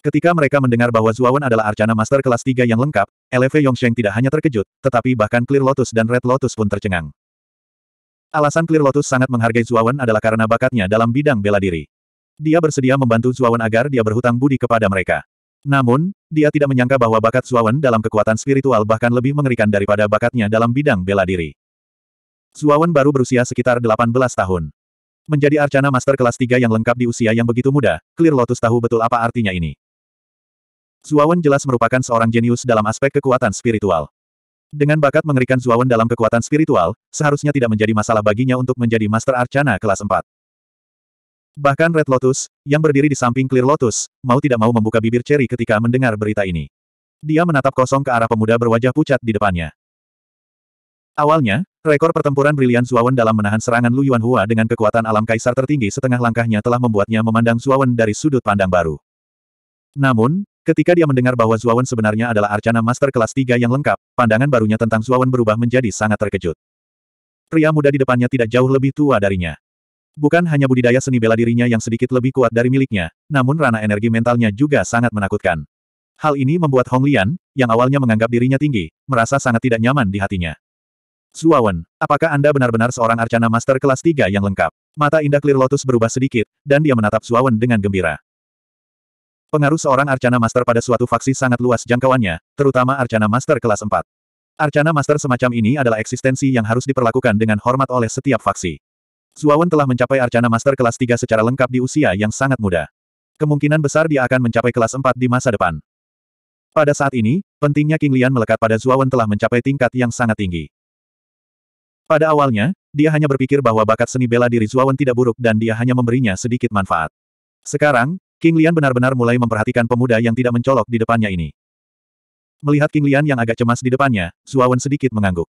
Ketika mereka mendengar bahwa Zuawan adalah Arcana Master kelas 3 yang lengkap, LV Yongsheng tidak hanya terkejut, tetapi bahkan Clear Lotus dan Red Lotus pun tercengang. Alasan Clear Lotus sangat menghargai Zuawan adalah karena bakatnya dalam bidang bela diri. Dia bersedia membantu Zuawan agar dia berhutang budi kepada mereka. Namun, dia tidak menyangka bahwa bakat Zuawan dalam kekuatan spiritual bahkan lebih mengerikan daripada bakatnya dalam bidang bela diri. Zuawan baru berusia sekitar 18 tahun. Menjadi arcana master kelas 3 yang lengkap di usia yang begitu muda, Clear Lotus tahu betul apa artinya ini. Zuawan jelas merupakan seorang jenius dalam aspek kekuatan spiritual. Dengan bakat mengerikan Zuawan dalam kekuatan spiritual, seharusnya tidak menjadi masalah baginya untuk menjadi Master Arcana kelas 4. Bahkan Red Lotus, yang berdiri di samping Clear Lotus, mau tidak mau membuka bibir ceri ketika mendengar berita ini. Dia menatap kosong ke arah pemuda berwajah pucat di depannya. Awalnya, rekor pertempuran brilian Zuawan dalam menahan serangan Lu Yuan Hua dengan kekuatan alam kaisar tertinggi setengah langkahnya telah membuatnya memandang Zuawan dari sudut pandang baru. Namun, Ketika dia mendengar bahwa Zuawan sebenarnya adalah Arcana Master kelas 3 yang lengkap, pandangan barunya tentang Zuawan berubah menjadi sangat terkejut. Pria muda di depannya tidak jauh lebih tua darinya. Bukan hanya budidaya seni bela dirinya yang sedikit lebih kuat dari miliknya, namun rana energi mentalnya juga sangat menakutkan. Hal ini membuat Hong Lian, yang awalnya menganggap dirinya tinggi, merasa sangat tidak nyaman di hatinya. Zuawan, apakah Anda benar-benar seorang arcana master kelas 3 yang lengkap? Mata indah Clear Lotus berubah sedikit, dan dia menatap Zuawan dengan gembira. Pengaruh seorang Arcana Master pada suatu faksi sangat luas jangkauannya, terutama Arcana Master kelas 4. Arcana Master semacam ini adalah eksistensi yang harus diperlakukan dengan hormat oleh setiap faksi. Zuawan telah mencapai Arcana Master kelas 3 secara lengkap di usia yang sangat muda. Kemungkinan besar dia akan mencapai kelas 4 di masa depan. Pada saat ini, pentingnya King Lian melekat pada Zuawan telah mencapai tingkat yang sangat tinggi. Pada awalnya, dia hanya berpikir bahwa bakat seni bela diri Zuawan tidak buruk dan dia hanya memberinya sedikit manfaat. Sekarang, King Lian benar-benar mulai memperhatikan pemuda yang tidak mencolok di depannya ini. Melihat King Lian yang agak cemas di depannya, Zuawan sedikit mengangguk.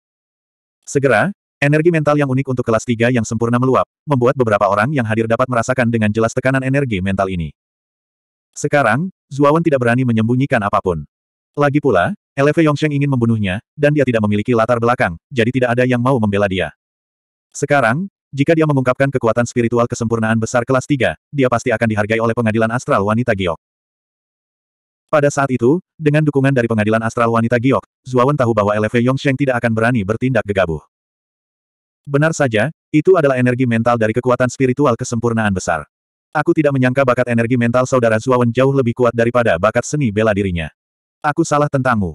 Segera, energi mental yang unik untuk kelas 3 yang sempurna meluap, membuat beberapa orang yang hadir dapat merasakan dengan jelas tekanan energi mental ini. Sekarang, Zuawan tidak berani menyembunyikan apapun. Lagi pula, Eleve Yongsheng ingin membunuhnya, dan dia tidak memiliki latar belakang, jadi tidak ada yang mau membela dia. Sekarang, jika dia mengungkapkan kekuatan spiritual kesempurnaan besar kelas 3, dia pasti akan dihargai oleh pengadilan astral wanita Giok. Pada saat itu, dengan dukungan dari pengadilan astral wanita Giok, Zuawan tahu bahwa LV Yongsheng tidak akan berani bertindak gegabah. Benar saja, itu adalah energi mental dari kekuatan spiritual kesempurnaan besar. Aku tidak menyangka bakat energi mental saudara Zuawan jauh lebih kuat daripada bakat seni bela dirinya. Aku salah tentangmu.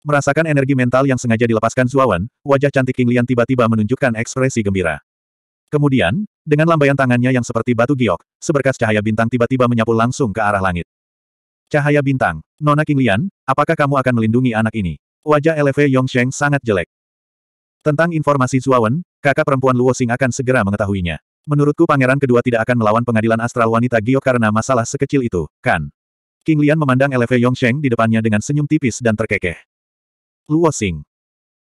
Merasakan energi mental yang sengaja dilepaskan Zuawan, wajah cantik King Lian tiba-tiba menunjukkan ekspresi gembira. Kemudian, dengan lambaian tangannya yang seperti batu giok, seberkas cahaya bintang tiba-tiba menyapu langsung ke arah langit. Cahaya bintang, Nona King Lian, apakah kamu akan melindungi anak ini? Wajah LV Yongsheng sangat jelek. Tentang informasi Zuawan, kakak perempuan Luo Xing akan segera mengetahuinya. Menurutku pangeran kedua tidak akan melawan pengadilan astral wanita giok karena masalah sekecil itu, kan? King Lian memandang LV Yongsheng di depannya dengan senyum tipis dan terkekeh. Luo Xing.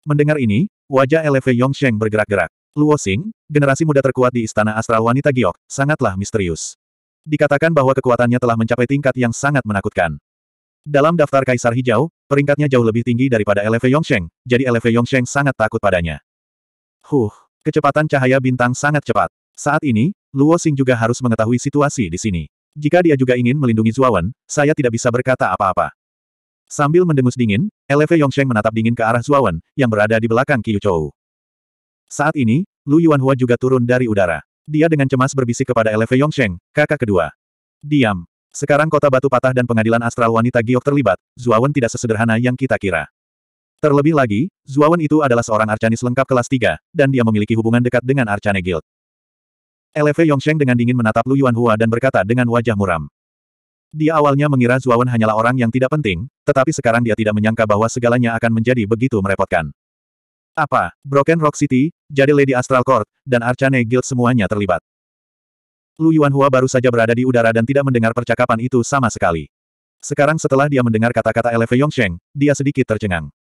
Mendengar ini, wajah LV Yongsheng bergerak-gerak. Luo Xing, generasi muda terkuat di Istana Astral Wanita Giok, sangatlah misterius. Dikatakan bahwa kekuatannya telah mencapai tingkat yang sangat menakutkan. Dalam daftar Kaisar Hijau, peringkatnya jauh lebih tinggi daripada LV Yongsheng, jadi LV Yongsheng sangat takut padanya. Huh, kecepatan cahaya bintang sangat cepat. Saat ini, Luo Xing juga harus mengetahui situasi di sini. Jika dia juga ingin melindungi Zuawan, saya tidak bisa berkata apa-apa. Sambil mendengus dingin, LV Yongsheng menatap dingin ke arah Zuawan, yang berada di belakang Qiu Chou. Saat ini, Lu Yuanhua juga turun dari udara. Dia dengan cemas berbisik kepada LV Yongsheng, kakak kedua. Diam. Sekarang kota batu patah dan pengadilan astral wanita giok terlibat, Zuawan tidak sesederhana yang kita kira. Terlebih lagi, Zuawan itu adalah seorang Arcanis lengkap kelas 3, dan dia memiliki hubungan dekat dengan Arcane Guild. LV Yongsheng dengan dingin menatap Lu Yuanhua dan berkata dengan wajah muram. Dia awalnya mengira Zuawan hanyalah orang yang tidak penting, tetapi sekarang dia tidak menyangka bahwa segalanya akan menjadi begitu merepotkan. Apa, Broken Rock City, jadi Lady Astral Court, dan Arcane Guild semuanya terlibat. Lu Yuanhua baru saja berada di udara dan tidak mendengar percakapan itu sama sekali. Sekarang setelah dia mendengar kata-kata Eleve Yongsheng, dia sedikit tercengang.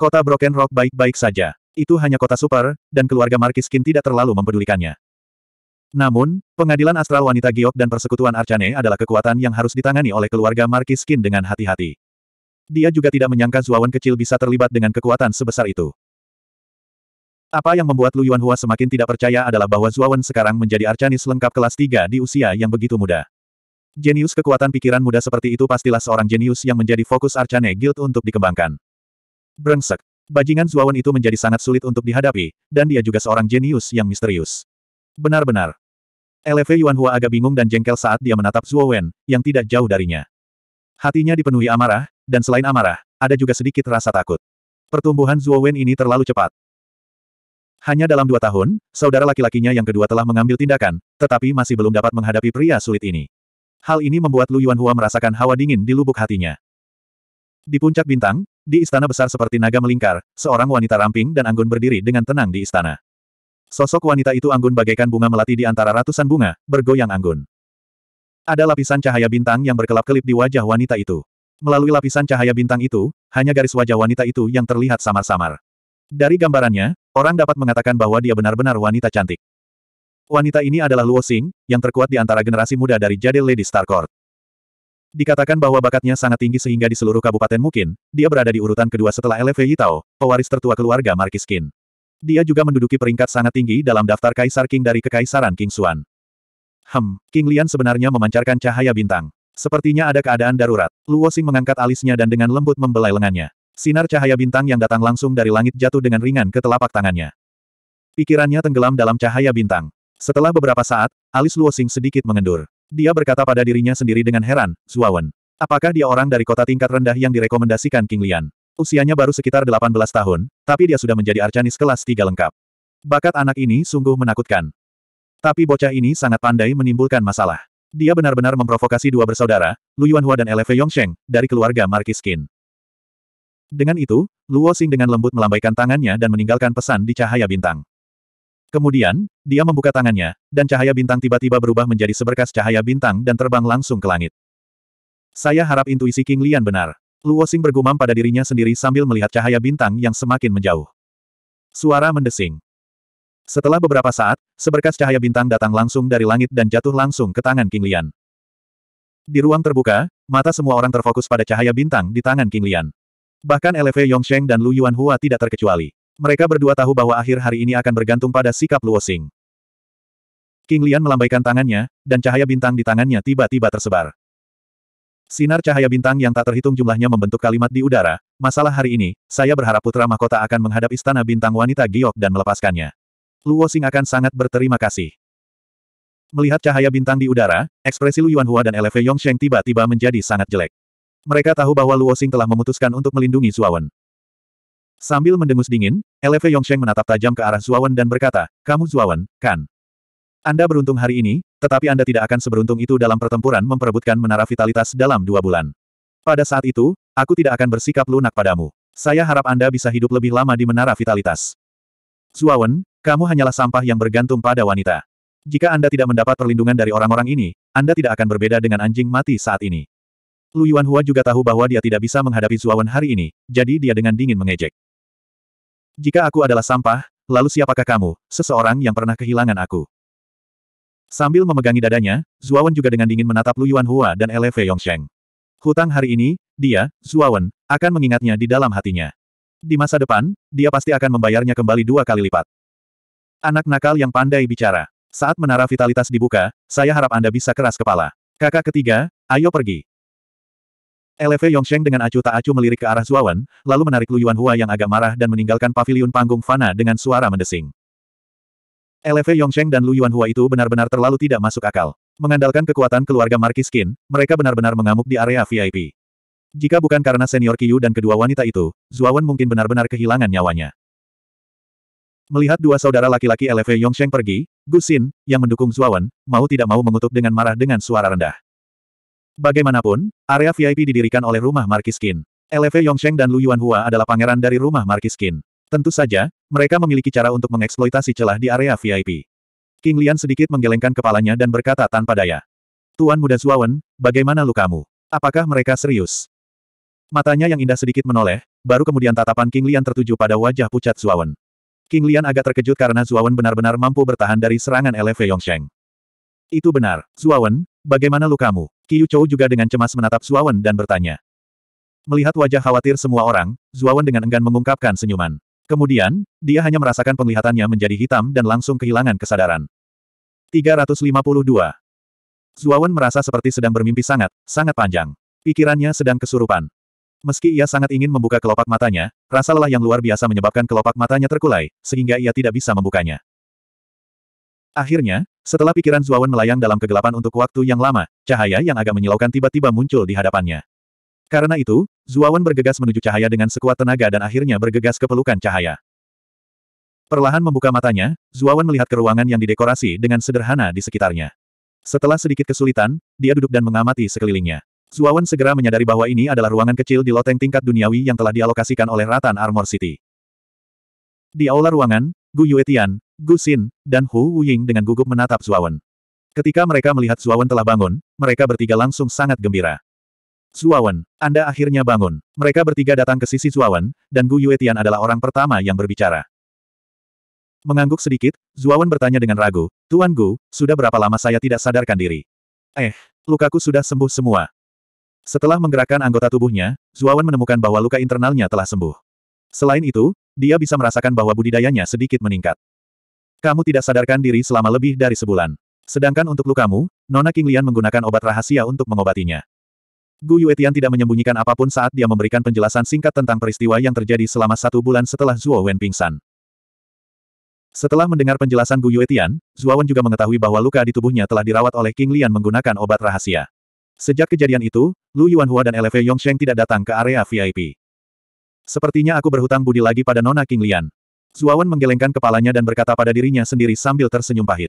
Kota Broken Rock baik-baik saja. Itu hanya kota super, dan keluarga Markiskin tidak terlalu mempedulikannya. Namun, pengadilan astral wanita Giok dan persekutuan Arcane adalah kekuatan yang harus ditangani oleh keluarga Markis Kin dengan hati-hati. Dia juga tidak menyangka Zuawan kecil bisa terlibat dengan kekuatan sebesar itu. Apa yang membuat Lu Yuanhua semakin tidak percaya adalah bahwa Zuawan sekarang menjadi Arcanis lengkap kelas 3 di usia yang begitu muda. Jenius kekuatan pikiran muda seperti itu pastilah seorang jenius yang menjadi fokus Arcane Guild untuk dikembangkan. Brengsek. Bajingan Zuawan itu menjadi sangat sulit untuk dihadapi, dan dia juga seorang jenius yang misterius. Benar-benar, LV Yuan Hua agak bingung dan jengkel saat dia menatap Zuo Wen, yang tidak jauh darinya. Hatinya dipenuhi amarah, dan selain amarah, ada juga sedikit rasa takut. Pertumbuhan Zuo Wen ini terlalu cepat. Hanya dalam dua tahun, saudara laki-lakinya yang kedua telah mengambil tindakan, tetapi masih belum dapat menghadapi pria sulit ini. Hal ini membuat Lu Yuanhua merasakan hawa dingin di lubuk hatinya. Di puncak bintang, di istana besar seperti naga melingkar, seorang wanita ramping dan anggun berdiri dengan tenang di istana. Sosok wanita itu anggun bagaikan bunga melati di antara ratusan bunga, bergoyang anggun. Ada lapisan cahaya bintang yang berkelap-kelip di wajah wanita itu. Melalui lapisan cahaya bintang itu, hanya garis wajah wanita itu yang terlihat samar-samar. Dari gambarannya, orang dapat mengatakan bahwa dia benar-benar wanita cantik. Wanita ini adalah Luo Xing, yang terkuat di antara generasi muda dari Jade Lady Star Court. Dikatakan bahwa bakatnya sangat tinggi sehingga di seluruh kabupaten mungkin, dia berada di urutan kedua setelah LV Yitao, pewaris tertua keluarga Markiskin. Dia juga menduduki peringkat sangat tinggi dalam daftar Kaisar King dari Kekaisaran King Xuan. Hem, King Lian sebenarnya memancarkan cahaya bintang. Sepertinya ada keadaan darurat. Luo Xing mengangkat alisnya dan dengan lembut membelai lengannya. Sinar cahaya bintang yang datang langsung dari langit jatuh dengan ringan ke telapak tangannya. Pikirannya tenggelam dalam cahaya bintang. Setelah beberapa saat, alis Luo Xing sedikit mengendur. Dia berkata pada dirinya sendiri dengan heran, Zuawan. Apakah dia orang dari kota tingkat rendah yang direkomendasikan King Lian? Usianya baru sekitar 18 tahun, tapi dia sudah menjadi Arcanis kelas 3 lengkap. Bakat anak ini sungguh menakutkan. Tapi bocah ini sangat pandai menimbulkan masalah. Dia benar-benar memprovokasi dua bersaudara, Lu Yuanhua dan Eleve Yongsheng, dari keluarga Marquis Qin. Dengan itu, Luo Xing dengan lembut melambaikan tangannya dan meninggalkan pesan di cahaya bintang. Kemudian, dia membuka tangannya, dan cahaya bintang tiba-tiba berubah menjadi seberkas cahaya bintang dan terbang langsung ke langit. Saya harap intuisi King Lian benar. Luo bergumam pada dirinya sendiri sambil melihat cahaya bintang yang semakin menjauh. Suara mendesing. Setelah beberapa saat, seberkas cahaya bintang datang langsung dari langit dan jatuh langsung ke tangan King Lian. Di ruang terbuka, mata semua orang terfokus pada cahaya bintang di tangan King Lian. Bahkan LV Yongsheng dan Lu Yuanhua tidak terkecuali. Mereka berdua tahu bahwa akhir hari ini akan bergantung pada sikap Luo King Lian melambaikan tangannya, dan cahaya bintang di tangannya tiba-tiba tersebar. Sinar cahaya bintang yang tak terhitung jumlahnya membentuk kalimat di udara, masalah hari ini, saya berharap putra mahkota akan menghadap istana bintang wanita giok dan melepaskannya. Luo Xing akan sangat berterima kasih. Melihat cahaya bintang di udara, ekspresi Lu Yuanhua dan Eleve Yongsheng tiba-tiba menjadi sangat jelek. Mereka tahu bahwa Luo Xing telah memutuskan untuk melindungi Zuawan. Sambil mendengus dingin, Eleve Yongsheng menatap tajam ke arah Zuawan dan berkata, Kamu Zuawan, kan? Anda beruntung hari ini, tetapi Anda tidak akan seberuntung itu dalam pertempuran memperebutkan menara vitalitas dalam dua bulan. Pada saat itu, aku tidak akan bersikap lunak padamu. Saya harap Anda bisa hidup lebih lama di menara vitalitas. Zuawan, kamu hanyalah sampah yang bergantung pada wanita. Jika Anda tidak mendapat perlindungan dari orang-orang ini, Anda tidak akan berbeda dengan anjing mati saat ini. Lu Yuanhua juga tahu bahwa dia tidak bisa menghadapi Zuawan hari ini, jadi dia dengan dingin mengejek. Jika aku adalah sampah, lalu siapakah kamu, seseorang yang pernah kehilangan aku? Sambil memegangi dadanya, Zuawan juga dengan dingin menatap Lu Yuan Hua dan Eleve Yongsheng. Hutang hari ini, dia, Zuawan, akan mengingatnya di dalam hatinya. Di masa depan, dia pasti akan membayarnya kembali dua kali lipat. Anak nakal yang pandai bicara. Saat menara vitalitas dibuka, saya harap Anda bisa keras kepala. Kakak ketiga, ayo pergi. Eleve Yongsheng dengan acuh tak acuh melirik ke arah Zuawan, lalu menarik Lu Yuan Hua yang agak marah dan meninggalkan paviliun panggung Fana dengan suara mendesing. LV Yongsheng dan Lu Yuanhua itu benar-benar terlalu tidak masuk akal. Mengandalkan kekuatan keluarga Marquis Qin, mereka benar-benar mengamuk di area VIP. Jika bukan karena senior Qiyu dan kedua wanita itu, Zuawan mungkin benar-benar kehilangan nyawanya. Melihat dua saudara laki-laki LV Yongsheng pergi, Gusin, yang mendukung Zuawan, mau tidak mau mengutuk dengan marah dengan suara rendah. Bagaimanapun, area VIP didirikan oleh rumah Marquis Qin. LV Yongsheng dan Lu Yuanhua adalah pangeran dari rumah Marquis Qin. Tentu saja, mereka memiliki cara untuk mengeksploitasi celah di area VIP. King Lian sedikit menggelengkan kepalanya dan berkata tanpa daya. Tuan Muda Zuawan, bagaimana lukamu? Apakah mereka serius? Matanya yang indah sedikit menoleh, baru kemudian tatapan King Lian tertuju pada wajah pucat Zuawan. King Lian agak terkejut karena Zuawan benar-benar mampu bertahan dari serangan LV Yongsheng. Itu benar, Zuawan, bagaimana lukamu? Qiu Chou juga dengan cemas menatap Zuawan dan bertanya. Melihat wajah khawatir semua orang, Zuawan dengan enggan mengungkapkan senyuman. Kemudian, dia hanya merasakan penglihatannya menjadi hitam dan langsung kehilangan kesadaran. 352. Zuawan merasa seperti sedang bermimpi sangat, sangat panjang. Pikirannya sedang kesurupan. Meski ia sangat ingin membuka kelopak matanya, rasa lelah yang luar biasa menyebabkan kelopak matanya terkulai, sehingga ia tidak bisa membukanya. Akhirnya, setelah pikiran Zuawan melayang dalam kegelapan untuk waktu yang lama, cahaya yang agak menyilaukan tiba-tiba muncul di hadapannya. Karena itu, Zuawan bergegas menuju cahaya dengan sekuat tenaga dan akhirnya bergegas ke pelukan cahaya. Perlahan membuka matanya, Zuawan melihat keruangan yang didekorasi dengan sederhana di sekitarnya. Setelah sedikit kesulitan, dia duduk dan mengamati sekelilingnya. Zuawan segera menyadari bahwa ini adalah ruangan kecil di loteng tingkat duniawi yang telah dialokasikan oleh Ratan Armor City. Di aula ruangan, Gu Yuetian, Gu Xin, dan Hu Wuying dengan gugup menatap Zuawan. Ketika mereka melihat Zuawan telah bangun, mereka bertiga langsung sangat gembira. Suawan, Anda akhirnya bangun. Mereka bertiga datang ke sisi Suawan, dan Gu Yuetian adalah orang pertama yang berbicara. Mengangguk sedikit, Zuawan bertanya dengan ragu, Tuan Gu, sudah berapa lama saya tidak sadarkan diri? Eh, lukaku sudah sembuh semua. Setelah menggerakkan anggota tubuhnya, Zuawan menemukan bahwa luka internalnya telah sembuh. Selain itu, dia bisa merasakan bahwa budidayanya sedikit meningkat. Kamu tidak sadarkan diri selama lebih dari sebulan. Sedangkan untuk lukamu, Nona Lian menggunakan obat rahasia untuk mengobatinya. Gu Yuetian tidak menyembunyikan apapun saat dia memberikan penjelasan singkat tentang peristiwa yang terjadi selama satu bulan setelah Zuo Wen pingsan. Setelah mendengar penjelasan Gu Yuetian, Zhuo Wen juga mengetahui bahwa luka di tubuhnya telah dirawat oleh King Lian menggunakan obat rahasia. Sejak kejadian itu, Lu Yuanhua dan Yong Yongsheng tidak datang ke area VIP. Sepertinya aku berhutang budi lagi pada Nona King Lian. Zhuo Wen menggelengkan kepalanya dan berkata pada dirinya sendiri sambil tersenyum pahit.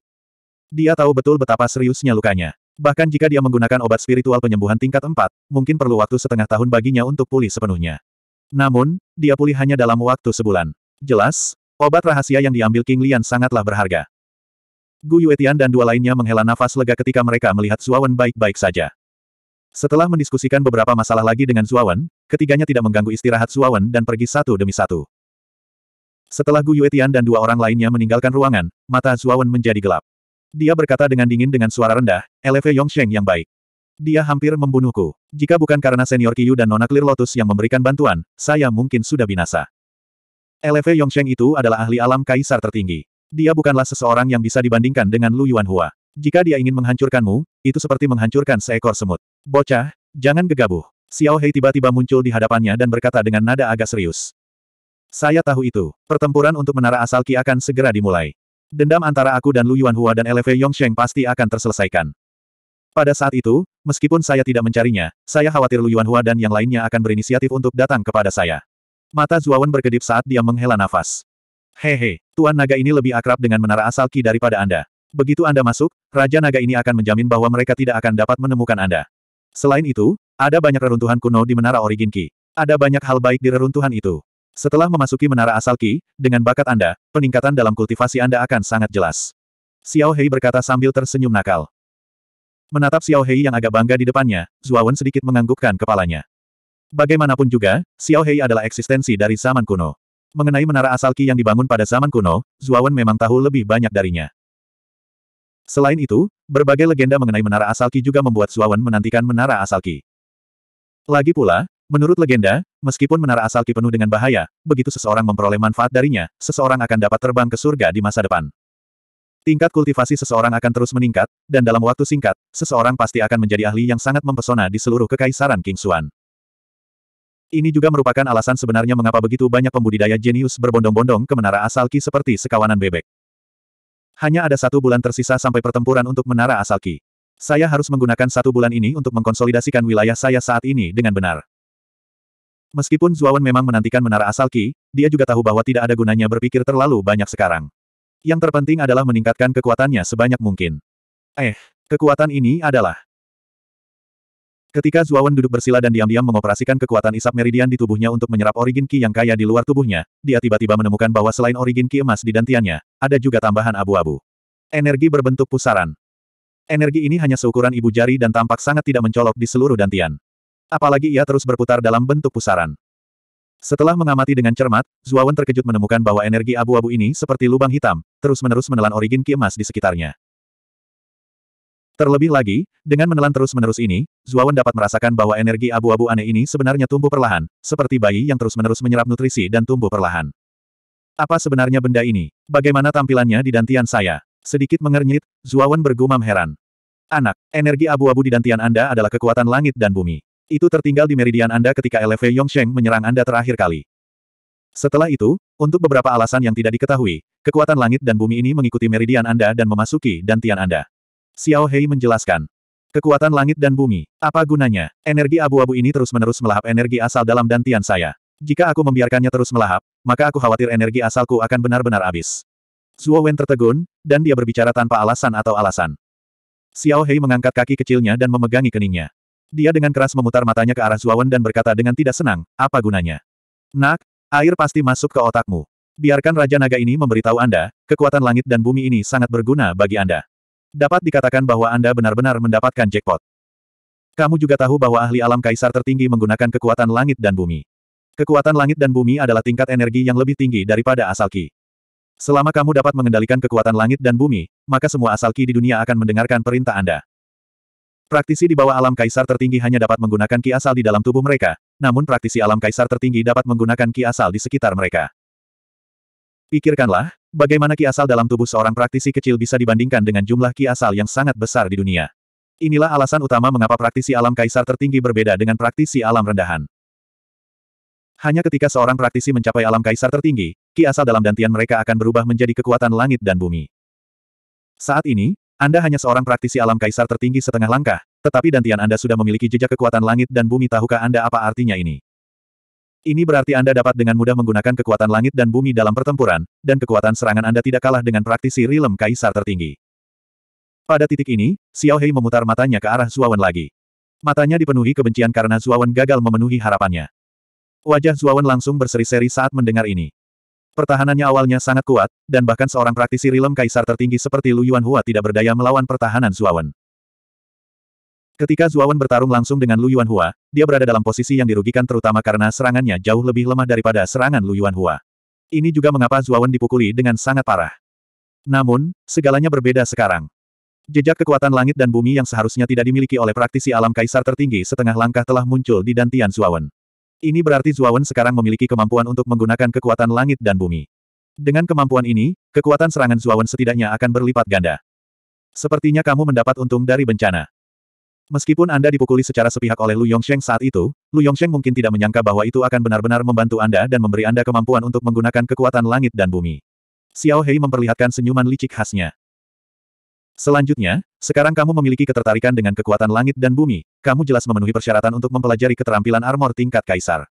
Dia tahu betul betapa seriusnya lukanya. Bahkan jika dia menggunakan obat spiritual penyembuhan tingkat 4, mungkin perlu waktu setengah tahun baginya untuk pulih sepenuhnya. Namun, dia pulih hanya dalam waktu sebulan. Jelas, obat rahasia yang diambil King Lian sangatlah berharga. Gu Yuetian dan dua lainnya menghela nafas lega ketika mereka melihat Zuawan baik-baik saja. Setelah mendiskusikan beberapa masalah lagi dengan Zuawan, ketiganya tidak mengganggu istirahat Zuawan dan pergi satu demi satu. Setelah Gu Yuetian dan dua orang lainnya meninggalkan ruangan, mata Zuawan menjadi gelap. Dia berkata dengan dingin dengan suara rendah, Lv Yongsheng yang baik. Dia hampir membunuhku. Jika bukan karena senior Kiyu dan Nona Clear Lotus yang memberikan bantuan, saya mungkin sudah binasa. Lv Yongsheng itu adalah ahli alam kaisar tertinggi. Dia bukanlah seseorang yang bisa dibandingkan dengan Lu Yuanhua. Jika dia ingin menghancurkanmu, itu seperti menghancurkan seekor semut. Bocah, jangan gegabah. Xiao Hei tiba-tiba muncul di hadapannya dan berkata dengan nada agak serius. Saya tahu itu. Pertempuran untuk menara asal Ki akan segera dimulai. Dendam antara aku dan Lu Yuanhua dan LV Yongsheng pasti akan terselesaikan. Pada saat itu, meskipun saya tidak mencarinya, saya khawatir Lu Yuanhua dan yang lainnya akan berinisiatif untuk datang kepada saya. Mata Zuawan berkedip saat dia menghela nafas. Hehe, Tuan Naga ini lebih akrab dengan menara asal Ki daripada Anda. Begitu Anda masuk, Raja Naga ini akan menjamin bahwa mereka tidak akan dapat menemukan Anda. Selain itu, ada banyak reruntuhan kuno di menara Origin Ki. Ada banyak hal baik di reruntuhan itu. Setelah memasuki menara asal Ki, dengan bakat Anda, peningkatan dalam kultivasi Anda akan sangat jelas. Xiao Hei berkata sambil tersenyum nakal. Menatap Xiao Hei yang agak bangga di depannya, Wen sedikit menganggukkan kepalanya. Bagaimanapun juga, Xiao Hei adalah eksistensi dari zaman kuno. Mengenai menara asal Ki yang dibangun pada zaman kuno, Wen memang tahu lebih banyak darinya. Selain itu, berbagai legenda mengenai menara asal Ki juga membuat Wen menantikan menara asal Ki. Lagi pula, Menurut legenda, meskipun menara Asalki penuh dengan bahaya, begitu seseorang memperoleh manfaat darinya, seseorang akan dapat terbang ke surga di masa depan. Tingkat kultivasi seseorang akan terus meningkat, dan dalam waktu singkat, seseorang pasti akan menjadi ahli yang sangat mempesona di seluruh kekaisaran King Xuan. Ini juga merupakan alasan sebenarnya mengapa begitu banyak pembudidaya jenius berbondong-bondong ke menara Asalki seperti sekawanan bebek. Hanya ada satu bulan tersisa sampai pertempuran untuk menara Asalki. Saya harus menggunakan satu bulan ini untuk mengkonsolidasikan wilayah saya saat ini dengan benar. Meskipun Zuawan memang menantikan menara asal Ki, dia juga tahu bahwa tidak ada gunanya berpikir terlalu banyak sekarang. Yang terpenting adalah meningkatkan kekuatannya sebanyak mungkin. Eh, kekuatan ini adalah... Ketika Zuawan duduk bersila dan diam-diam mengoperasikan kekuatan isap meridian di tubuhnya untuk menyerap origin Ki yang kaya di luar tubuhnya, dia tiba-tiba menemukan bahwa selain origin Ki emas di dantiannya, ada juga tambahan abu-abu. Energi berbentuk pusaran. Energi ini hanya seukuran ibu jari dan tampak sangat tidak mencolok di seluruh dantian apalagi ia terus berputar dalam bentuk pusaran. Setelah mengamati dengan cermat, Zuawan terkejut menemukan bahwa energi abu-abu ini seperti lubang hitam, terus-menerus menelan origin ki emas di sekitarnya. Terlebih lagi, dengan menelan terus-menerus ini, Zuawan dapat merasakan bahwa energi abu-abu aneh ini sebenarnya tumbuh perlahan, seperti bayi yang terus-menerus menyerap nutrisi dan tumbuh perlahan. Apa sebenarnya benda ini? Bagaimana tampilannya di dantian saya? Sedikit mengernyit, Zuawan bergumam heran. Anak, energi abu-abu di dantian Anda adalah kekuatan langit dan bumi. Itu tertinggal di meridian Anda ketika LV Yongsheng menyerang Anda terakhir kali. Setelah itu, untuk beberapa alasan yang tidak diketahui, kekuatan langit dan bumi ini mengikuti meridian Anda dan memasuki dantian Anda. Xiao Hei menjelaskan. Kekuatan langit dan bumi, apa gunanya? Energi abu-abu ini terus-menerus melahap energi asal dalam dantian saya. Jika aku membiarkannya terus melahap, maka aku khawatir energi asalku akan benar-benar habis. Zuo Wen tertegun, dan dia berbicara tanpa alasan atau alasan. Xiao Hei mengangkat kaki kecilnya dan memegangi keningnya. Dia dengan keras memutar matanya ke arah Zuawan dan berkata dengan tidak senang, apa gunanya? Nak, air pasti masuk ke otakmu. Biarkan Raja Naga ini memberitahu Anda, kekuatan langit dan bumi ini sangat berguna bagi Anda. Dapat dikatakan bahwa Anda benar-benar mendapatkan jackpot. Kamu juga tahu bahwa ahli alam kaisar tertinggi menggunakan kekuatan langit dan bumi. Kekuatan langit dan bumi adalah tingkat energi yang lebih tinggi daripada asal ki. Selama kamu dapat mengendalikan kekuatan langit dan bumi, maka semua asal ki di dunia akan mendengarkan perintah Anda. Praktisi di bawah alam kaisar tertinggi hanya dapat menggunakan ki asal di dalam tubuh mereka, namun praktisi alam kaisar tertinggi dapat menggunakan ki asal di sekitar mereka. Pikirkanlah, bagaimana ki asal dalam tubuh seorang praktisi kecil bisa dibandingkan dengan jumlah ki asal yang sangat besar di dunia. Inilah alasan utama mengapa praktisi alam kaisar tertinggi berbeda dengan praktisi alam rendahan. Hanya ketika seorang praktisi mencapai alam kaisar tertinggi, ki asal dalam dantian mereka akan berubah menjadi kekuatan langit dan bumi. Saat ini, anda hanya seorang praktisi alam kaisar tertinggi setengah langkah, tetapi dantian Anda sudah memiliki jejak kekuatan langit dan bumi tahukah Anda apa artinya ini? Ini berarti Anda dapat dengan mudah menggunakan kekuatan langit dan bumi dalam pertempuran, dan kekuatan serangan Anda tidak kalah dengan praktisi rilem kaisar tertinggi. Pada titik ini, Xiao Hei memutar matanya ke arah Zuawan lagi. Matanya dipenuhi kebencian karena Zuawan gagal memenuhi harapannya. Wajah Zuawan langsung berseri-seri saat mendengar ini. Pertahanannya awalnya sangat kuat, dan bahkan seorang praktisi rilem kaisar tertinggi seperti Lu Hua tidak berdaya melawan pertahanan Zuawan. Ketika Zuawan bertarung langsung dengan Lu Hua, dia berada dalam posisi yang dirugikan terutama karena serangannya jauh lebih lemah daripada serangan Lu Hua. Ini juga mengapa Zuawan dipukuli dengan sangat parah. Namun, segalanya berbeda sekarang. Jejak kekuatan langit dan bumi yang seharusnya tidak dimiliki oleh praktisi alam kaisar tertinggi setengah langkah telah muncul di dantian Zuawan. Ini berarti Zuawan sekarang memiliki kemampuan untuk menggunakan kekuatan langit dan bumi. Dengan kemampuan ini, kekuatan serangan Zuawan setidaknya akan berlipat ganda. Sepertinya kamu mendapat untung dari bencana. Meskipun Anda dipukuli secara sepihak oleh Lu Yongsheng saat itu, Lu Yongsheng mungkin tidak menyangka bahwa itu akan benar-benar membantu Anda dan memberi Anda kemampuan untuk menggunakan kekuatan langit dan bumi. Xiao Hei memperlihatkan senyuman licik khasnya. Selanjutnya, sekarang kamu memiliki ketertarikan dengan kekuatan langit dan bumi, kamu jelas memenuhi persyaratan untuk mempelajari keterampilan armor tingkat kaisar.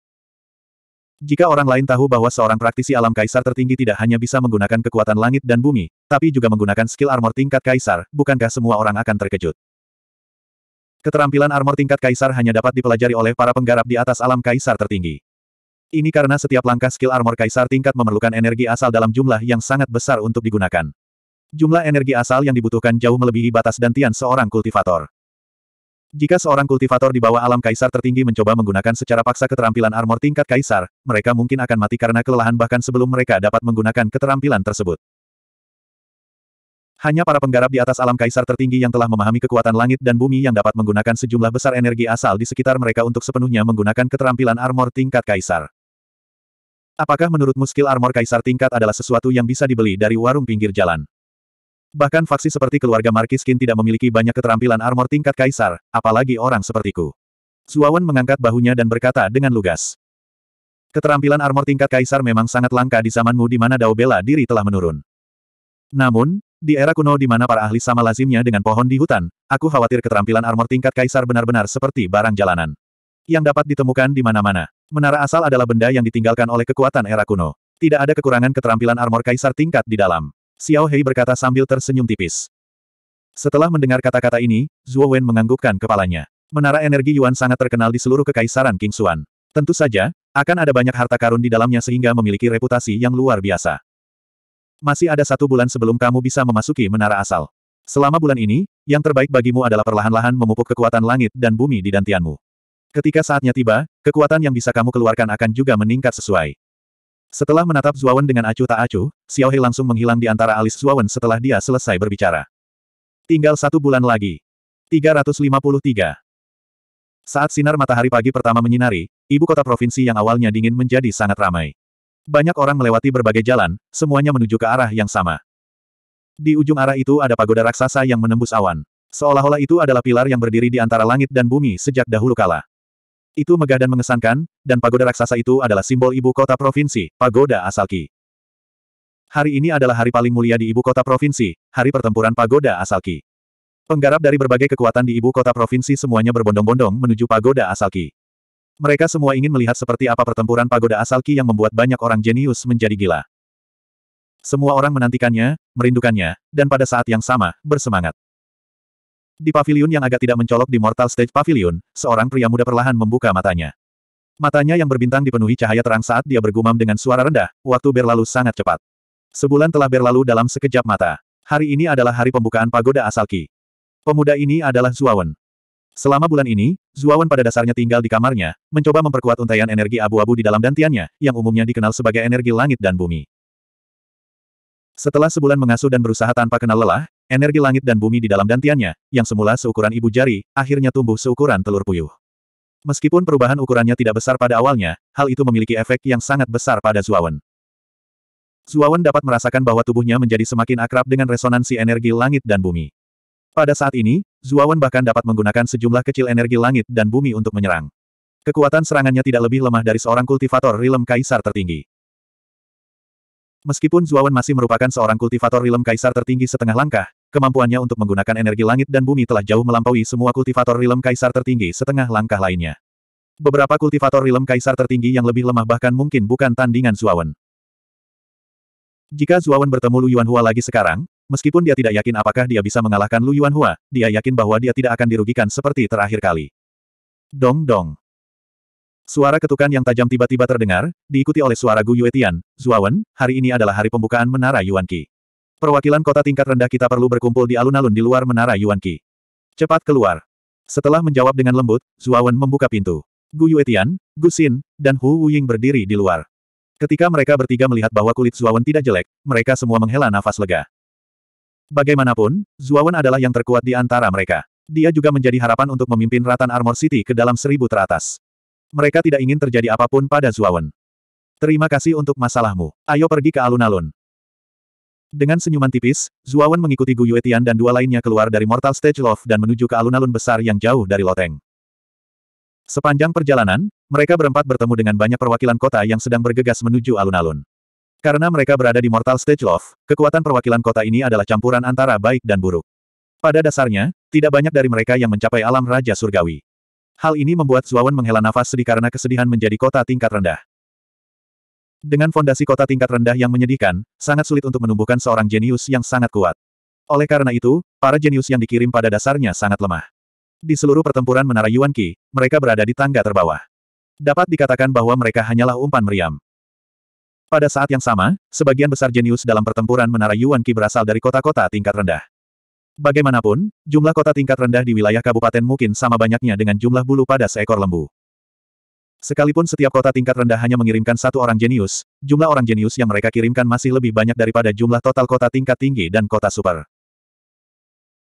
Jika orang lain tahu bahwa seorang praktisi alam kaisar tertinggi tidak hanya bisa menggunakan kekuatan langit dan bumi, tapi juga menggunakan skill armor tingkat kaisar, bukankah semua orang akan terkejut? Keterampilan armor tingkat kaisar hanya dapat dipelajari oleh para penggarap di atas alam kaisar tertinggi. Ini karena setiap langkah skill armor kaisar tingkat memerlukan energi asal dalam jumlah yang sangat besar untuk digunakan. Jumlah energi asal yang dibutuhkan jauh melebihi batas dantian seorang kultivator. Jika seorang kultivator di bawah alam kaisar tertinggi mencoba menggunakan secara paksa keterampilan armor tingkat kaisar, mereka mungkin akan mati karena kelelahan bahkan sebelum mereka dapat menggunakan keterampilan tersebut. Hanya para penggarap di atas alam kaisar tertinggi yang telah memahami kekuatan langit dan bumi yang dapat menggunakan sejumlah besar energi asal di sekitar mereka untuk sepenuhnya menggunakan keterampilan armor tingkat kaisar. Apakah menurutmu skill armor kaisar tingkat adalah sesuatu yang bisa dibeli dari warung pinggir jalan? Bahkan faksi seperti keluarga Markiskin tidak memiliki banyak keterampilan armor tingkat kaisar, apalagi orang sepertiku. Suawan mengangkat bahunya dan berkata dengan lugas. Keterampilan armor tingkat kaisar memang sangat langka di zamanmu di mana dao bela diri telah menurun. Namun, di era kuno di mana para ahli sama lazimnya dengan pohon di hutan, aku khawatir keterampilan armor tingkat kaisar benar-benar seperti barang jalanan. Yang dapat ditemukan di mana-mana. Menara asal adalah benda yang ditinggalkan oleh kekuatan era kuno. Tidak ada kekurangan keterampilan armor kaisar tingkat di dalam. Xiao Hei berkata sambil tersenyum tipis. Setelah mendengar kata-kata ini, Zhuo Wen menganggukkan kepalanya. Menara energi Yuan sangat terkenal di seluruh kekaisaran King Xuan. Tentu saja, akan ada banyak harta karun di dalamnya sehingga memiliki reputasi yang luar biasa. Masih ada satu bulan sebelum kamu bisa memasuki menara asal. Selama bulan ini, yang terbaik bagimu adalah perlahan-lahan memupuk kekuatan langit dan bumi di dantianmu. Ketika saatnya tiba, kekuatan yang bisa kamu keluarkan akan juga meningkat sesuai. Setelah menatap Zuawan dengan acuh tak acuh, Xiao He langsung menghilang di antara alis Zuawan setelah dia selesai berbicara. Tinggal satu bulan lagi. 353. Saat sinar matahari pagi pertama menyinari, ibu kota provinsi yang awalnya dingin menjadi sangat ramai. Banyak orang melewati berbagai jalan, semuanya menuju ke arah yang sama. Di ujung arah itu ada pagoda raksasa yang menembus awan. Seolah-olah itu adalah pilar yang berdiri di antara langit dan bumi sejak dahulu kala. Itu megah dan mengesankan, dan pagoda raksasa itu adalah simbol ibu kota provinsi, pagoda Asalki. Hari ini adalah hari paling mulia di ibu kota provinsi, hari pertempuran pagoda Asalki. Penggarap dari berbagai kekuatan di ibu kota provinsi semuanya berbondong-bondong menuju pagoda Asalki. Mereka semua ingin melihat seperti apa pertempuran pagoda Asalki yang membuat banyak orang jenius menjadi gila. Semua orang menantikannya, merindukannya, dan pada saat yang sama, bersemangat. Di pavilion yang agak tidak mencolok di Mortal Stage Pavilion, seorang pria muda perlahan membuka matanya. Matanya yang berbintang dipenuhi cahaya terang saat dia bergumam dengan suara rendah, waktu berlalu sangat cepat. Sebulan telah berlalu dalam sekejap mata. Hari ini adalah hari pembukaan pagoda asal Ki. Pemuda ini adalah Zuawan. Selama bulan ini, Zuawan pada dasarnya tinggal di kamarnya, mencoba memperkuat untaian energi abu-abu di dalam dantiannya, yang umumnya dikenal sebagai energi langit dan bumi. Setelah sebulan mengasuh dan berusaha tanpa kenal lelah, Energi langit dan bumi di dalam dantiannya, yang semula seukuran ibu jari, akhirnya tumbuh seukuran telur puyuh. Meskipun perubahan ukurannya tidak besar pada awalnya, hal itu memiliki efek yang sangat besar pada Zuawan. Zuawan dapat merasakan bahwa tubuhnya menjadi semakin akrab dengan resonansi energi langit dan bumi. Pada saat ini, Zuawan bahkan dapat menggunakan sejumlah kecil energi langit dan bumi untuk menyerang. Kekuatan serangannya tidak lebih lemah dari seorang kultivator rilem kaisar tertinggi. Meskipun Zuawan masih merupakan seorang kultivator rilem kaisar tertinggi setengah langkah, Kemampuannya untuk menggunakan energi langit dan bumi telah jauh melampaui semua kultivator rilem kaisar tertinggi setengah langkah lainnya. Beberapa kultivator rilem kaisar tertinggi yang lebih lemah bahkan mungkin bukan tandingan Zuawan. Jika Zuawan bertemu Lu Yuanhua lagi sekarang, meskipun dia tidak yakin apakah dia bisa mengalahkan Lu Yuanhua, dia yakin bahwa dia tidak akan dirugikan seperti terakhir kali. Dong dong. Suara ketukan yang tajam tiba-tiba terdengar, diikuti oleh suara Gu Yuetian, Zuawan, hari ini adalah hari pembukaan Menara Yuan Perwakilan kota tingkat rendah kita perlu berkumpul di alun-alun di luar menara Yuan Qi. Cepat keluar. Setelah menjawab dengan lembut, Zuawan membuka pintu. Gu Yuetian, Gu Xin, dan Hu Wuying berdiri di luar. Ketika mereka bertiga melihat bahwa kulit Zuawan tidak jelek, mereka semua menghela nafas lega. Bagaimanapun, Zuawan adalah yang terkuat di antara mereka. Dia juga menjadi harapan untuk memimpin Ratan Armor City ke dalam seribu teratas. Mereka tidak ingin terjadi apapun pada Zuawan. Terima kasih untuk masalahmu. Ayo pergi ke alun-alun. Dengan senyuman tipis, Zuawan mengikuti Gu Yuetian dan dua lainnya keluar dari Mortal Stage Love dan menuju ke alun-alun besar yang jauh dari Loteng. Sepanjang perjalanan, mereka berempat bertemu dengan banyak perwakilan kota yang sedang bergegas menuju alun-alun. Karena mereka berada di Mortal Stage Love, kekuatan perwakilan kota ini adalah campuran antara baik dan buruk. Pada dasarnya, tidak banyak dari mereka yang mencapai alam Raja Surgawi. Hal ini membuat Zuawan menghela nafas sedih karena kesedihan menjadi kota tingkat rendah. Dengan fondasi kota tingkat rendah yang menyedihkan, sangat sulit untuk menumbuhkan seorang jenius yang sangat kuat. Oleh karena itu, para jenius yang dikirim pada dasarnya sangat lemah. Di seluruh pertempuran menara Yuan Qi, mereka berada di tangga terbawah. Dapat dikatakan bahwa mereka hanyalah umpan meriam. Pada saat yang sama, sebagian besar jenius dalam pertempuran menara Yuan Qi berasal dari kota-kota tingkat rendah. Bagaimanapun, jumlah kota tingkat rendah di wilayah kabupaten mungkin sama banyaknya dengan jumlah bulu pada seekor lembu. Sekalipun setiap kota tingkat rendah hanya mengirimkan satu orang jenius, jumlah orang jenius yang mereka kirimkan masih lebih banyak daripada jumlah total kota tingkat tinggi dan kota super.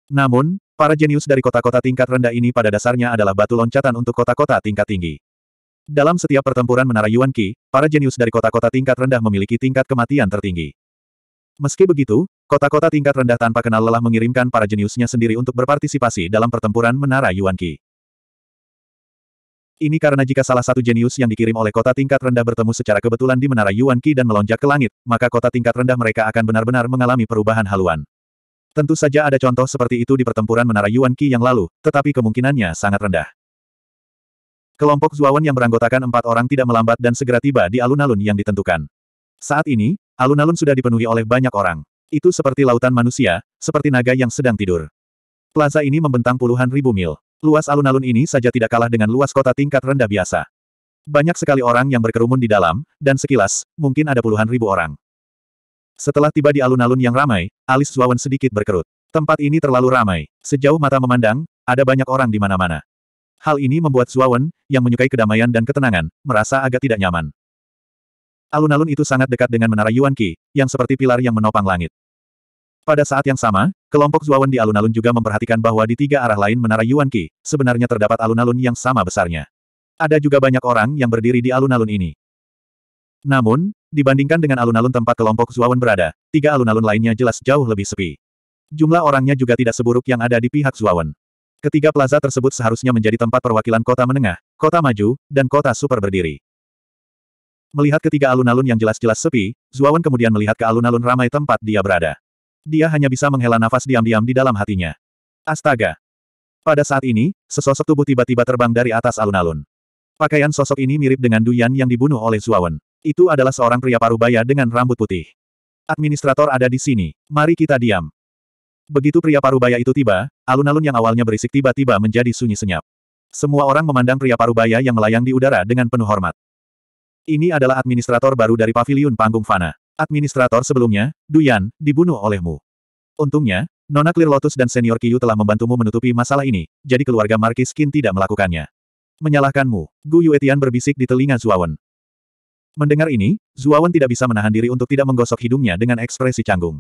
Namun, para jenius dari kota-kota tingkat rendah ini pada dasarnya adalah batu loncatan untuk kota-kota tingkat tinggi. Dalam setiap pertempuran menara Yuan Qi, para jenius dari kota-kota tingkat rendah memiliki tingkat kematian tertinggi. Meski begitu, kota-kota tingkat rendah tanpa kenal lelah mengirimkan para jeniusnya sendiri untuk berpartisipasi dalam pertempuran menara Yuan Qi. Ini karena jika salah satu jenius yang dikirim oleh kota tingkat rendah bertemu secara kebetulan di Menara Yuan Qi dan melonjak ke langit, maka kota tingkat rendah mereka akan benar-benar mengalami perubahan haluan. Tentu saja ada contoh seperti itu di pertempuran Menara Yuan Qi yang lalu, tetapi kemungkinannya sangat rendah. Kelompok Zuawan yang beranggotakan empat orang tidak melambat dan segera tiba di alun-alun yang ditentukan. Saat ini, alun-alun sudah dipenuhi oleh banyak orang. Itu seperti lautan manusia, seperti naga yang sedang tidur. Plaza ini membentang puluhan ribu mil. Luas alun-alun ini saja tidak kalah dengan luas kota tingkat rendah biasa. Banyak sekali orang yang berkerumun di dalam, dan sekilas, mungkin ada puluhan ribu orang. Setelah tiba di alun-alun yang ramai, alis Zuawan sedikit berkerut. Tempat ini terlalu ramai. Sejauh mata memandang, ada banyak orang di mana-mana. Hal ini membuat Zuawan, yang menyukai kedamaian dan ketenangan, merasa agak tidak nyaman. Alun-alun itu sangat dekat dengan menara Yuan Qi, yang seperti pilar yang menopang langit. Pada saat yang sama, kelompok Zuawan di alun-alun juga memperhatikan bahwa di tiga arah lain menara Yuan Qi, sebenarnya terdapat alun-alun yang sama besarnya. Ada juga banyak orang yang berdiri di alun-alun ini. Namun, dibandingkan dengan alun-alun tempat kelompok Zuawan berada, tiga alun-alun lainnya jelas jauh lebih sepi. Jumlah orangnya juga tidak seburuk yang ada di pihak Zuawan. Ketiga plaza tersebut seharusnya menjadi tempat perwakilan kota menengah, kota maju, dan kota super berdiri. Melihat ketiga alun-alun yang jelas-jelas sepi, Zuawan kemudian melihat ke alun-alun ramai tempat dia berada dia hanya bisa menghela nafas diam-diam di dalam hatinya. Astaga! Pada saat ini, sesosok tubuh tiba-tiba terbang dari atas alun-alun. Pakaian sosok ini mirip dengan Duyan yang dibunuh oleh Zuawan. Itu adalah seorang pria parubaya dengan rambut putih. Administrator ada di sini, mari kita diam. Begitu pria parubaya itu tiba, alun-alun yang awalnya berisik tiba-tiba menjadi sunyi senyap. Semua orang memandang pria parubaya yang melayang di udara dengan penuh hormat. Ini adalah administrator baru dari Paviliun panggung Fana. Administrator sebelumnya, Duyan, dibunuh olehmu. Untungnya, Nona Clear Lotus dan Senior Kiyu telah membantumu menutupi masalah ini, jadi keluarga Markis Qin tidak melakukannya. Menyalahkanmu, Gu Yuetian berbisik di telinga Zuawan. Mendengar ini, Zuawan tidak bisa menahan diri untuk tidak menggosok hidungnya dengan ekspresi canggung.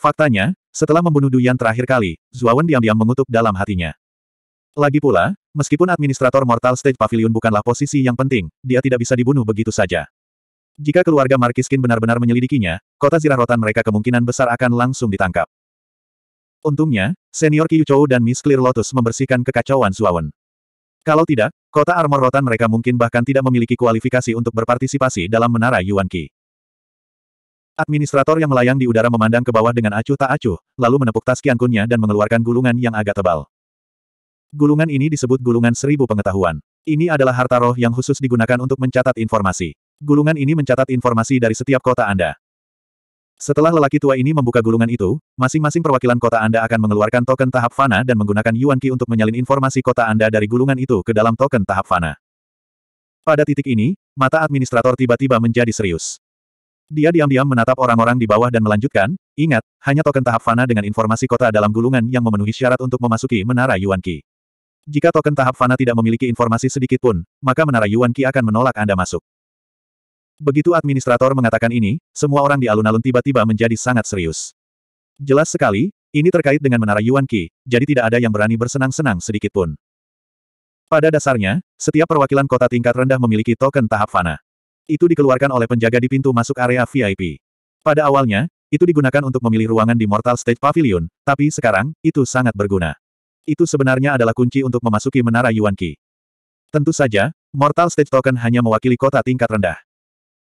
Faktanya, setelah membunuh Duyan terakhir kali, Zuawan diam-diam mengutuk dalam hatinya. Lagi pula, meskipun administrator Mortal Stage Pavilion bukanlah posisi yang penting, dia tidak bisa dibunuh begitu saja. Jika keluarga Markiskin benar-benar menyelidikinya, kota zirah mereka kemungkinan besar akan langsung ditangkap. Untungnya, senior Qiu Chou dan Miss Clear Lotus membersihkan kekacauan Suawen. Kalau tidak, kota armor rotan mereka mungkin bahkan tidak memiliki kualifikasi untuk berpartisipasi dalam menara Yuan Qi. Administrator yang melayang di udara memandang ke bawah dengan acuh tak acuh, lalu menepuk tas kiankunnya dan mengeluarkan gulungan yang agak tebal. Gulungan ini disebut gulungan seribu pengetahuan. Ini adalah harta roh yang khusus digunakan untuk mencatat informasi. Gulungan ini mencatat informasi dari setiap kota Anda. Setelah lelaki tua ini membuka gulungan itu, masing-masing perwakilan kota Anda akan mengeluarkan token tahap fana dan menggunakan Yuan Qi untuk menyalin informasi kota Anda dari gulungan itu ke dalam token tahap fana. Pada titik ini, mata administrator tiba-tiba menjadi serius. Dia diam-diam menatap orang-orang di bawah dan melanjutkan, ingat, hanya token tahap fana dengan informasi kota dalam gulungan yang memenuhi syarat untuk memasuki Menara Yuan Qi. Jika token tahap fana tidak memiliki informasi sedikit pun, maka Menara Yuan Qi akan menolak Anda masuk. Begitu administrator mengatakan ini, semua orang di alun-alun tiba-tiba menjadi sangat serius. Jelas sekali, ini terkait dengan menara Yuan Qi, jadi tidak ada yang berani bersenang-senang sedikitpun. Pada dasarnya, setiap perwakilan kota tingkat rendah memiliki token tahap fana. Itu dikeluarkan oleh penjaga di pintu masuk area VIP. Pada awalnya, itu digunakan untuk memilih ruangan di Mortal State Pavilion, tapi sekarang, itu sangat berguna. Itu sebenarnya adalah kunci untuk memasuki menara Yuan Qi. Tentu saja, Mortal State Token hanya mewakili kota tingkat rendah.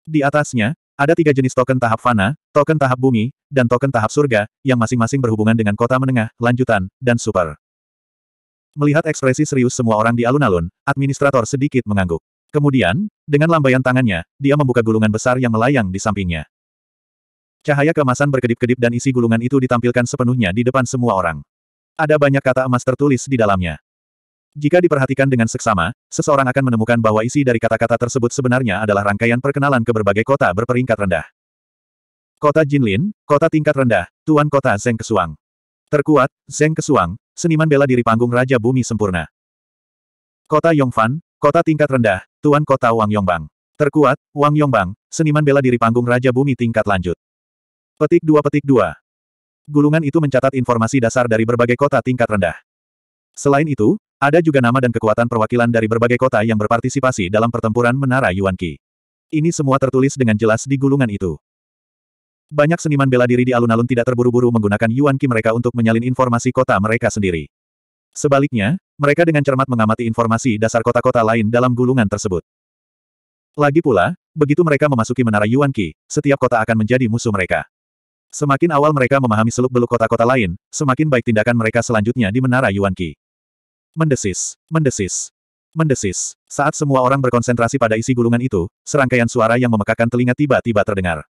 Di atasnya, ada tiga jenis token tahap fana, token tahap bumi, dan token tahap surga, yang masing-masing berhubungan dengan kota menengah, lanjutan, dan super. Melihat ekspresi serius semua orang di alun-alun, administrator sedikit mengangguk. Kemudian, dengan lambaian tangannya, dia membuka gulungan besar yang melayang di sampingnya. Cahaya kemasan berkedip-kedip dan isi gulungan itu ditampilkan sepenuhnya di depan semua orang. Ada banyak kata emas tertulis di dalamnya. Jika diperhatikan dengan seksama, seseorang akan menemukan bahwa isi dari kata-kata tersebut sebenarnya adalah rangkaian perkenalan ke berbagai kota berperingkat rendah. Kota Jinlin, kota tingkat rendah, tuan kota Zeng Kesuang. Terkuat, Zeng Kesuang, seniman bela diri panggung Raja Bumi Sempurna. Kota Yongfan, kota tingkat rendah, tuan kota Wang Yongbang. Terkuat, Wang Yongbang, seniman bela diri panggung Raja Bumi tingkat lanjut. Petik 2 petik 2. Gulungan itu mencatat informasi dasar dari berbagai kota tingkat rendah. Selain itu, ada juga nama dan kekuatan perwakilan dari berbagai kota yang berpartisipasi dalam pertempuran Menara Yuan Qi. Ini semua tertulis dengan jelas di gulungan itu. Banyak seniman bela diri di alun-alun tidak terburu-buru menggunakan Yuan Qi mereka untuk menyalin informasi kota mereka sendiri. Sebaliknya, mereka dengan cermat mengamati informasi dasar kota-kota lain dalam gulungan tersebut. Lagi pula, begitu mereka memasuki Menara Yuan Qi, setiap kota akan menjadi musuh mereka. Semakin awal mereka memahami seluk-beluk kota-kota lain, semakin baik tindakan mereka selanjutnya di Menara Yuan Qi. Mendesis, mendesis, mendesis. Saat semua orang berkonsentrasi pada isi gulungan itu, serangkaian suara yang memekakan telinga tiba-tiba terdengar.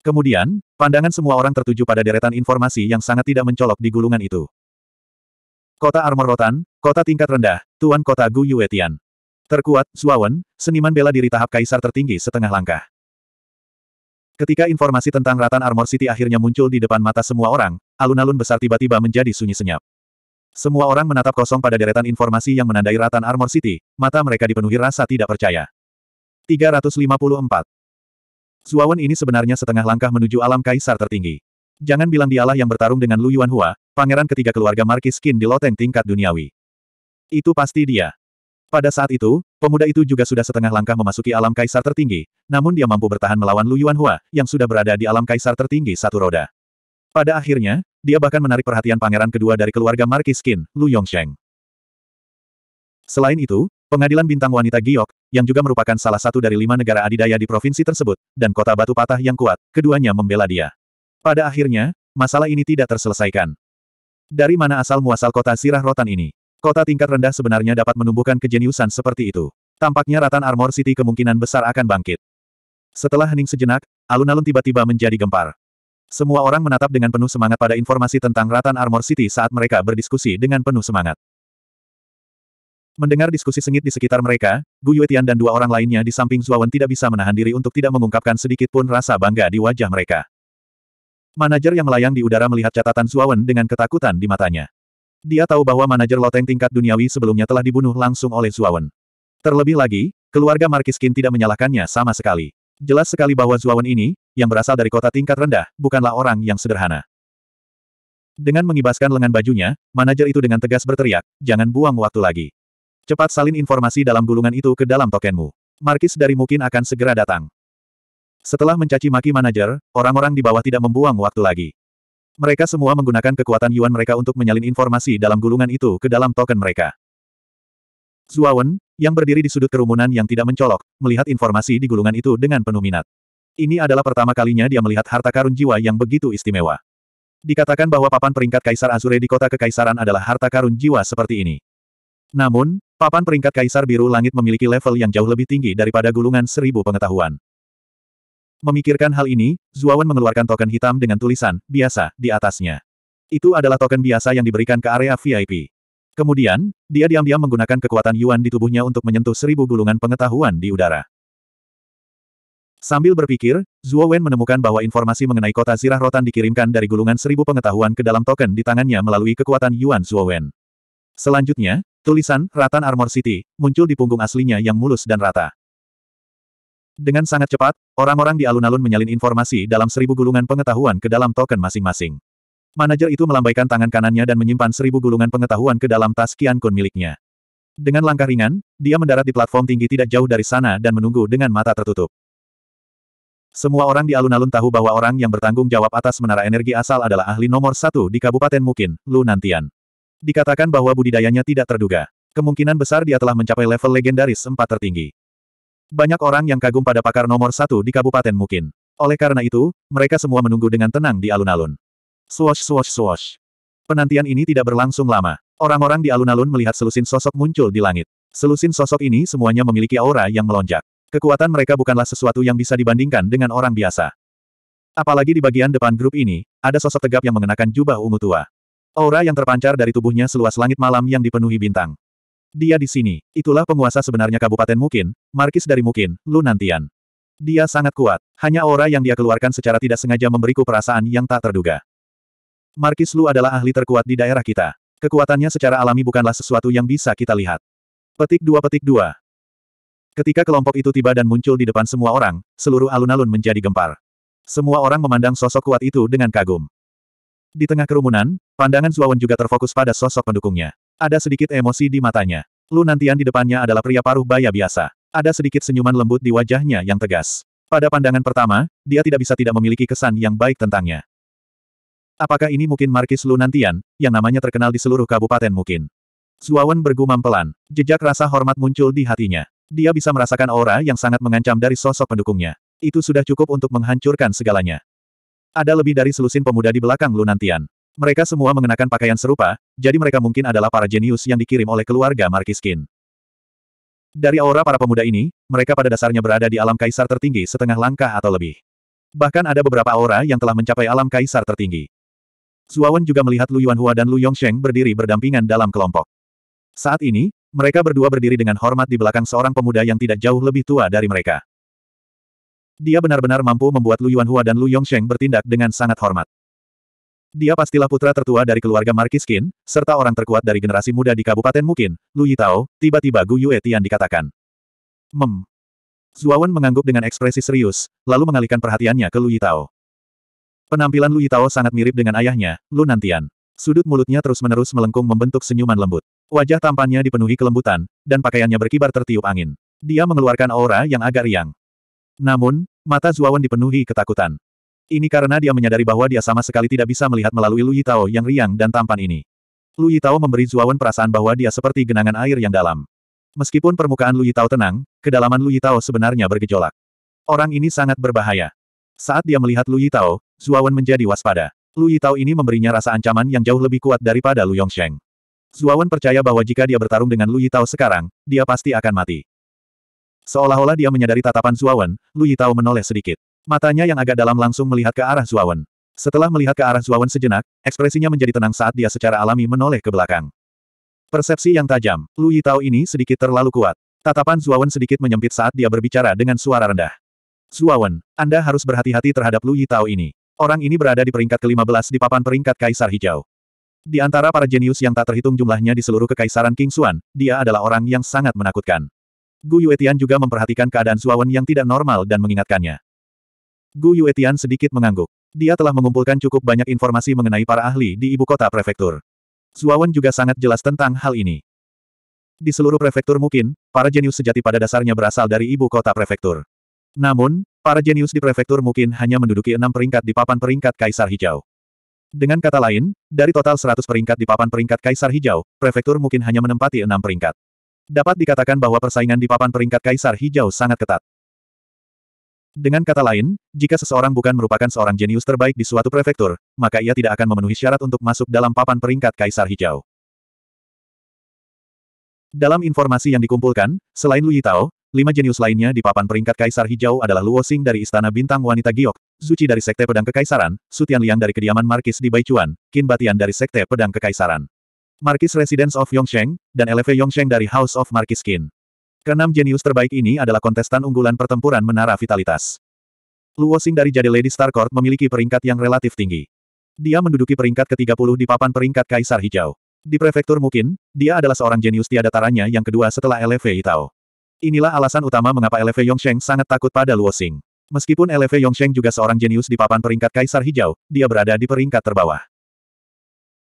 Kemudian, pandangan semua orang tertuju pada deretan informasi yang sangat tidak mencolok di gulungan itu. Kota Armor Rotan, kota tingkat rendah, Tuan Kota Gu Yuetian. Terkuat, Zuawan, seniman bela diri tahap kaisar tertinggi setengah langkah. Ketika informasi tentang Ratan Armor City akhirnya muncul di depan mata semua orang, alun-alun besar tiba-tiba menjadi sunyi senyap. Semua orang menatap kosong pada deretan informasi yang menandai Ratan Armor City, mata mereka dipenuhi rasa tidak percaya. 354. Zuawan ini sebenarnya setengah langkah menuju alam kaisar tertinggi. Jangan bilang dialah yang bertarung dengan Lu Hua, pangeran ketiga keluarga Marquis Qin di loteng tingkat duniawi. Itu pasti dia. Pada saat itu, pemuda itu juga sudah setengah langkah memasuki alam kaisar tertinggi, namun dia mampu bertahan melawan Lu Hua, yang sudah berada di alam kaisar tertinggi satu roda. Pada akhirnya, dia bahkan menarik perhatian pangeran kedua dari keluarga Marquis Qin, Lu Yongsheng. Selain itu, pengadilan bintang wanita Giok, yang juga merupakan salah satu dari lima negara adidaya di provinsi tersebut, dan kota batu patah yang kuat, keduanya membela dia. Pada akhirnya, masalah ini tidak terselesaikan. Dari mana asal-muasal kota sirah rotan ini? Kota tingkat rendah sebenarnya dapat menumbuhkan kejeniusan seperti itu. Tampaknya Ratan Armor City kemungkinan besar akan bangkit. Setelah hening sejenak, alun-alun tiba-tiba menjadi gempar. Semua orang menatap dengan penuh semangat pada informasi tentang Ratan Armor City saat mereka berdiskusi dengan penuh semangat. Mendengar diskusi sengit di sekitar mereka, Gu Yuetian dan dua orang lainnya di samping Zuawan tidak bisa menahan diri untuk tidak mengungkapkan sedikit pun rasa bangga di wajah mereka. Manajer yang melayang di udara melihat catatan Zuawan dengan ketakutan di matanya. Dia tahu bahwa manajer loteng tingkat duniawi sebelumnya telah dibunuh langsung oleh Zuawan. Terlebih lagi, keluarga Markiskin tidak menyalahkannya sama sekali. Jelas sekali bahwa Zuawan ini, yang berasal dari kota tingkat rendah, bukanlah orang yang sederhana. Dengan mengibaskan lengan bajunya, manajer itu dengan tegas berteriak, jangan buang waktu lagi. Cepat salin informasi dalam gulungan itu ke dalam tokenmu. Markis dari mungkin akan segera datang. Setelah mencaci maki manajer, orang-orang di bawah tidak membuang waktu lagi. Mereka semua menggunakan kekuatan Yuan mereka untuk menyalin informasi dalam gulungan itu ke dalam token mereka. Zuawan, yang berdiri di sudut kerumunan yang tidak mencolok, melihat informasi di gulungan itu dengan penuh minat. Ini adalah pertama kalinya dia melihat harta karun jiwa yang begitu istimewa. Dikatakan bahwa papan peringkat Kaisar Azure di kota Kekaisaran adalah harta karun jiwa seperti ini. Namun, papan peringkat Kaisar Biru Langit memiliki level yang jauh lebih tinggi daripada gulungan seribu pengetahuan. Memikirkan hal ini, Zuawan mengeluarkan token hitam dengan tulisan, biasa, di atasnya. Itu adalah token biasa yang diberikan ke area VIP. Kemudian, dia diam-diam menggunakan kekuatan Yuan di tubuhnya untuk menyentuh seribu gulungan pengetahuan di udara. Sambil berpikir, Zuo Wen menemukan bahwa informasi mengenai kota zirah rotan dikirimkan dari gulungan seribu pengetahuan ke dalam token di tangannya melalui kekuatan Yuan Zuo Wen. Selanjutnya, tulisan Ratan Armor City muncul di punggung aslinya yang mulus dan rata. Dengan sangat cepat, orang-orang di alun-alun menyalin informasi dalam seribu gulungan pengetahuan ke dalam token masing-masing. Manajer itu melambaikan tangan kanannya dan menyimpan seribu gulungan pengetahuan ke dalam tas Qian Kun miliknya. Dengan langkah ringan, dia mendarat di platform tinggi tidak jauh dari sana dan menunggu dengan mata tertutup. Semua orang di alun-alun tahu bahwa orang yang bertanggung jawab atas menara energi asal adalah ahli nomor satu di Kabupaten Mukin, Lu Nantian. Dikatakan bahwa budidayanya tidak terduga. Kemungkinan besar dia telah mencapai level legendaris empat tertinggi. Banyak orang yang kagum pada pakar nomor satu di Kabupaten Mukin. Oleh karena itu, mereka semua menunggu dengan tenang di alun-alun. Swash swash swash. Penantian ini tidak berlangsung lama. Orang-orang di alun-alun melihat selusin sosok muncul di langit. Selusin sosok ini semuanya memiliki aura yang melonjak. Kekuatan mereka bukanlah sesuatu yang bisa dibandingkan dengan orang biasa. Apalagi di bagian depan grup ini, ada sosok tegap yang mengenakan jubah ungu tua. Aura yang terpancar dari tubuhnya seluas langit malam yang dipenuhi bintang. Dia di sini, itulah penguasa sebenarnya Kabupaten Mukin, Markis dari Mukin, Lunantian. Dia sangat kuat, hanya aura yang dia keluarkan secara tidak sengaja memberiku perasaan yang tak terduga. Markis Lu adalah ahli terkuat di daerah kita. Kekuatannya secara alami bukanlah sesuatu yang bisa kita lihat. Petik 2 Petik 2. Ketika kelompok itu tiba dan muncul di depan semua orang, seluruh alun-alun menjadi gempar. Semua orang memandang sosok kuat itu dengan kagum. Di tengah kerumunan, pandangan Zuawan juga terfokus pada sosok pendukungnya. Ada sedikit emosi di matanya. Lu Nantian di depannya adalah pria paruh baya biasa. Ada sedikit senyuman lembut di wajahnya yang tegas. Pada pandangan pertama, dia tidak bisa tidak memiliki kesan yang baik tentangnya. Apakah ini mungkin Markis Lu Nantian, yang namanya terkenal di seluruh kabupaten mungkin? Zuawan bergumam pelan. Jejak rasa hormat muncul di hatinya. Dia bisa merasakan aura yang sangat mengancam dari sosok pendukungnya. Itu sudah cukup untuk menghancurkan segalanya. Ada lebih dari selusin pemuda di belakang Lunantian. Mereka semua mengenakan pakaian serupa, jadi mereka mungkin adalah para jenius yang dikirim oleh keluarga Markiskin. Dari aura para pemuda ini, mereka pada dasarnya berada di alam kaisar tertinggi setengah langkah atau lebih. Bahkan ada beberapa aura yang telah mencapai alam kaisar tertinggi. Zuawan juga melihat Lu Yuanhua dan Lu Yongsheng berdiri berdampingan dalam kelompok. Saat ini, mereka berdua berdiri dengan hormat di belakang seorang pemuda yang tidak jauh lebih tua dari mereka. Dia benar-benar mampu membuat Lu Yuanhua dan Lu Yongsheng bertindak dengan sangat hormat. Dia pastilah putra tertua dari keluarga Qin serta orang terkuat dari generasi muda di Kabupaten Mukin, Lu Yitao, tiba-tiba Gu Yue Tian dikatakan. Mem. Zuawan mengangguk dengan ekspresi serius, lalu mengalihkan perhatiannya ke Lu Yitao. Penampilan Lu Yitao sangat mirip dengan ayahnya, Lu Nantian. Sudut mulutnya terus-menerus melengkung membentuk senyuman lembut. Wajah tampannya dipenuhi kelembutan, dan pakaiannya berkibar tertiup angin. Dia mengeluarkan aura yang agak riang. Namun, mata Zuawan dipenuhi ketakutan. Ini karena dia menyadari bahwa dia sama sekali tidak bisa melihat melalui Lu Yitao yang riang dan tampan ini. Lu Yitao memberi Zuawan perasaan bahwa dia seperti genangan air yang dalam. Meskipun permukaan Lu Yitao tenang, kedalaman Lu Yitao sebenarnya bergejolak. Orang ini sangat berbahaya. Saat dia melihat Lu Yitao, Zuawan menjadi waspada. Lu Yitao ini memberinya rasa ancaman yang jauh lebih kuat daripada Lu Yongsheng. Zuawan percaya bahwa jika dia bertarung dengan Lu Yitao sekarang, dia pasti akan mati. Seolah-olah dia menyadari tatapan Zuawan, Lu Yitao menoleh sedikit. Matanya yang agak dalam langsung melihat ke arah Zuawan. Setelah melihat ke arah Zuawan sejenak, ekspresinya menjadi tenang saat dia secara alami menoleh ke belakang. Persepsi yang tajam, Lu Yitao ini sedikit terlalu kuat. Tatapan Zuawan sedikit menyempit saat dia berbicara dengan suara rendah. Zuawan, Anda harus berhati-hati terhadap Lu Yitao ini. Orang ini berada di peringkat ke-15 di papan peringkat Kaisar Hijau. Di antara para jenius yang tak terhitung jumlahnya di seluruh kekaisaran King Xuan, dia adalah orang yang sangat menakutkan. Gu Yuetian juga memperhatikan keadaan Zuawan yang tidak normal dan mengingatkannya. Gu Yuetian sedikit mengangguk. Dia telah mengumpulkan cukup banyak informasi mengenai para ahli di ibu kota prefektur. Zuawan juga sangat jelas tentang hal ini. Di seluruh prefektur mungkin, para jenius sejati pada dasarnya berasal dari ibu kota prefektur. Namun, para jenius di prefektur mungkin hanya menduduki enam peringkat di papan peringkat Kaisar Hijau. Dengan kata lain, dari total 100 peringkat di papan peringkat Kaisar Hijau, prefektur mungkin hanya menempati enam peringkat. Dapat dikatakan bahwa persaingan di papan peringkat Kaisar Hijau sangat ketat. Dengan kata lain, jika seseorang bukan merupakan seorang jenius terbaik di suatu prefektur, maka ia tidak akan memenuhi syarat untuk masuk dalam papan peringkat Kaisar Hijau. Dalam informasi yang dikumpulkan, selain Lu Yitao, Lima jenius lainnya di papan peringkat Kaisar Hijau adalah Luo Xing dari Istana Bintang Wanita Giok, Zuci dari Sekte Pedang Kekaisaran, Sutian Liang dari kediaman Markis di Baichuan, Qin Batian dari Sekte Pedang Kekaisaran. Markis Residence of Yongsheng, dan LV Yongsheng dari House of Markis Qin. Keenam jenius terbaik ini adalah kontestan unggulan pertempuran Menara Vitalitas. Luo Xing dari Jade Lady Star Court memiliki peringkat yang relatif tinggi. Dia menduduki peringkat ke-30 di papan peringkat Kaisar Hijau. Di prefektur mungkin, dia adalah seorang jenius tiada taranya yang kedua setelah LV Itao. Inilah alasan utama mengapa Eleve Yongsheng sangat takut pada Luo Xing. Meskipun Eleve Yongsheng juga seorang jenius di papan peringkat Kaisar Hijau, dia berada di peringkat terbawah.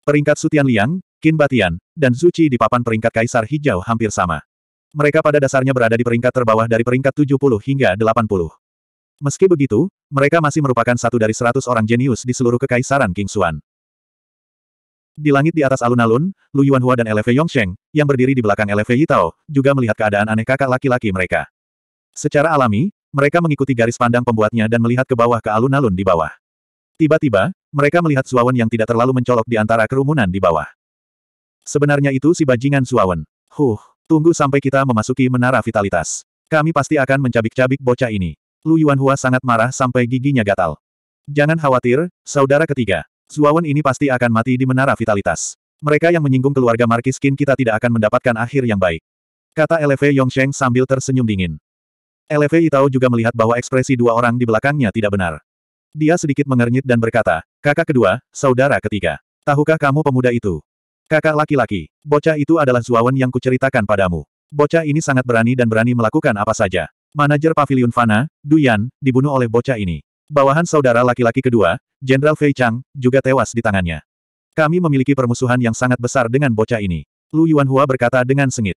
Peringkat Sutian Liang, Qin Batian, dan Zuci di papan peringkat Kaisar Hijau hampir sama. Mereka pada dasarnya berada di peringkat terbawah dari peringkat 70 hingga 80. Meski begitu, mereka masih merupakan satu dari 100 orang jenius di seluruh kekaisaran King Xuan. Di langit di atas alun-alun, Lu Yuanhua dan Eleve Yongsheng, yang berdiri di belakang Eleve Yitao, juga melihat keadaan aneh kakak laki-laki mereka. Secara alami, mereka mengikuti garis pandang pembuatnya dan melihat ke bawah ke alun-alun di bawah. Tiba-tiba, mereka melihat Suawen yang tidak terlalu mencolok di antara kerumunan di bawah. Sebenarnya itu si bajingan Suawen. Huh, tunggu sampai kita memasuki menara vitalitas. Kami pasti akan mencabik-cabik bocah ini. Lu Yuanhua sangat marah sampai giginya gatal. Jangan khawatir, saudara ketiga. Zuawan ini pasti akan mati di menara vitalitas. Mereka yang menyinggung keluarga Markis Qin kita tidak akan mendapatkan akhir yang baik. Kata LV Yongsheng sambil tersenyum dingin. LV Itao juga melihat bahwa ekspresi dua orang di belakangnya tidak benar. Dia sedikit mengernyit dan berkata, kakak kedua, saudara ketiga. Tahukah kamu pemuda itu? Kakak laki-laki, bocah itu adalah Zuawan yang kuceritakan padamu. Bocah ini sangat berani dan berani melakukan apa saja. Manajer Paviliun Fana, Duyan, dibunuh oleh bocah ini. Bawahan saudara laki-laki kedua, Jenderal Fei Chang, juga tewas di tangannya. Kami memiliki permusuhan yang sangat besar dengan bocah ini. Lu Yuanhua berkata dengan sengit.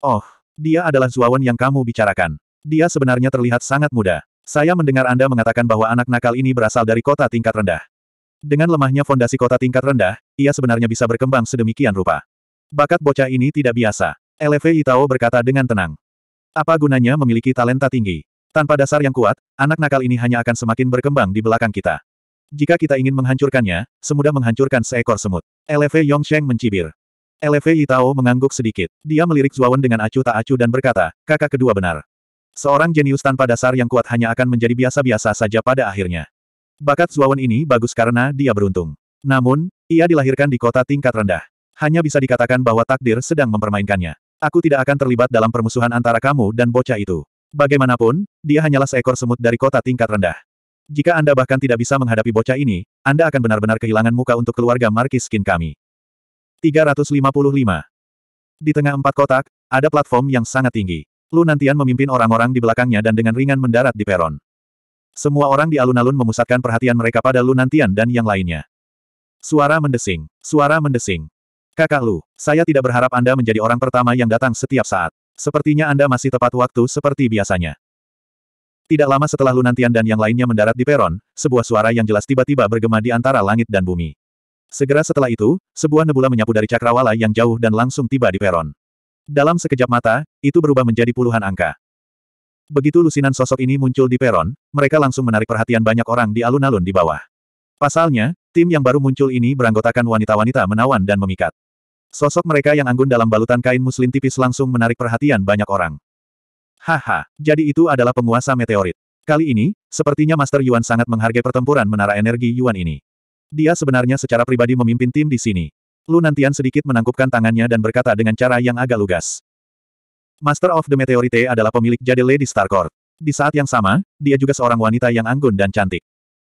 Oh, dia adalah Zuawan yang kamu bicarakan. Dia sebenarnya terlihat sangat muda. Saya mendengar Anda mengatakan bahwa anak nakal ini berasal dari kota tingkat rendah. Dengan lemahnya fondasi kota tingkat rendah, ia sebenarnya bisa berkembang sedemikian rupa. Bakat bocah ini tidak biasa. LFE Itao berkata dengan tenang. Apa gunanya memiliki talenta tinggi? Tanpa dasar yang kuat, anak nakal ini hanya akan semakin berkembang di belakang kita. Jika kita ingin menghancurkannya, semudah menghancurkan seekor semut. LV Yongsheng mencibir. LV Yitao mengangguk sedikit. Dia melirik Zuawan dengan acuh tak acuh dan berkata, kakak kedua benar. Seorang jenius tanpa dasar yang kuat hanya akan menjadi biasa-biasa saja pada akhirnya. Bakat Zuawan ini bagus karena dia beruntung. Namun, ia dilahirkan di kota tingkat rendah. Hanya bisa dikatakan bahwa takdir sedang mempermainkannya. Aku tidak akan terlibat dalam permusuhan antara kamu dan bocah itu. Bagaimanapun, dia hanyalah seekor semut dari kota tingkat rendah. Jika Anda bahkan tidak bisa menghadapi bocah ini, Anda akan benar-benar kehilangan muka untuk keluarga Markis Skin kami. 355. Di tengah empat kotak, ada platform yang sangat tinggi. Lu Nantian memimpin orang-orang di belakangnya dan dengan ringan mendarat di peron. Semua orang di alun-alun memusatkan perhatian mereka pada Lu Nantian dan yang lainnya. Suara mendesing, suara mendesing. Kakak Lu, saya tidak berharap Anda menjadi orang pertama yang datang setiap saat. Sepertinya Anda masih tepat waktu seperti biasanya. Tidak lama setelah Lunantian dan yang lainnya mendarat di peron, sebuah suara yang jelas tiba-tiba bergema di antara langit dan bumi. Segera setelah itu, sebuah nebula menyapu dari cakrawala yang jauh dan langsung tiba di peron. Dalam sekejap mata, itu berubah menjadi puluhan angka. Begitu lusinan sosok ini muncul di peron, mereka langsung menarik perhatian banyak orang di alun-alun di bawah. Pasalnya, tim yang baru muncul ini beranggotakan wanita-wanita menawan dan memikat. Sosok mereka yang anggun dalam balutan kain muslin tipis langsung menarik perhatian banyak orang. Haha, jadi itu adalah penguasa meteorit. Kali ini, sepertinya Master Yuan sangat menghargai pertempuran menara energi Yuan ini. Dia sebenarnya secara pribadi memimpin tim di sini. Lu Nantian sedikit menangkupkan tangannya dan berkata dengan cara yang agak lugas. Master of the Meteorite adalah pemilik jade Lady Starcourt. Di saat yang sama, dia juga seorang wanita yang anggun dan cantik.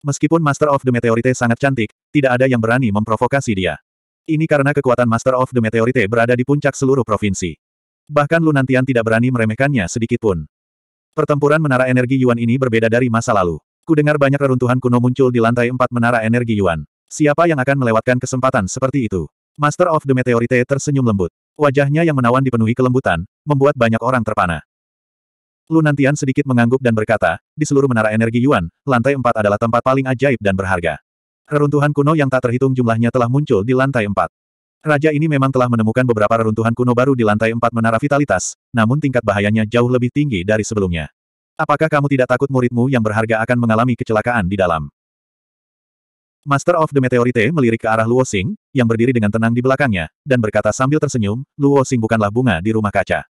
Meskipun Master of the Meteorite sangat cantik, tidak ada yang berani memprovokasi dia. Ini karena kekuatan Master of the Meteorite berada di puncak seluruh provinsi. Bahkan Lunantian tidak berani meremehkannya sedikit pun. Pertempuran menara energi Yuan ini berbeda dari masa lalu. Ku dengar banyak reruntuhan kuno muncul di lantai empat menara energi Yuan. Siapa yang akan melewatkan kesempatan seperti itu? Master of the Meteorite tersenyum lembut. Wajahnya yang menawan dipenuhi kelembutan, membuat banyak orang terpana. Lunantian sedikit mengangguk dan berkata, di seluruh menara energi Yuan, lantai empat adalah tempat paling ajaib dan berharga. Reruntuhan kuno yang tak terhitung jumlahnya telah muncul di lantai empat. Raja ini memang telah menemukan beberapa reruntuhan kuno baru di lantai empat menara vitalitas, namun tingkat bahayanya jauh lebih tinggi dari sebelumnya. Apakah kamu tidak takut muridmu yang berharga akan mengalami kecelakaan di dalam? Master of the Meteorite melirik ke arah Luo Xing, yang berdiri dengan tenang di belakangnya, dan berkata sambil tersenyum, Luo Xing bukanlah bunga di rumah kaca.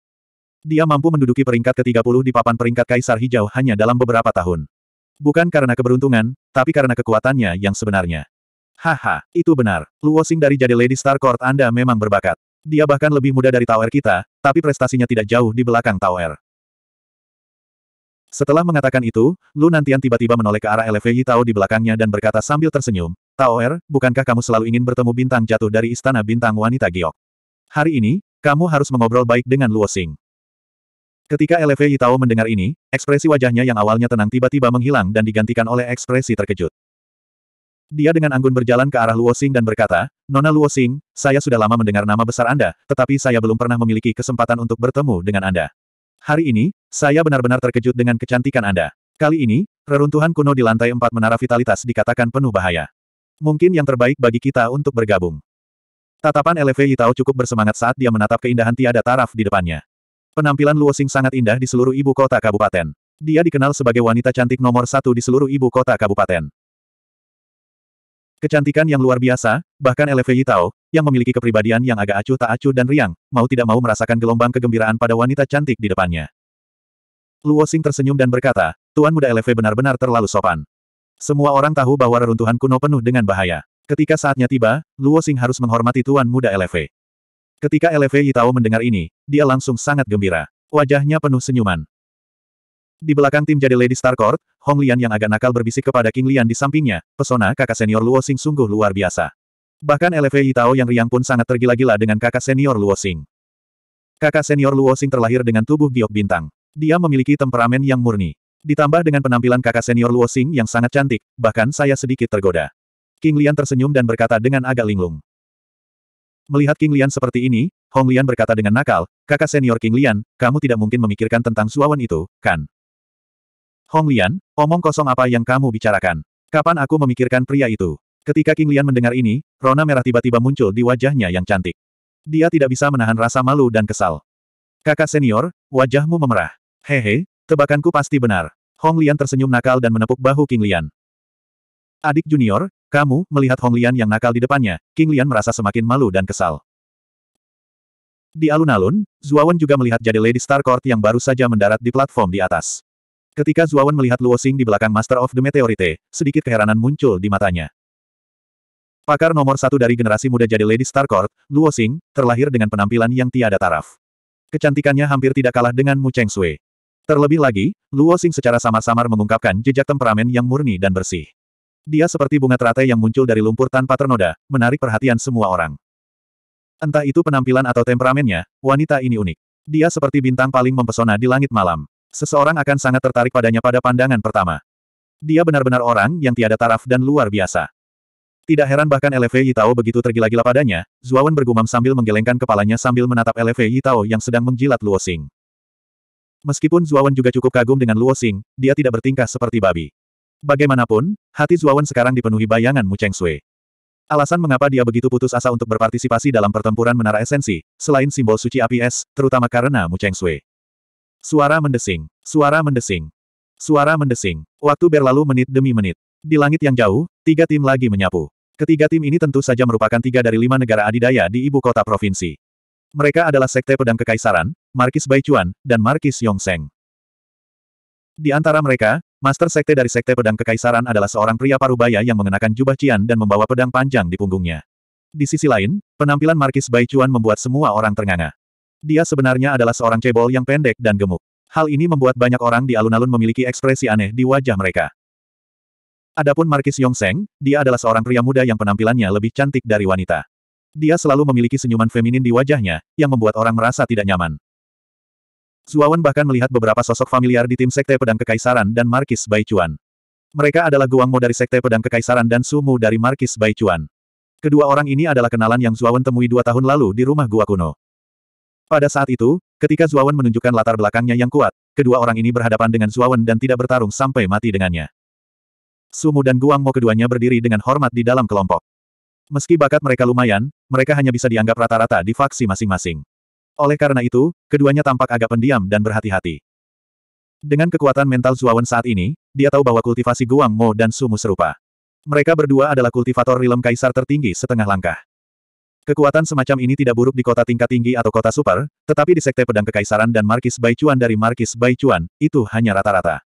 Dia mampu menduduki peringkat ke-30 di papan peringkat Kaisar Hijau hanya dalam beberapa tahun. Bukan karena keberuntungan, tapi karena kekuatannya yang sebenarnya. Haha, itu benar. Luosing dari jadi Lady Star Court Anda memang berbakat. Dia bahkan lebih muda dari Tower kita, tapi prestasinya tidak jauh di belakang Tower. Setelah mengatakan itu, Lu Nantian tiba-tiba menoleh ke arah LFI Tao di belakangnya dan berkata sambil tersenyum, Taoer, bukankah kamu selalu ingin bertemu bintang jatuh dari Istana Bintang Wanita Giok? Hari ini, kamu harus mengobrol baik dengan Luo Xing. Ketika LV Itao mendengar ini, ekspresi wajahnya yang awalnya tenang tiba-tiba menghilang dan digantikan oleh ekspresi terkejut. Dia dengan anggun berjalan ke arah Luo Xing dan berkata, Nona Luo Xing, saya sudah lama mendengar nama besar Anda, tetapi saya belum pernah memiliki kesempatan untuk bertemu dengan Anda. Hari ini, saya benar-benar terkejut dengan kecantikan Anda. Kali ini, reruntuhan kuno di lantai empat menara vitalitas dikatakan penuh bahaya. Mungkin yang terbaik bagi kita untuk bergabung. Tatapan LV Itao cukup bersemangat saat dia menatap keindahan tiada taraf di depannya. Penampilan Luo Luosing sangat indah di seluruh ibu kota kabupaten. Dia dikenal sebagai wanita cantik nomor satu di seluruh ibu kota kabupaten. Kecantikan yang luar biasa, bahkan Lv Yitao, yang memiliki kepribadian yang agak acuh tak acuh dan riang, mau tidak mau merasakan gelombang kegembiraan pada wanita cantik di depannya. Luo Luosing tersenyum dan berkata, Tuan muda Lv benar-benar terlalu sopan. Semua orang tahu bahwa reruntuhan kuno penuh dengan bahaya. Ketika saatnya tiba, Luo Xing harus menghormati tuan muda Lv." Ketika LV Yitao mendengar ini, dia langsung sangat gembira. Wajahnya penuh senyuman. Di belakang tim jadi Lady Star Court, Hong Lian yang agak nakal berbisik kepada King Lian di sampingnya, pesona kakak senior Luo Xing sungguh luar biasa. Bahkan LV Yitao yang riang pun sangat tergila-gila dengan kakak senior Luo Xing. Kakak senior Luo Xing terlahir dengan tubuh giok bintang. Dia memiliki temperamen yang murni. Ditambah dengan penampilan kakak senior Luo Xing yang sangat cantik, bahkan saya sedikit tergoda. King Lian tersenyum dan berkata dengan agak linglung. Melihat King Lian seperti ini, Hong Lian berkata dengan nakal, kakak senior King Lian, kamu tidak mungkin memikirkan tentang suawan itu, kan? Hong Lian, omong kosong apa yang kamu bicarakan? Kapan aku memikirkan pria itu? Ketika King Lian mendengar ini, rona merah tiba-tiba muncul di wajahnya yang cantik. Dia tidak bisa menahan rasa malu dan kesal. Kakak senior, wajahmu memerah. Hehe, tebakanku pasti benar. Hong Lian tersenyum nakal dan menepuk bahu King Lian. Adik junior, kamu, melihat Hong Lian yang nakal di depannya, King Lian merasa semakin malu dan kesal. Di alun-alun, Zuawan juga melihat jadi Lady Star Court yang baru saja mendarat di platform di atas. Ketika Zuawan melihat Luo Xing di belakang Master of the Meteorite, sedikit keheranan muncul di matanya. Pakar nomor satu dari generasi muda jadi Lady Star Court, Luo Xing, terlahir dengan penampilan yang tiada taraf. Kecantikannya hampir tidak kalah dengan Mu Cheng Sui. Terlebih lagi, Luo Xing secara samar-samar mengungkapkan jejak temperamen yang murni dan bersih. Dia seperti bunga teratai yang muncul dari lumpur tanpa ternoda, menarik perhatian semua orang. Entah itu penampilan atau temperamennya, wanita ini unik. Dia seperti bintang paling mempesona di langit malam. Seseorang akan sangat tertarik padanya pada pandangan pertama. Dia benar-benar orang yang tiada taraf dan luar biasa. Tidak heran bahkan Eleve Yitao begitu tergila-gila padanya, Zuawan bergumam sambil menggelengkan kepalanya sambil menatap Eleve Yitao yang sedang menjilat Luo Xing. Meskipun Zuawan juga cukup kagum dengan Luo Xing, dia tidak bertingkah seperti babi. Bagaimanapun, hati Zuawan sekarang dipenuhi bayangan Mu Cheng Sui. Alasan mengapa dia begitu putus asa untuk berpartisipasi dalam pertempuran menara esensi, selain simbol suci api es, terutama karena Mu Cheng Sui. Suara mendesing, suara mendesing, suara mendesing. Waktu berlalu menit demi menit. Di langit yang jauh, tiga tim lagi menyapu. Ketiga tim ini tentu saja merupakan tiga dari lima negara adidaya di ibu kota provinsi. Mereka adalah Sekte Pedang Kekaisaran, Markis Baichuan, dan Markis Yongseng. Di antara mereka, Master Sekte dari Sekte Pedang Kekaisaran adalah seorang pria parubaya yang mengenakan jubah cian dan membawa pedang panjang di punggungnya. Di sisi lain, penampilan Markis Bai Chuan membuat semua orang ternganga. Dia sebenarnya adalah seorang cebol yang pendek dan gemuk. Hal ini membuat banyak orang di alun-alun memiliki ekspresi aneh di wajah mereka. Adapun Markis Yongseng, dia adalah seorang pria muda yang penampilannya lebih cantik dari wanita. Dia selalu memiliki senyuman feminin di wajahnya, yang membuat orang merasa tidak nyaman. Suawan bahkan melihat beberapa sosok familiar di tim Sekte Pedang Kekaisaran dan Markis Baicuan. Mereka adalah Guangmo dari Sekte Pedang Kekaisaran dan Sumu dari Markis Baicuan. Kedua orang ini adalah kenalan yang Zuawan temui dua tahun lalu di rumah gua kuno. Pada saat itu, ketika Zuawan menunjukkan latar belakangnya yang kuat, kedua orang ini berhadapan dengan Zuawan dan tidak bertarung sampai mati dengannya. Sumu dan Guangmo keduanya berdiri dengan hormat di dalam kelompok. Meski bakat mereka lumayan, mereka hanya bisa dianggap rata-rata di faksi masing-masing. Oleh karena itu, keduanya tampak agak pendiam dan berhati-hati. Dengan kekuatan mental Zuawan saat ini, dia tahu bahwa kultivasi Guang Mo dan Sumu serupa. Mereka berdua adalah kultivator rilem kaisar tertinggi setengah langkah. Kekuatan semacam ini tidak buruk di kota tingkat tinggi atau kota super, tetapi di sekte pedang kekaisaran dan Markis Chuan dari Markis Chuan itu hanya rata-rata.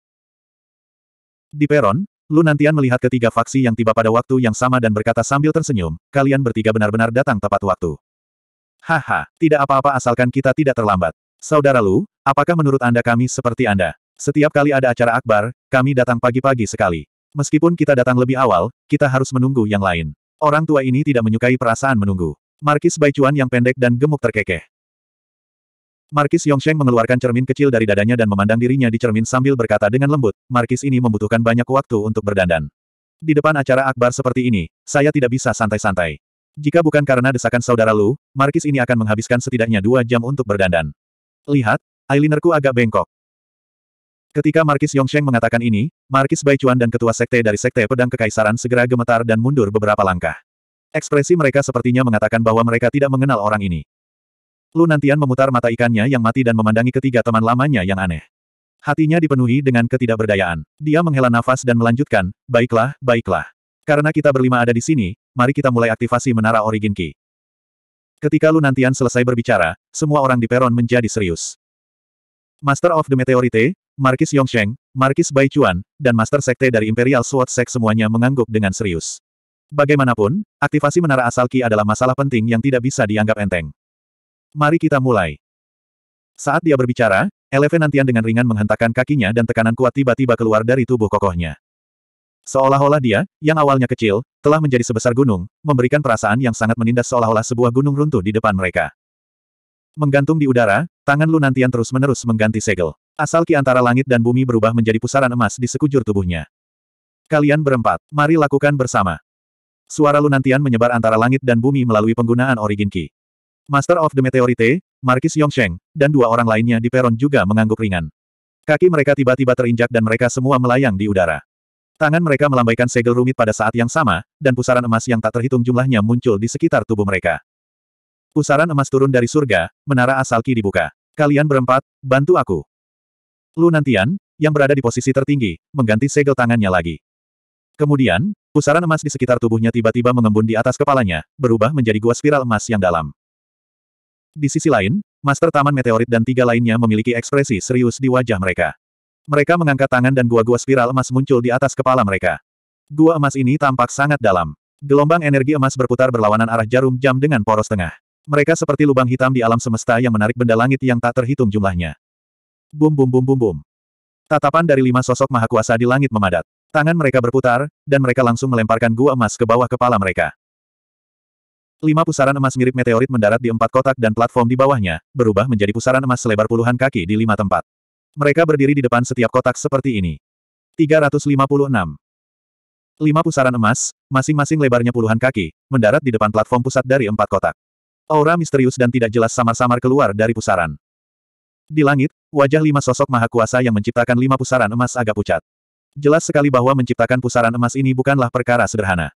Di peron, Lu Nantian melihat ketiga faksi yang tiba pada waktu yang sama dan berkata sambil tersenyum, kalian bertiga benar-benar datang tepat waktu. Haha, tidak apa-apa asalkan kita tidak terlambat. Saudara Lu, apakah menurut Anda kami seperti Anda? Setiap kali ada acara akbar, kami datang pagi-pagi sekali. Meskipun kita datang lebih awal, kita harus menunggu yang lain. Orang tua ini tidak menyukai perasaan menunggu. Markis Baicuan yang pendek dan gemuk terkekeh. Markis Yongsheng mengeluarkan cermin kecil dari dadanya dan memandang dirinya di cermin sambil berkata dengan lembut, Markis ini membutuhkan banyak waktu untuk berdandan. Di depan acara akbar seperti ini, saya tidak bisa santai-santai. Jika bukan karena desakan saudara Lu, Markis ini akan menghabiskan setidaknya dua jam untuk berdandan. Lihat, eyelinerku agak bengkok. Ketika Markis Yongsheng mengatakan ini, Markis Baichuan dan ketua sekte dari sekte pedang kekaisaran segera gemetar dan mundur beberapa langkah. Ekspresi mereka sepertinya mengatakan bahwa mereka tidak mengenal orang ini. Lu Nantian memutar mata ikannya yang mati dan memandangi ketiga teman lamanya yang aneh. Hatinya dipenuhi dengan ketidakberdayaan. Dia menghela nafas dan melanjutkan, baiklah, baiklah. Karena kita berlima ada di sini, mari kita mulai aktivasi Menara Origin Ki. Ketika Nantian selesai berbicara, semua orang di peron menjadi serius. Master of the Meteorite, Markis Yongsheng, Markis Bai Chuan, dan Master Sekte dari Imperial Sword Sect semuanya mengangguk dengan serius. Bagaimanapun, aktivasi Menara Asal Ki adalah masalah penting yang tidak bisa dianggap enteng. Mari kita mulai. Saat dia berbicara, Eleven Nantian dengan ringan menghentakkan kakinya dan tekanan kuat tiba-tiba keluar dari tubuh kokohnya. Seolah-olah dia, yang awalnya kecil, telah menjadi sebesar gunung, memberikan perasaan yang sangat menindas seolah-olah sebuah gunung runtuh di depan mereka. Menggantung di udara, tangan Lunantian terus-menerus mengganti segel. Asal ki antara langit dan bumi berubah menjadi pusaran emas di sekujur tubuhnya. Kalian berempat, mari lakukan bersama. Suara Lunantian menyebar antara langit dan bumi melalui penggunaan origin ki. Master of the Meteorite, Markis Yongsheng, dan dua orang lainnya di peron juga mengangguk ringan. Kaki mereka tiba-tiba terinjak dan mereka semua melayang di udara. Tangan mereka melambaikan segel rumit pada saat yang sama, dan pusaran emas yang tak terhitung jumlahnya muncul di sekitar tubuh mereka. Pusaran emas turun dari surga, menara asal Ki dibuka. Kalian berempat, bantu aku. Lu Nantian, yang berada di posisi tertinggi, mengganti segel tangannya lagi. Kemudian, pusaran emas di sekitar tubuhnya tiba-tiba mengembun di atas kepalanya, berubah menjadi gua spiral emas yang dalam. Di sisi lain, Master Taman Meteorit dan tiga lainnya memiliki ekspresi serius di wajah mereka. Mereka mengangkat tangan dan gua-gua spiral emas muncul di atas kepala mereka. Gua emas ini tampak sangat dalam. Gelombang energi emas berputar berlawanan arah jarum jam dengan poros tengah. Mereka seperti lubang hitam di alam semesta yang menarik benda langit yang tak terhitung jumlahnya. Bum bum bum bum bum. Tatapan dari lima sosok maha kuasa di langit memadat. Tangan mereka berputar, dan mereka langsung melemparkan gua emas ke bawah kepala mereka. Lima pusaran emas mirip meteorit mendarat di empat kotak dan platform di bawahnya, berubah menjadi pusaran emas selebar puluhan kaki di lima tempat. Mereka berdiri di depan setiap kotak seperti ini. 356. Lima pusaran emas, masing-masing lebarnya puluhan kaki, mendarat di depan platform pusat dari empat kotak. Aura misterius dan tidak jelas samar-samar keluar dari pusaran. Di langit, wajah lima sosok maha kuasa yang menciptakan lima pusaran emas agak pucat. Jelas sekali bahwa menciptakan pusaran emas ini bukanlah perkara sederhana.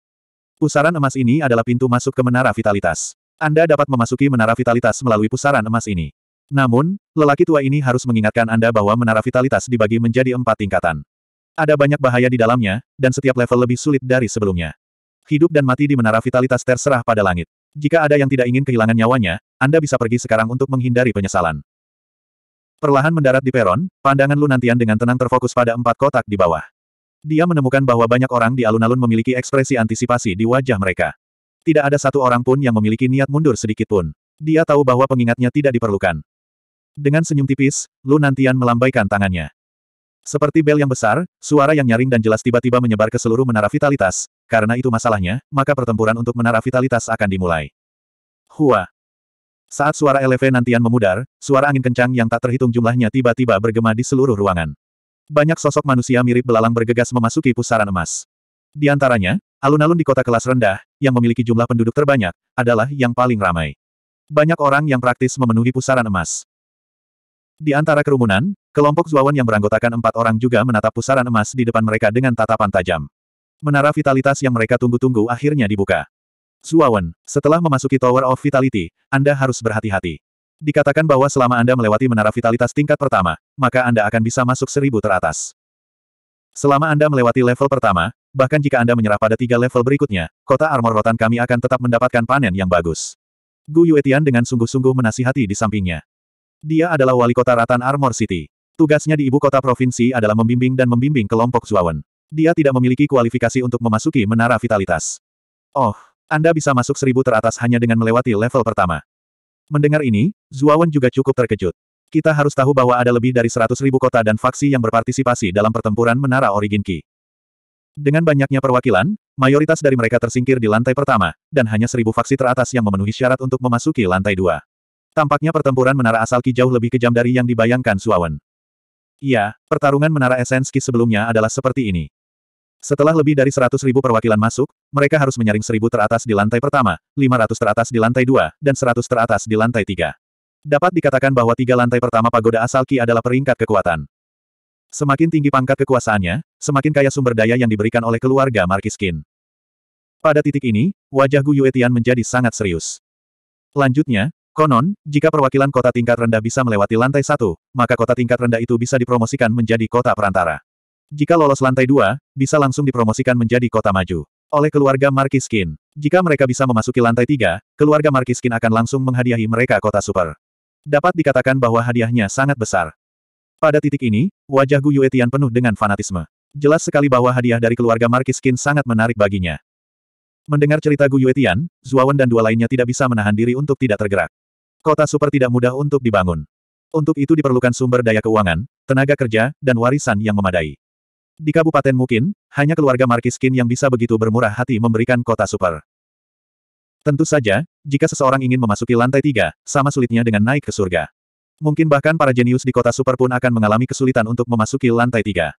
Pusaran emas ini adalah pintu masuk ke menara vitalitas. Anda dapat memasuki menara vitalitas melalui pusaran emas ini. Namun, lelaki tua ini harus mengingatkan Anda bahwa menara vitalitas dibagi menjadi empat tingkatan. Ada banyak bahaya di dalamnya, dan setiap level lebih sulit dari sebelumnya. Hidup dan mati di menara vitalitas terserah pada langit. Jika ada yang tidak ingin kehilangan nyawanya, Anda bisa pergi sekarang untuk menghindari penyesalan. Perlahan mendarat di peron, pandangan Lunantian dengan tenang terfokus pada empat kotak di bawah. Dia menemukan bahwa banyak orang di alun-alun memiliki ekspresi antisipasi di wajah mereka. Tidak ada satu orang pun yang memiliki niat mundur sedikit pun. Dia tahu bahwa pengingatnya tidak diperlukan. Dengan senyum tipis, Lu Nantian melambaikan tangannya. Seperti bel yang besar, suara yang nyaring dan jelas tiba-tiba menyebar ke seluruh menara vitalitas, karena itu masalahnya, maka pertempuran untuk menara vitalitas akan dimulai. Hua! Saat suara LV Nantian memudar, suara angin kencang yang tak terhitung jumlahnya tiba-tiba bergema di seluruh ruangan. Banyak sosok manusia mirip belalang bergegas memasuki pusaran emas. Di antaranya, alun-alun di kota kelas rendah, yang memiliki jumlah penduduk terbanyak, adalah yang paling ramai. Banyak orang yang praktis memenuhi pusaran emas. Di antara kerumunan, kelompok Zuawan yang beranggotakan empat orang juga menatap pusaran emas di depan mereka dengan tatapan tajam. Menara vitalitas yang mereka tunggu-tunggu akhirnya dibuka. Zuawan, setelah memasuki Tower of Vitality, Anda harus berhati-hati. Dikatakan bahwa selama Anda melewati menara vitalitas tingkat pertama, maka Anda akan bisa masuk seribu teratas. Selama Anda melewati level pertama, bahkan jika Anda menyerah pada tiga level berikutnya, kota armor rotan kami akan tetap mendapatkan panen yang bagus. Gu Yuetian dengan sungguh-sungguh menasihati di sampingnya. Dia adalah wali kota Ratan Armor City. Tugasnya di ibu kota provinsi adalah membimbing dan membimbing kelompok Zuawan. Dia tidak memiliki kualifikasi untuk memasuki menara vitalitas. Oh, Anda bisa masuk seribu teratas hanya dengan melewati level pertama. Mendengar ini, Zuawan juga cukup terkejut. Kita harus tahu bahwa ada lebih dari seratus ribu kota dan faksi yang berpartisipasi dalam pertempuran Menara Origin Key. Dengan banyaknya perwakilan, mayoritas dari mereka tersingkir di lantai pertama, dan hanya seribu faksi teratas yang memenuhi syarat untuk memasuki lantai dua. Tampaknya pertempuran menara Asalki jauh lebih kejam dari yang dibayangkan Suawan. Iya, pertarungan menara Esenski sebelumnya adalah seperti ini. Setelah lebih dari seratus ribu perwakilan masuk, mereka harus menyaring seribu teratas di lantai pertama, lima ratus teratas di lantai dua, dan seratus teratas di lantai tiga. Dapat dikatakan bahwa tiga lantai pertama pagoda Asalki adalah peringkat kekuatan. Semakin tinggi pangkat kekuasaannya, semakin kaya sumber daya yang diberikan oleh keluarga Markiskin. Pada titik ini, wajah Gu Yuetian menjadi sangat serius. Lanjutnya, Konon, jika perwakilan kota tingkat rendah bisa melewati lantai satu, maka kota tingkat rendah itu bisa dipromosikan menjadi kota perantara. Jika lolos lantai dua, bisa langsung dipromosikan menjadi kota maju. Oleh keluarga Markiskin. Jika mereka bisa memasuki lantai tiga, keluarga Markiskin akan langsung menghadiahi mereka kota super. Dapat dikatakan bahwa hadiahnya sangat besar. Pada titik ini, wajah Gu Yuetian penuh dengan fanatisme. Jelas sekali bahwa hadiah dari keluarga Markiskin sangat menarik baginya. Mendengar cerita Gu Yuetian, Zuawan dan dua lainnya tidak bisa menahan diri untuk tidak tergerak. Kota super tidak mudah untuk dibangun. Untuk itu diperlukan sumber daya keuangan, tenaga kerja, dan warisan yang memadai. Di kabupaten mungkin, hanya keluarga Markiskin yang bisa begitu bermurah hati memberikan kota super. Tentu saja, jika seseorang ingin memasuki lantai tiga, sama sulitnya dengan naik ke surga. Mungkin bahkan para jenius di kota super pun akan mengalami kesulitan untuk memasuki lantai tiga.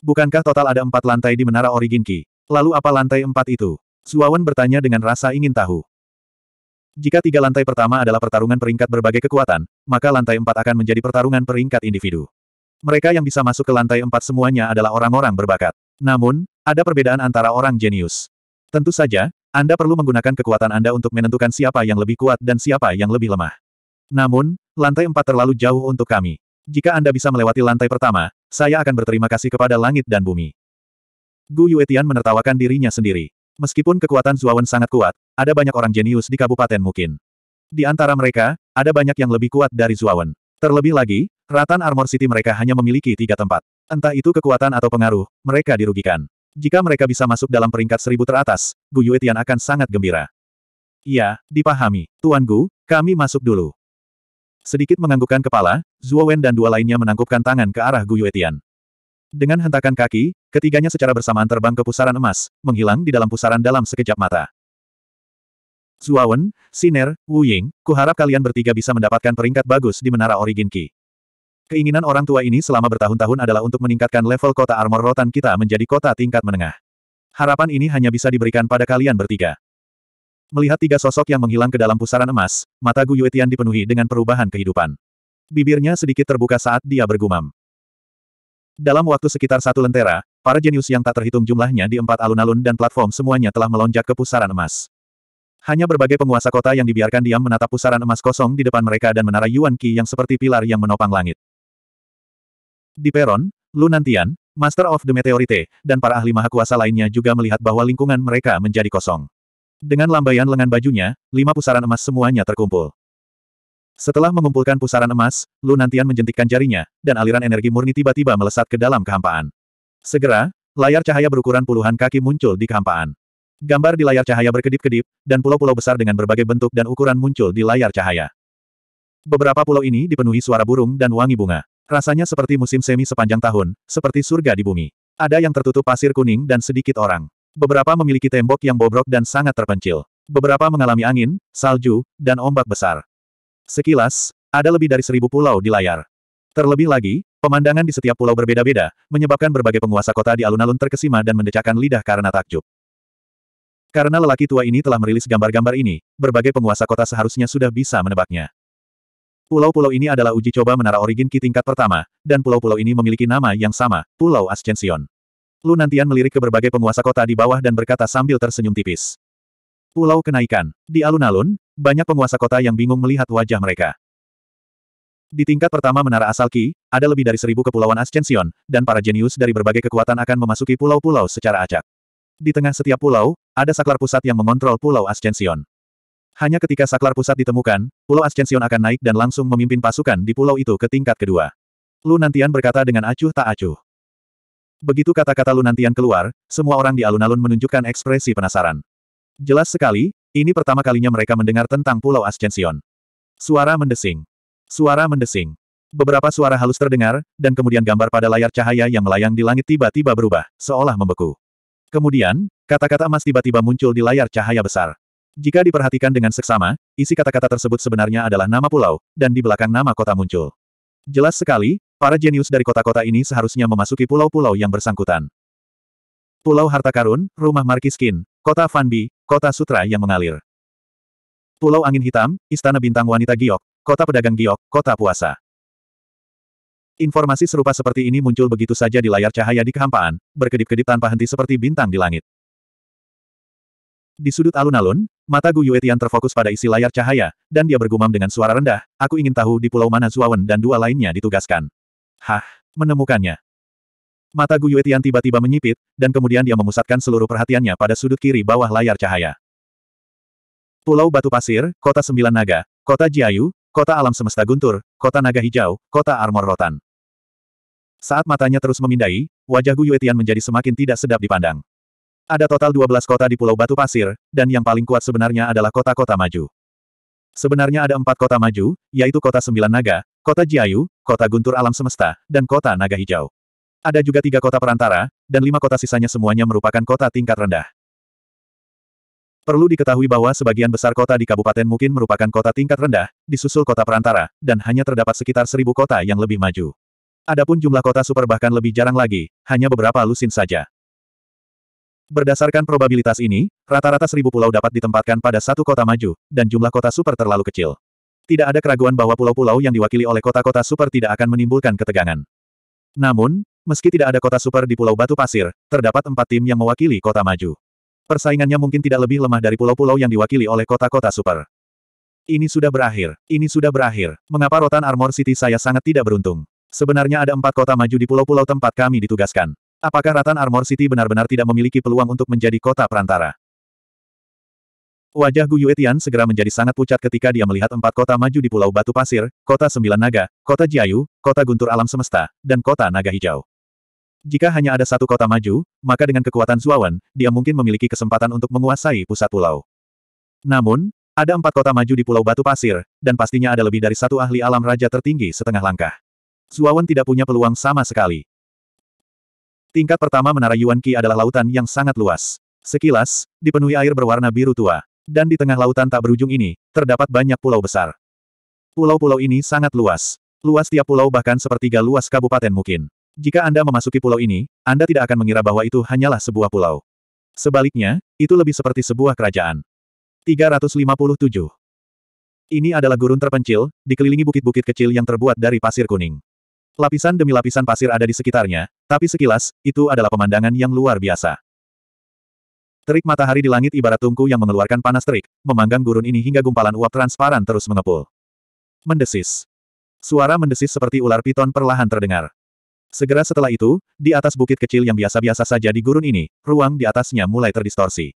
Bukankah total ada empat lantai di Menara Origin Ki? Lalu apa lantai empat itu? Suawan bertanya dengan rasa ingin tahu. Jika tiga lantai pertama adalah pertarungan peringkat berbagai kekuatan, maka lantai empat akan menjadi pertarungan peringkat individu. Mereka yang bisa masuk ke lantai empat semuanya adalah orang-orang berbakat. Namun, ada perbedaan antara orang jenius. Tentu saja, Anda perlu menggunakan kekuatan Anda untuk menentukan siapa yang lebih kuat dan siapa yang lebih lemah. Namun, lantai empat terlalu jauh untuk kami. Jika Anda bisa melewati lantai pertama, saya akan berterima kasih kepada langit dan bumi. Gu Yuetian menertawakan dirinya sendiri. Meskipun kekuatan Zuawan sangat kuat, ada banyak orang jenius di Kabupaten mungkin. Di antara mereka, ada banyak yang lebih kuat dari Zuawan. Terlebih lagi, Ratan Armor City mereka hanya memiliki tiga tempat. Entah itu kekuatan atau pengaruh, mereka dirugikan. Jika mereka bisa masuk dalam peringkat seribu teratas, Gu Yuetian akan sangat gembira. Iya, dipahami. Tuan Gu, kami masuk dulu. Sedikit menganggukkan kepala, Zuo Wen dan dua lainnya menangkupkan tangan ke arah Gu Yuetian. Dengan hentakan kaki, ketiganya secara bersamaan terbang ke pusaran emas, menghilang di dalam pusaran dalam sekejap mata. Zuawan, Siner, Wu Ying, kuharap kalian bertiga bisa mendapatkan peringkat bagus di Menara Origin Ki. Keinginan orang tua ini selama bertahun-tahun adalah untuk meningkatkan level kota armor rotan kita menjadi kota tingkat menengah. Harapan ini hanya bisa diberikan pada kalian bertiga. Melihat tiga sosok yang menghilang ke dalam pusaran emas, mata Gu Yuetian dipenuhi dengan perubahan kehidupan. Bibirnya sedikit terbuka saat dia bergumam. Dalam waktu sekitar satu lentera, para jenius yang tak terhitung jumlahnya di empat alun-alun dan platform semuanya telah melonjak ke pusaran emas. Hanya berbagai penguasa kota yang dibiarkan diam menatap pusaran emas kosong di depan mereka dan menara Yuan Qi yang seperti pilar yang menopang langit. Di peron, Lunantian, Master of the Meteorite, dan para ahli maha kuasa lainnya juga melihat bahwa lingkungan mereka menjadi kosong. Dengan lambaian lengan bajunya, lima pusaran emas semuanya terkumpul. Setelah mengumpulkan pusaran emas, Lu Nantian menjentikkan jarinya, dan aliran energi murni tiba-tiba melesat ke dalam kehampaan. Segera, layar cahaya berukuran puluhan kaki muncul di kehampaan. Gambar di layar cahaya berkedip-kedip, dan pulau-pulau besar dengan berbagai bentuk dan ukuran muncul di layar cahaya. Beberapa pulau ini dipenuhi suara burung dan wangi bunga. Rasanya seperti musim semi sepanjang tahun, seperti surga di bumi. Ada yang tertutup pasir kuning dan sedikit orang. Beberapa memiliki tembok yang bobrok dan sangat terpencil. Beberapa mengalami angin, salju, dan ombak besar. Sekilas, ada lebih dari seribu pulau di layar. Terlebih lagi, pemandangan di setiap pulau berbeda-beda, menyebabkan berbagai penguasa kota di alun-alun terkesima dan mendecakkan lidah karena takjub. Karena lelaki tua ini telah merilis gambar-gambar ini, berbagai penguasa kota seharusnya sudah bisa menebaknya. Pulau-pulau ini adalah uji coba menara origin Ki tingkat pertama, dan pulau-pulau ini memiliki nama yang sama, Pulau Ascension. Lu Nantian melirik ke berbagai penguasa kota di bawah dan berkata sambil tersenyum tipis. Pulau Kenaikan. Di alun-alun, banyak penguasa kota yang bingung melihat wajah mereka. Di tingkat pertama menara asal Ki, ada lebih dari seribu kepulauan Ascension, dan para jenius dari berbagai kekuatan akan memasuki pulau-pulau secara acak. Di tengah setiap pulau, ada saklar pusat yang mengontrol pulau Ascension. Hanya ketika saklar pusat ditemukan, pulau Ascension akan naik dan langsung memimpin pasukan di pulau itu ke tingkat kedua. Lu Nantian berkata dengan acuh tak acuh. Begitu kata-kata Lu Nantian keluar, semua orang di alun-alun menunjukkan ekspresi penasaran. Jelas sekali, ini pertama kalinya mereka mendengar tentang Pulau Ascension. Suara mendesing. Suara mendesing. Beberapa suara halus terdengar, dan kemudian gambar pada layar cahaya yang melayang di langit tiba-tiba berubah, seolah membeku. Kemudian, kata-kata emas tiba-tiba muncul di layar cahaya besar. Jika diperhatikan dengan seksama, isi kata-kata tersebut sebenarnya adalah nama pulau, dan di belakang nama kota muncul. Jelas sekali, para jenius dari kota-kota ini seharusnya memasuki pulau-pulau yang bersangkutan. Pulau Harta Karun, Rumah Markiskin, Kota Fanbi, Kota Sutra yang mengalir. Pulau Angin Hitam, Istana Bintang Wanita Giok, Kota Pedagang Giok, Kota Puasa. Informasi serupa seperti ini muncul begitu saja di layar cahaya di kehampaan, berkedip-kedip tanpa henti seperti bintang di langit. Di sudut alun-alun, mata Gu Yuetian terfokus pada isi layar cahaya, dan dia bergumam dengan suara rendah, aku ingin tahu di pulau mana Zuawan dan dua lainnya ditugaskan. Hah, menemukannya. Mata Gu Yuetian tiba-tiba menyipit, dan kemudian dia memusatkan seluruh perhatiannya pada sudut kiri bawah layar cahaya. Pulau Batu Pasir, Kota Sembilan Naga, Kota Jiayu, Kota Alam Semesta Guntur, Kota Naga Hijau, Kota Armor Rotan. Saat matanya terus memindai, wajah Gu Yuetian menjadi semakin tidak sedap dipandang. Ada total 12 kota di Pulau Batu Pasir, dan yang paling kuat sebenarnya adalah kota-kota maju. Sebenarnya ada empat kota maju, yaitu Kota Sembilan Naga, Kota Jiayu, Kota Guntur Alam Semesta, dan Kota Naga Hijau. Ada juga tiga kota perantara, dan lima kota sisanya semuanya merupakan kota tingkat rendah. Perlu diketahui bahwa sebagian besar kota di Kabupaten mungkin merupakan kota tingkat rendah, disusul kota perantara, dan hanya terdapat sekitar seribu kota yang lebih maju. Adapun jumlah kota super bahkan lebih jarang lagi, hanya beberapa lusin saja. Berdasarkan probabilitas ini, rata-rata seribu pulau dapat ditempatkan pada satu kota maju, dan jumlah kota super terlalu kecil. Tidak ada keraguan bahwa pulau-pulau yang diwakili oleh kota-kota super tidak akan menimbulkan ketegangan. Namun, Meski tidak ada kota super di Pulau Batu Pasir, terdapat empat tim yang mewakili kota maju. Persaingannya mungkin tidak lebih lemah dari pulau-pulau yang diwakili oleh kota-kota super. Ini sudah berakhir, ini sudah berakhir. Mengapa rotan Armor City saya sangat tidak beruntung? Sebenarnya ada empat kota maju di pulau-pulau tempat kami ditugaskan. Apakah Rotan Armor City benar-benar tidak memiliki peluang untuk menjadi kota perantara? Wajah Gu Yuetian segera menjadi sangat pucat ketika dia melihat empat kota maju di Pulau Batu Pasir, Kota Sembilan Naga, Kota Jiayu, Kota Guntur Alam Semesta, dan Kota Naga Hijau. Jika hanya ada satu kota maju, maka dengan kekuatan Zuawan, dia mungkin memiliki kesempatan untuk menguasai pusat pulau. Namun, ada empat kota maju di Pulau Batu Pasir, dan pastinya ada lebih dari satu ahli alam raja tertinggi setengah langkah. Zuawan tidak punya peluang sama sekali. Tingkat pertama Menara Yuan Qi adalah lautan yang sangat luas. Sekilas, dipenuhi air berwarna biru tua. Dan di tengah lautan tak berujung ini, terdapat banyak pulau besar. Pulau-pulau ini sangat luas. Luas tiap pulau bahkan sepertiga luas kabupaten mungkin. Jika Anda memasuki pulau ini, Anda tidak akan mengira bahwa itu hanyalah sebuah pulau. Sebaliknya, itu lebih seperti sebuah kerajaan. 357. Ini adalah gurun terpencil, dikelilingi bukit-bukit kecil yang terbuat dari pasir kuning. Lapisan demi lapisan pasir ada di sekitarnya, tapi sekilas, itu adalah pemandangan yang luar biasa. Terik matahari di langit ibarat tungku yang mengeluarkan panas terik, memanggang gurun ini hingga gumpalan uap transparan terus mengepul. Mendesis. Suara mendesis seperti ular piton perlahan terdengar. Segera setelah itu, di atas bukit kecil yang biasa-biasa saja di gurun ini, ruang di atasnya mulai terdistorsi.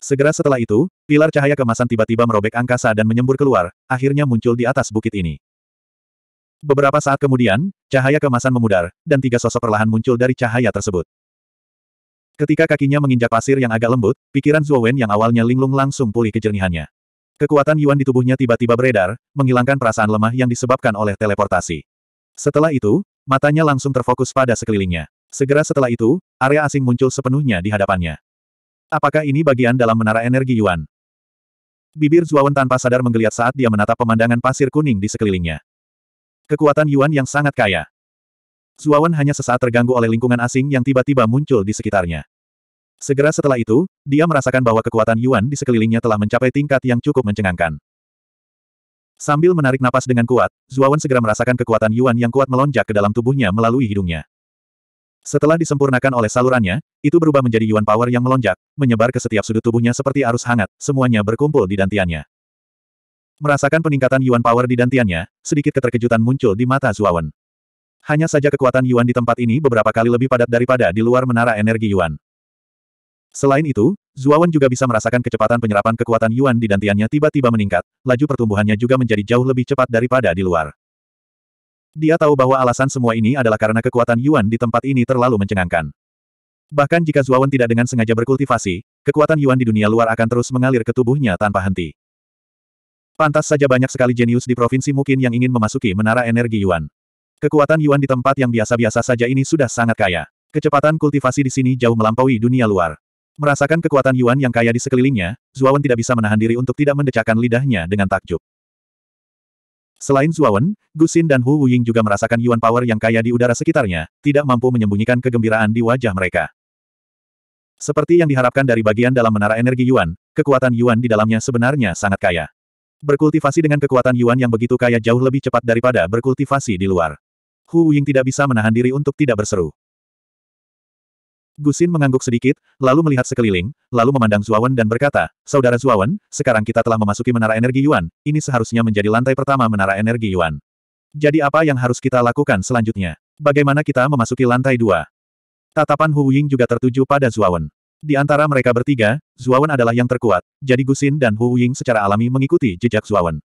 Segera setelah itu, pilar cahaya kemasan tiba-tiba merobek angkasa dan menyembur keluar, akhirnya muncul di atas bukit ini. Beberapa saat kemudian, cahaya kemasan memudar, dan tiga sosok perlahan muncul dari cahaya tersebut. Ketika kakinya menginjak pasir yang agak lembut, pikiran Zhuo Wen yang awalnya linglung langsung pulih kejernihannya. Kekuatan Yuan di tubuhnya tiba-tiba beredar, menghilangkan perasaan lemah yang disebabkan oleh teleportasi. Setelah itu, Matanya langsung terfokus pada sekelilingnya. Segera setelah itu, area asing muncul sepenuhnya di hadapannya. Apakah ini bagian dalam menara energi Yuan? Bibir Zuawan tanpa sadar menggeliat saat dia menatap pemandangan pasir kuning di sekelilingnya. Kekuatan Yuan yang sangat kaya. Zuawan hanya sesaat terganggu oleh lingkungan asing yang tiba-tiba muncul di sekitarnya. Segera setelah itu, dia merasakan bahwa kekuatan Yuan di sekelilingnya telah mencapai tingkat yang cukup mencengangkan. Sambil menarik napas dengan kuat, Zuawan segera merasakan kekuatan Yuan yang kuat melonjak ke dalam tubuhnya melalui hidungnya. Setelah disempurnakan oleh salurannya, itu berubah menjadi Yuan Power yang melonjak, menyebar ke setiap sudut tubuhnya seperti arus hangat, semuanya berkumpul di dantiannya. Merasakan peningkatan Yuan Power di dantiannya, sedikit keterkejutan muncul di mata Zuawan. Hanya saja kekuatan Yuan di tempat ini beberapa kali lebih padat daripada di luar menara energi Yuan. Selain itu, Zuawan juga bisa merasakan kecepatan penyerapan kekuatan Yuan di dantiannya tiba-tiba meningkat, laju pertumbuhannya juga menjadi jauh lebih cepat daripada di luar. Dia tahu bahwa alasan semua ini adalah karena kekuatan Yuan di tempat ini terlalu mencengangkan. Bahkan jika Zuawan tidak dengan sengaja berkultivasi, kekuatan Yuan di dunia luar akan terus mengalir ke tubuhnya tanpa henti. Pantas saja banyak sekali jenius di provinsi mungkin yang ingin memasuki menara energi Yuan. Kekuatan Yuan di tempat yang biasa-biasa saja ini sudah sangat kaya. Kecepatan kultivasi di sini jauh melampaui dunia luar. Merasakan kekuatan Yuan yang kaya di sekelilingnya, Zuawan tidak bisa menahan diri untuk tidak mendecakkan lidahnya dengan takjub. Selain Zuawan, Gusin dan Hu Wuying juga merasakan Yuan Power yang kaya di udara sekitarnya, tidak mampu menyembunyikan kegembiraan di wajah mereka. Seperti yang diharapkan dari bagian dalam menara energi Yuan, kekuatan Yuan di dalamnya sebenarnya sangat kaya. Berkultivasi dengan kekuatan Yuan yang begitu kaya jauh lebih cepat daripada berkultivasi di luar. Hu Wuying tidak bisa menahan diri untuk tidak berseru. Gusin mengangguk sedikit, lalu melihat sekeliling, lalu memandang Zuawan dan berkata, Saudara Zuawan, sekarang kita telah memasuki menara energi Yuan, ini seharusnya menjadi lantai pertama menara energi Yuan. Jadi apa yang harus kita lakukan selanjutnya? Bagaimana kita memasuki lantai dua? Tatapan Hu Ying juga tertuju pada Zuawan. Di antara mereka bertiga, Zuawan adalah yang terkuat, jadi Gusin dan Hu Ying secara alami mengikuti jejak Zuawan.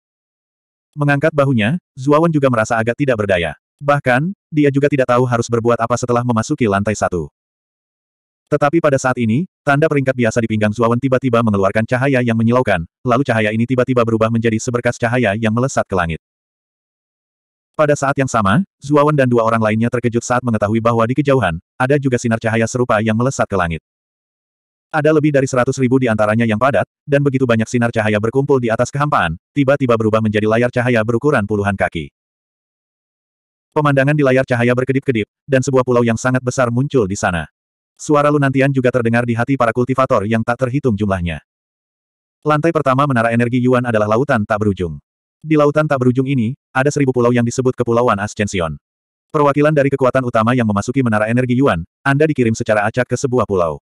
Mengangkat bahunya, Zuawan juga merasa agak tidak berdaya. Bahkan, dia juga tidak tahu harus berbuat apa setelah memasuki lantai satu. Tetapi pada saat ini, tanda peringkat biasa di pinggang Zuawan tiba-tiba mengeluarkan cahaya yang menyilaukan, lalu cahaya ini tiba-tiba berubah menjadi seberkas cahaya yang melesat ke langit. Pada saat yang sama, Zuawan dan dua orang lainnya terkejut saat mengetahui bahwa di kejauhan, ada juga sinar cahaya serupa yang melesat ke langit. Ada lebih dari seratus ribu di antaranya yang padat, dan begitu banyak sinar cahaya berkumpul di atas kehampaan, tiba-tiba berubah menjadi layar cahaya berukuran puluhan kaki. Pemandangan di layar cahaya berkedip-kedip, dan sebuah pulau yang sangat besar muncul di sana. Suara Lunantian juga terdengar di hati para kultivator yang tak terhitung jumlahnya. Lantai pertama Menara Energi Yuan adalah lautan tak berujung. Di lautan tak berujung ini, ada seribu pulau yang disebut Kepulauan Ascension. Perwakilan dari kekuatan utama yang memasuki Menara Energi Yuan, Anda dikirim secara acak ke sebuah pulau.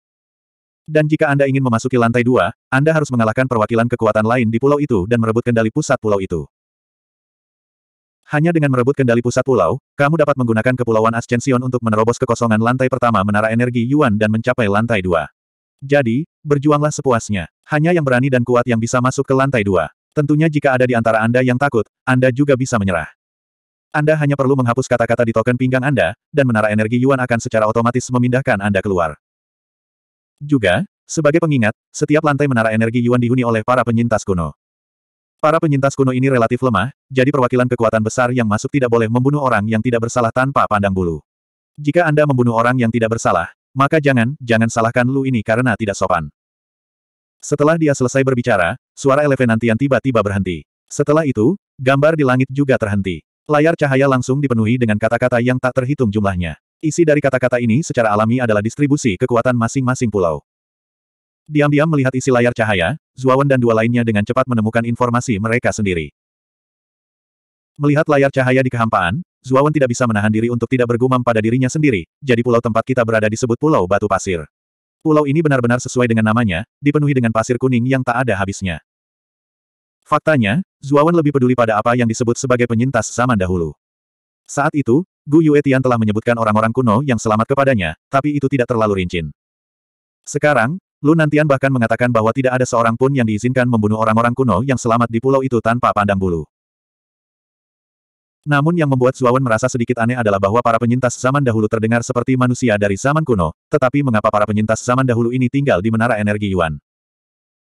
Dan jika Anda ingin memasuki lantai dua, Anda harus mengalahkan perwakilan kekuatan lain di pulau itu dan merebut kendali pusat pulau itu. Hanya dengan merebut kendali pusat pulau, kamu dapat menggunakan kepulauan Ascension untuk menerobos kekosongan lantai pertama Menara Energi Yuan dan mencapai lantai dua. Jadi, berjuanglah sepuasnya. Hanya yang berani dan kuat yang bisa masuk ke lantai dua. Tentunya jika ada di antara Anda yang takut, Anda juga bisa menyerah. Anda hanya perlu menghapus kata-kata di token pinggang Anda, dan Menara Energi Yuan akan secara otomatis memindahkan Anda keluar. Juga, sebagai pengingat, setiap lantai Menara Energi Yuan dihuni oleh para penyintas kuno. Para penyintas kuno ini relatif lemah, jadi perwakilan kekuatan besar yang masuk tidak boleh membunuh orang yang tidak bersalah tanpa pandang bulu. Jika Anda membunuh orang yang tidak bersalah, maka jangan, jangan salahkan Lu ini karena tidak sopan. Setelah dia selesai berbicara, suara Elevenantian tiba-tiba berhenti. Setelah itu, gambar di langit juga terhenti. Layar cahaya langsung dipenuhi dengan kata-kata yang tak terhitung jumlahnya. Isi dari kata-kata ini secara alami adalah distribusi kekuatan masing-masing pulau. Diam-diam melihat isi layar cahaya, Zuawan dan dua lainnya dengan cepat menemukan informasi mereka sendiri. Melihat layar cahaya di kehampaan, Zuawan tidak bisa menahan diri untuk tidak bergumam pada dirinya sendiri, jadi pulau tempat kita berada disebut Pulau Batu Pasir. Pulau ini benar-benar sesuai dengan namanya, dipenuhi dengan pasir kuning yang tak ada habisnya. Faktanya, Zuawan lebih peduli pada apa yang disebut sebagai penyintas zaman dahulu. Saat itu, Gu Yuetian telah menyebutkan orang-orang kuno yang selamat kepadanya, tapi itu tidak terlalu rincin. Sekarang, Lu Nantian bahkan mengatakan bahwa tidak ada seorang pun yang diizinkan membunuh orang-orang kuno yang selamat di pulau itu tanpa pandang bulu. Namun yang membuat Zuawan merasa sedikit aneh adalah bahwa para penyintas zaman dahulu terdengar seperti manusia dari zaman kuno, tetapi mengapa para penyintas zaman dahulu ini tinggal di Menara Energi Yuan?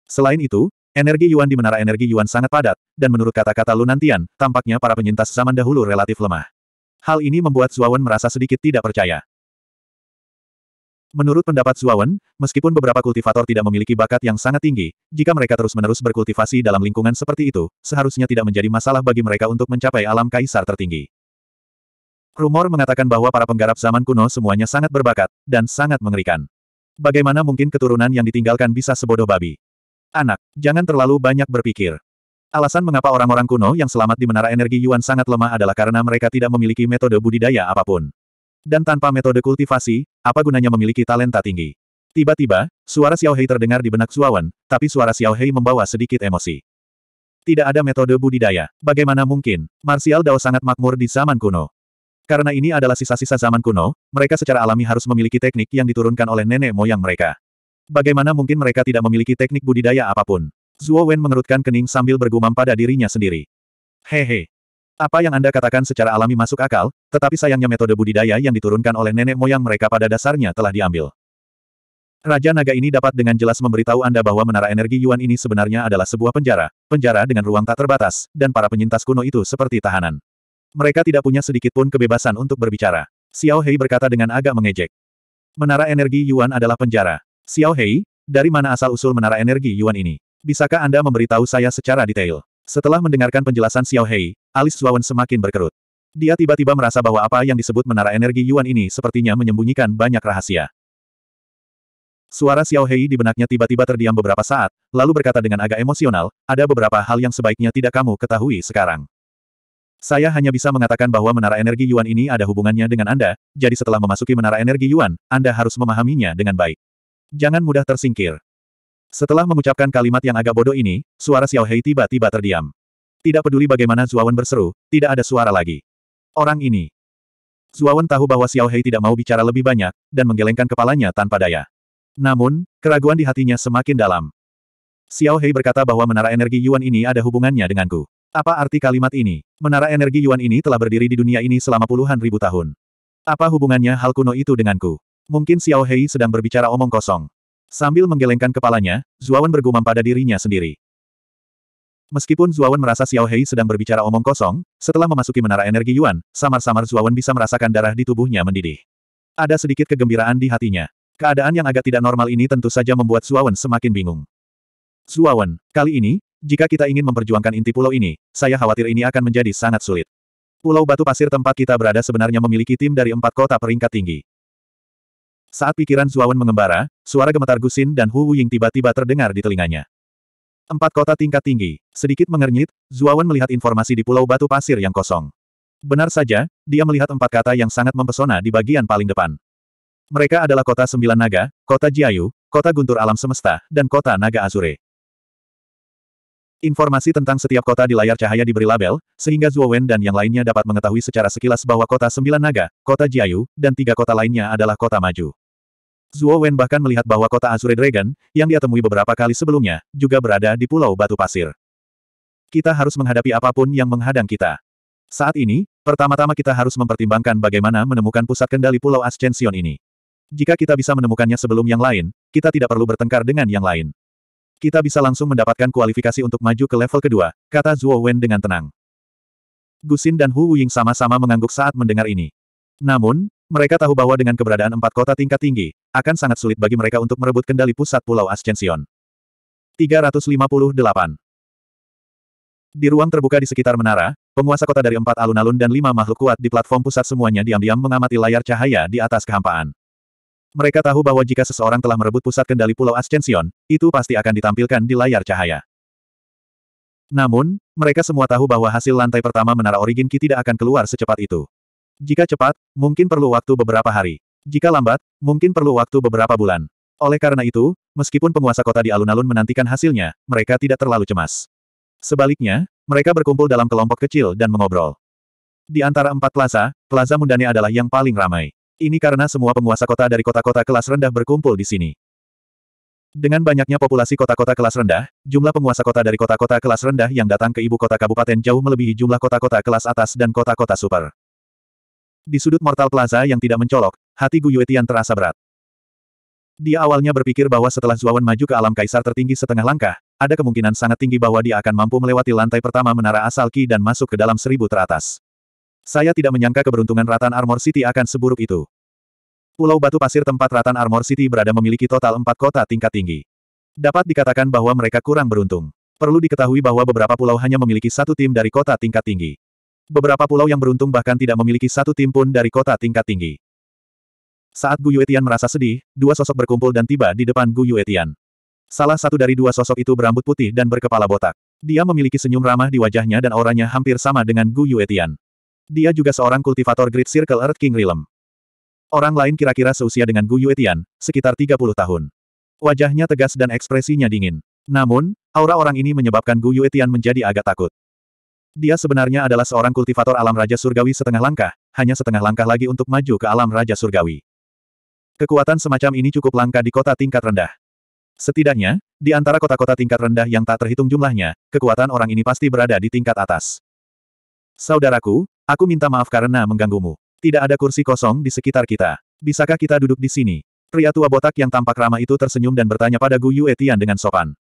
Selain itu, energi Yuan di Menara Energi Yuan sangat padat, dan menurut kata-kata Lunantian, tampaknya para penyintas zaman dahulu relatif lemah. Hal ini membuat Zuawan merasa sedikit tidak percaya. Menurut pendapat Zuawan, meskipun beberapa kultivator tidak memiliki bakat yang sangat tinggi, jika mereka terus-menerus berkultivasi dalam lingkungan seperti itu, seharusnya tidak menjadi masalah bagi mereka untuk mencapai alam kaisar tertinggi. Rumor mengatakan bahwa para penggarap zaman kuno semuanya sangat berbakat, dan sangat mengerikan. Bagaimana mungkin keturunan yang ditinggalkan bisa sebodoh babi? Anak, jangan terlalu banyak berpikir. Alasan mengapa orang-orang kuno yang selamat di Menara Energi Yuan sangat lemah adalah karena mereka tidak memiliki metode budidaya apapun. Dan tanpa metode kultivasi, apa gunanya memiliki talenta tinggi? Tiba-tiba, suara Xiao Hei terdengar di benak Zuawan, tapi suara Xiao Hei membawa sedikit emosi. Tidak ada metode budidaya. Bagaimana mungkin? Martial Dao sangat makmur di zaman kuno. Karena ini adalah sisa-sisa zaman kuno, mereka secara alami harus memiliki teknik yang diturunkan oleh nenek moyang mereka. Bagaimana mungkin mereka tidak memiliki teknik budidaya apapun? Zuo Wen mengerutkan kening sambil bergumam pada dirinya sendiri. Hehe, apa yang Anda katakan secara alami masuk akal, tetapi sayangnya metode budidaya yang diturunkan oleh nenek moyang mereka pada dasarnya telah diambil. Raja naga ini dapat dengan jelas memberitahu Anda bahwa menara energi Yuan ini sebenarnya adalah sebuah penjara, penjara dengan ruang tak terbatas, dan para penyintas kuno itu seperti tahanan. Mereka tidak punya sedikit pun kebebasan untuk berbicara. Xiao Hei berkata dengan agak mengejek. Menara energi Yuan adalah penjara. Xiao Hei, dari mana asal-usul menara energi Yuan ini? Bisakah Anda memberitahu saya secara detail? Setelah mendengarkan penjelasan Xiao Hei, Alis Suawan semakin berkerut. Dia tiba-tiba merasa bahwa apa yang disebut menara energi Yuan ini sepertinya menyembunyikan banyak rahasia. Suara Xiao Hei di benaknya tiba-tiba terdiam beberapa saat, lalu berkata dengan agak emosional, ada beberapa hal yang sebaiknya tidak kamu ketahui sekarang. Saya hanya bisa mengatakan bahwa menara energi Yuan ini ada hubungannya dengan Anda, jadi setelah memasuki menara energi Yuan, Anda harus memahaminya dengan baik. Jangan mudah tersingkir. Setelah mengucapkan kalimat yang agak bodoh ini, suara Xiao Hei tiba-tiba terdiam. Tidak peduli bagaimana Zuawan berseru, tidak ada suara lagi. Orang ini. Zuawan tahu bahwa Xiao Hei tidak mau bicara lebih banyak, dan menggelengkan kepalanya tanpa daya. Namun, keraguan di hatinya semakin dalam. Xiao Hei berkata bahwa menara energi Yuan ini ada hubungannya denganku. Apa arti kalimat ini? Menara energi Yuan ini telah berdiri di dunia ini selama puluhan ribu tahun. Apa hubungannya hal kuno itu denganku? Mungkin Xiao Hei sedang berbicara omong kosong. Sambil menggelengkan kepalanya, Zuawan bergumam pada dirinya sendiri. Meskipun Zuawan merasa Xiao Hei sedang berbicara omong kosong, setelah memasuki menara energi Yuan, samar-samar Zuawan bisa merasakan darah di tubuhnya mendidih. Ada sedikit kegembiraan di hatinya. Keadaan yang agak tidak normal ini tentu saja membuat Zuawan semakin bingung. Zuawan, kali ini, jika kita ingin memperjuangkan inti pulau ini, saya khawatir ini akan menjadi sangat sulit. Pulau Batu Pasir tempat kita berada sebenarnya memiliki tim dari empat kota peringkat tinggi. Saat pikiran Zuawan mengembara, suara gemetar Gusin dan Hu Ying tiba-tiba terdengar di telinganya. Empat kota tingkat tinggi. Sedikit mengernyit, Zuawan melihat informasi di pulau batu pasir yang kosong. Benar saja, dia melihat empat kata yang sangat mempesona di bagian paling depan. Mereka adalah kota Sembilan Naga, kota Jiayu, kota Guntur Alam Semesta, dan kota Naga Azure. Informasi tentang setiap kota di layar cahaya diberi label, sehingga Zuowen dan yang lainnya dapat mengetahui secara sekilas bahwa kota Sembilan Naga, kota Jiayu, dan tiga kota lainnya adalah kota maju. Zuo Wen bahkan melihat bahwa kota Azure Dragon, yang dia temui beberapa kali sebelumnya, juga berada di pulau batu pasir. Kita harus menghadapi apapun yang menghadang kita. Saat ini, pertama-tama kita harus mempertimbangkan bagaimana menemukan pusat kendali pulau Ascension ini. Jika kita bisa menemukannya sebelum yang lain, kita tidak perlu bertengkar dengan yang lain. Kita bisa langsung mendapatkan kualifikasi untuk maju ke level kedua, kata Zuo Wen dengan tenang. Gusin dan Hu Wuying sama-sama mengangguk saat mendengar ini. Namun, mereka tahu bahwa dengan keberadaan empat kota tingkat tinggi, akan sangat sulit bagi mereka untuk merebut kendali pusat Pulau Ascension. 358 Di ruang terbuka di sekitar menara, penguasa kota dari empat alun-alun dan lima makhluk kuat di platform pusat semuanya diam-diam mengamati layar cahaya di atas kehampaan. Mereka tahu bahwa jika seseorang telah merebut pusat kendali Pulau Ascension, itu pasti akan ditampilkan di layar cahaya. Namun, mereka semua tahu bahwa hasil lantai pertama menara Origin Ki tidak akan keluar secepat itu. Jika cepat, mungkin perlu waktu beberapa hari. Jika lambat, mungkin perlu waktu beberapa bulan. Oleh karena itu, meskipun penguasa kota di alun-alun menantikan hasilnya, mereka tidak terlalu cemas. Sebaliknya, mereka berkumpul dalam kelompok kecil dan mengobrol. Di antara empat plaza, plaza Mundane adalah yang paling ramai. Ini karena semua penguasa kota dari kota-kota kelas rendah berkumpul di sini. Dengan banyaknya populasi kota-kota kelas rendah, jumlah penguasa kota dari kota-kota kelas rendah yang datang ke ibu kota kabupaten jauh melebihi jumlah kota-kota kelas atas dan kota-kota super. Di sudut Mortal Plaza yang tidak mencolok, hati Gu Yuetian terasa berat. Dia awalnya berpikir bahwa setelah Zuawan maju ke alam kaisar tertinggi setengah langkah, ada kemungkinan sangat tinggi bahwa dia akan mampu melewati lantai pertama menara asal Ki dan masuk ke dalam seribu teratas. Saya tidak menyangka keberuntungan Ratan Armor City akan seburuk itu. Pulau Batu Pasir tempat Ratan Armor City berada memiliki total empat kota tingkat tinggi. Dapat dikatakan bahwa mereka kurang beruntung. Perlu diketahui bahwa beberapa pulau hanya memiliki satu tim dari kota tingkat tinggi. Beberapa pulau yang beruntung bahkan tidak memiliki satu tim pun dari kota tingkat tinggi. Saat Gu Yuetian merasa sedih, dua sosok berkumpul dan tiba di depan Gu Yuetian. Salah satu dari dua sosok itu berambut putih dan berkepala botak. Dia memiliki senyum ramah di wajahnya dan auranya hampir sama dengan Gu Yuetian. Dia juga seorang kultivator Great Circle Earth King Realm. Orang lain kira-kira seusia dengan Gu Yuetian, sekitar 30 tahun. Wajahnya tegas dan ekspresinya dingin. Namun, aura orang ini menyebabkan Gu Yuetian menjadi agak takut. Dia sebenarnya adalah seorang kultivator alam Raja Surgawi setengah langkah, hanya setengah langkah lagi untuk maju ke alam Raja Surgawi. Kekuatan semacam ini cukup langka di kota tingkat rendah. Setidaknya, di antara kota-kota tingkat rendah yang tak terhitung jumlahnya, kekuatan orang ini pasti berada di tingkat atas. Saudaraku, aku minta maaf karena mengganggumu. Tidak ada kursi kosong di sekitar kita. Bisakah kita duduk di sini? Pria tua botak yang tampak ramah itu tersenyum dan bertanya pada Gu Yue Tian dengan sopan.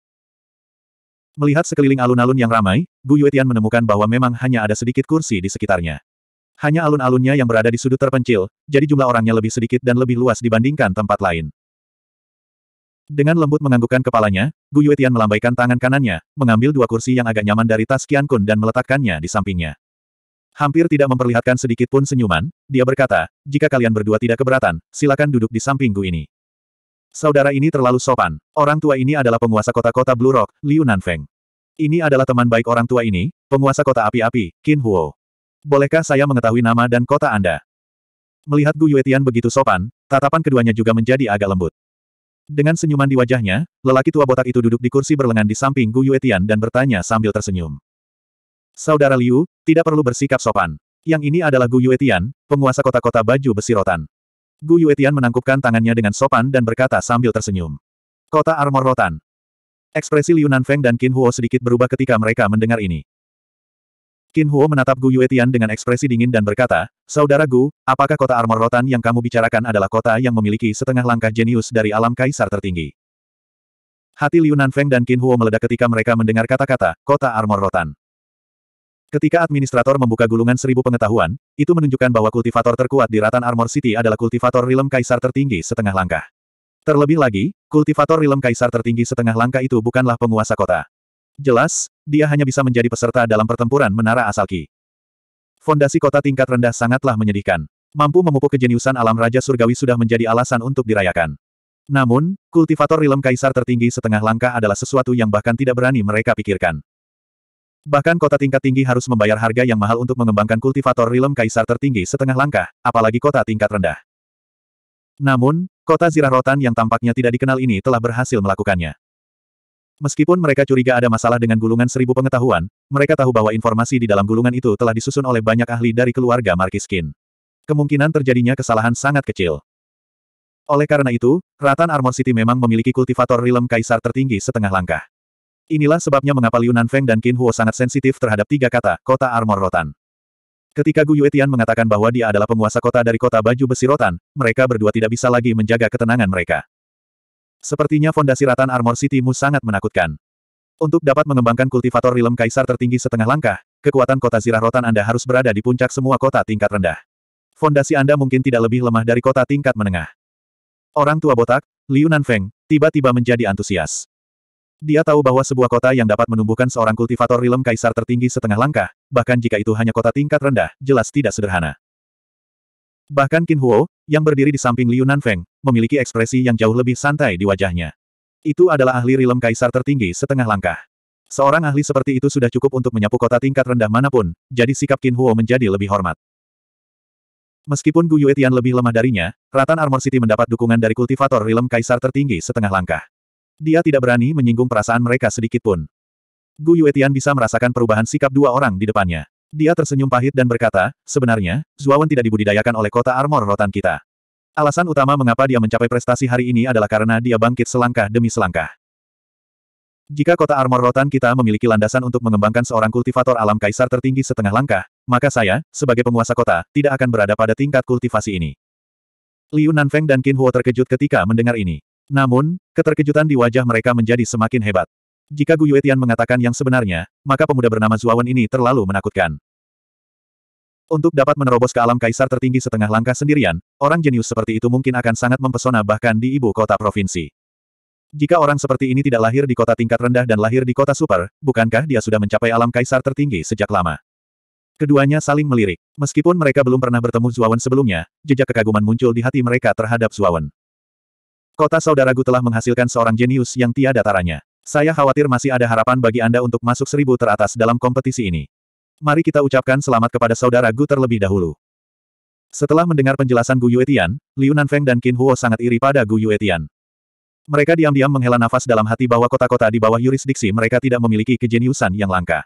Melihat sekeliling alun-alun yang ramai, Gu Yuetian menemukan bahwa memang hanya ada sedikit kursi di sekitarnya. Hanya alun-alunnya yang berada di sudut terpencil, jadi jumlah orangnya lebih sedikit dan lebih luas dibandingkan tempat lain. Dengan lembut menganggukkan kepalanya, Gu Yuetian melambaikan tangan kanannya, mengambil dua kursi yang agak nyaman dari tas Qian Kun dan meletakkannya di sampingnya. Hampir tidak memperlihatkan sedikit pun senyuman, dia berkata, jika kalian berdua tidak keberatan, silakan duduk di samping gu ini. Saudara ini terlalu sopan. Orang tua ini adalah penguasa kota-kota Blue Rock, Liu Nanfeng. Ini adalah teman baik orang tua ini, penguasa kota api-api, Qin Huo. Bolehkah saya mengetahui nama dan kota Anda? Melihat Gu Yuetian begitu sopan, tatapan keduanya juga menjadi agak lembut. Dengan senyuman di wajahnya, lelaki tua botak itu duduk di kursi berlengan di samping Gu Yuetian dan bertanya sambil tersenyum. Saudara Liu, tidak perlu bersikap sopan. Yang ini adalah Gu Yuetian, penguasa kota-kota baju besi rotan. Gu Yuetian menangkupkan tangannya dengan sopan dan berkata sambil tersenyum. Kota armor rotan. Ekspresi Liu Nanfeng dan Qin Huo sedikit berubah ketika mereka mendengar ini. Qin Huo menatap Gu Yuetian dengan ekspresi dingin dan berkata, Saudara Gu, apakah kota armor rotan yang kamu bicarakan adalah kota yang memiliki setengah langkah jenius dari alam kaisar tertinggi? Hati Liu Nanfeng dan Qin Huo meledak ketika mereka mendengar kata-kata, kota armor rotan. Ketika administrator membuka gulungan seribu pengetahuan, itu menunjukkan bahwa kultivator terkuat di Ratan Armor City adalah kultivator Rilem Kaisar tertinggi setengah langkah. Terlebih lagi, kultivator Rilem Kaisar tertinggi setengah langkah itu bukanlah penguasa kota. Jelas, dia hanya bisa menjadi peserta dalam pertempuran Menara Asalki. Fondasi kota tingkat rendah sangatlah menyedihkan. Mampu memupuk kejeniusan alam Raja Surgawi sudah menjadi alasan untuk dirayakan. Namun, kultivator Rilem Kaisar tertinggi setengah langkah adalah sesuatu yang bahkan tidak berani mereka pikirkan. Bahkan kota tingkat tinggi harus membayar harga yang mahal untuk mengembangkan kultivator rilem kaisar tertinggi setengah langkah, apalagi kota tingkat rendah. Namun, kota zirah rotan yang tampaknya tidak dikenal ini telah berhasil melakukannya. Meskipun mereka curiga ada masalah dengan gulungan seribu pengetahuan, mereka tahu bahwa informasi di dalam gulungan itu telah disusun oleh banyak ahli dari keluarga Markiskin. Kemungkinan terjadinya kesalahan sangat kecil. Oleh karena itu, Ratan Armor City memang memiliki kultivator rilem kaisar tertinggi setengah langkah. Inilah sebabnya mengapa Liu Nanfeng dan Qin Huo sangat sensitif terhadap tiga kata, kota armor rotan. Ketika Gu Yuetian mengatakan bahwa dia adalah penguasa kota dari kota baju besi rotan, mereka berdua tidak bisa lagi menjaga ketenangan mereka. Sepertinya fondasi ratan Armor City Mu sangat menakutkan. Untuk dapat mengembangkan kultivator rilem kaisar tertinggi setengah langkah, kekuatan kota zirah rotan Anda harus berada di puncak semua kota tingkat rendah. Fondasi Anda mungkin tidak lebih lemah dari kota tingkat menengah. Orang tua botak, Liu Nanfeng, tiba-tiba menjadi antusias. Dia tahu bahwa sebuah kota yang dapat menumbuhkan seorang kultivator rilem kaisar tertinggi setengah langkah, bahkan jika itu hanya kota tingkat rendah, jelas tidak sederhana. Bahkan Qin Huo, yang berdiri di samping Liu Nanfeng, memiliki ekspresi yang jauh lebih santai di wajahnya. Itu adalah ahli rilem kaisar tertinggi setengah langkah. Seorang ahli seperti itu sudah cukup untuk menyapu kota tingkat rendah manapun, jadi sikap Qin Huo menjadi lebih hormat. Meskipun Gu Yue Tian lebih lemah darinya, Ratan Armor City mendapat dukungan dari kultivator rilem kaisar tertinggi setengah langkah. Dia tidak berani menyinggung perasaan mereka sedikitpun. Gu Yuetian bisa merasakan perubahan sikap dua orang di depannya. Dia tersenyum pahit dan berkata, sebenarnya, Zuawan tidak dibudidayakan oleh kota armor rotan kita. Alasan utama mengapa dia mencapai prestasi hari ini adalah karena dia bangkit selangkah demi selangkah. Jika kota armor rotan kita memiliki landasan untuk mengembangkan seorang kultivator alam kaisar tertinggi setengah langkah, maka saya, sebagai penguasa kota, tidak akan berada pada tingkat kultivasi ini. Liu Nanfeng dan Qin Huo terkejut ketika mendengar ini. Namun, keterkejutan di wajah mereka menjadi semakin hebat. Jika Gu Yuetian mengatakan yang sebenarnya, maka pemuda bernama Zuawan ini terlalu menakutkan. Untuk dapat menerobos ke alam kaisar tertinggi setengah langkah sendirian, orang jenius seperti itu mungkin akan sangat mempesona bahkan di ibu kota provinsi. Jika orang seperti ini tidak lahir di kota tingkat rendah dan lahir di kota super, bukankah dia sudah mencapai alam kaisar tertinggi sejak lama? Keduanya saling melirik. Meskipun mereka belum pernah bertemu Zuawan sebelumnya, jejak kekaguman muncul di hati mereka terhadap Zuawan. Kota saudaraku telah menghasilkan seorang jenius yang tiada taranya. Saya khawatir masih ada harapan bagi Anda untuk masuk seribu teratas dalam kompetisi ini. Mari kita ucapkan selamat kepada saudara terlebih dahulu. Setelah mendengar penjelasan Gu Yuetian, Liu Nanfeng dan Qin Huo sangat iri pada Gu Yuetian. Mereka diam-diam menghela nafas dalam hati bahwa kota-kota di bawah yurisdiksi mereka tidak memiliki kejeniusan yang langka.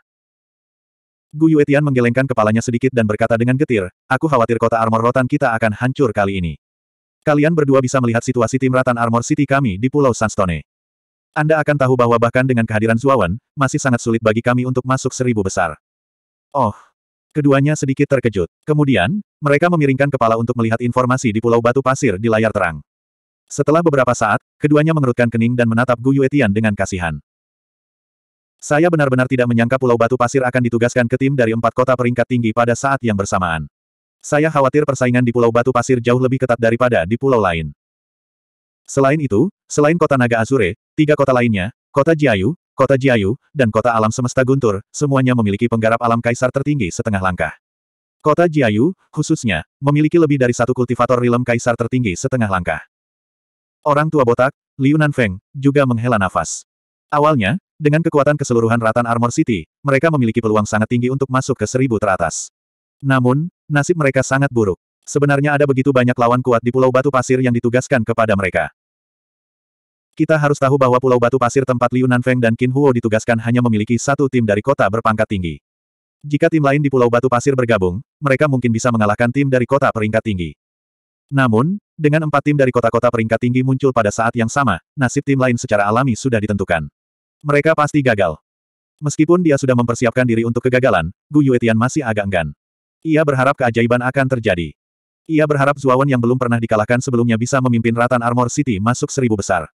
Gu Yuetian menggelengkan kepalanya sedikit dan berkata dengan getir, aku khawatir kota armor rotan kita akan hancur kali ini. Kalian berdua bisa melihat situasi tim Ratan Armor City kami di Pulau Sunstone. Anda akan tahu bahwa bahkan dengan kehadiran Zuawan, masih sangat sulit bagi kami untuk masuk seribu besar. Oh. Keduanya sedikit terkejut. Kemudian, mereka memiringkan kepala untuk melihat informasi di Pulau Batu Pasir di layar terang. Setelah beberapa saat, keduanya mengerutkan kening dan menatap Gu Yuetian dengan kasihan. Saya benar-benar tidak menyangka Pulau Batu Pasir akan ditugaskan ke tim dari empat kota peringkat tinggi pada saat yang bersamaan. Saya khawatir persaingan di Pulau Batu Pasir jauh lebih ketat daripada di pulau lain. Selain itu, selain kota Naga Azure, tiga kota lainnya, kota Jiayu, kota Jiayu, dan kota alam semesta Guntur, semuanya memiliki penggarap alam kaisar tertinggi setengah langkah. Kota Jiayu, khususnya, memiliki lebih dari satu kultivator rilem kaisar tertinggi setengah langkah. Orang tua botak, Liu Nanfeng, juga menghela nafas. Awalnya, dengan kekuatan keseluruhan Ratan Armor City, mereka memiliki peluang sangat tinggi untuk masuk ke seribu teratas. Namun, nasib mereka sangat buruk. Sebenarnya ada begitu banyak lawan kuat di Pulau Batu Pasir yang ditugaskan kepada mereka. Kita harus tahu bahwa Pulau Batu Pasir tempat Liu Nanfeng dan Qin Huo ditugaskan hanya memiliki satu tim dari kota berpangkat tinggi. Jika tim lain di Pulau Batu Pasir bergabung, mereka mungkin bisa mengalahkan tim dari kota peringkat tinggi. Namun, dengan empat tim dari kota-kota peringkat tinggi muncul pada saat yang sama, nasib tim lain secara alami sudah ditentukan. Mereka pasti gagal. Meskipun dia sudah mempersiapkan diri untuk kegagalan, Gu Yuetian masih agak enggan. Ia berharap keajaiban akan terjadi. Ia berharap Zuawan yang belum pernah dikalahkan sebelumnya bisa memimpin Ratan Armor City masuk seribu besar.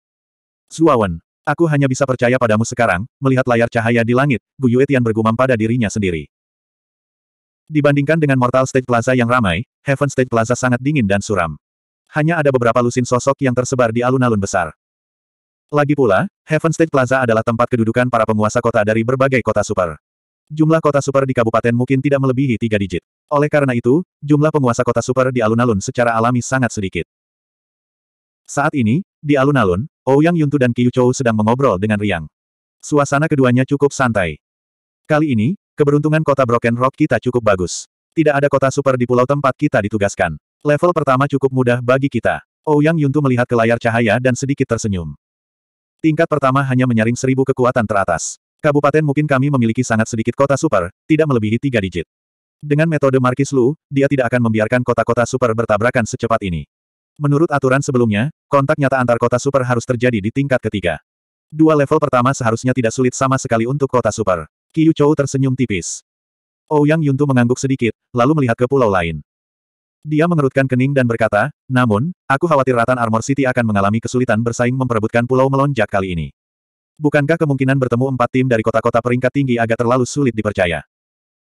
Zuawan, aku hanya bisa percaya padamu sekarang, melihat layar cahaya di langit, Gu Yuetian bergumam pada dirinya sendiri. Dibandingkan dengan Mortal State Plaza yang ramai, Heaven State Plaza sangat dingin dan suram. Hanya ada beberapa lusin sosok yang tersebar di alun-alun besar. Lagi pula, Heaven State Plaza adalah tempat kedudukan para penguasa kota dari berbagai kota super jumlah kota super di kabupaten mungkin tidak melebihi tiga digit. Oleh karena itu, jumlah penguasa kota super di alun-alun secara alami sangat sedikit. Saat ini, di alun-alun, Ouyang Yuntu dan Qiu Chou sedang mengobrol dengan Riang. Suasana keduanya cukup santai. Kali ini, keberuntungan kota Broken Rock kita cukup bagus. Tidak ada kota super di pulau tempat kita ditugaskan. Level pertama cukup mudah bagi kita. Ouyang Yuntu melihat ke layar cahaya dan sedikit tersenyum. Tingkat pertama hanya menyaring seribu kekuatan teratas. Kabupaten mungkin kami memiliki sangat sedikit kota super, tidak melebihi tiga digit. Dengan metode Markis Lu, dia tidak akan membiarkan kota-kota super bertabrakan secepat ini. Menurut aturan sebelumnya, kontak nyata antar kota super harus terjadi di tingkat ketiga. Dua level pertama seharusnya tidak sulit sama sekali untuk kota super. Qiu Chou tersenyum tipis. Ouyang Yuntu mengangguk sedikit, lalu melihat ke pulau lain. Dia mengerutkan kening dan berkata, namun, aku khawatir Ratan Armor City akan mengalami kesulitan bersaing memperebutkan pulau melonjak kali ini. Bukankah kemungkinan bertemu empat tim dari kota-kota peringkat tinggi agak terlalu sulit dipercaya?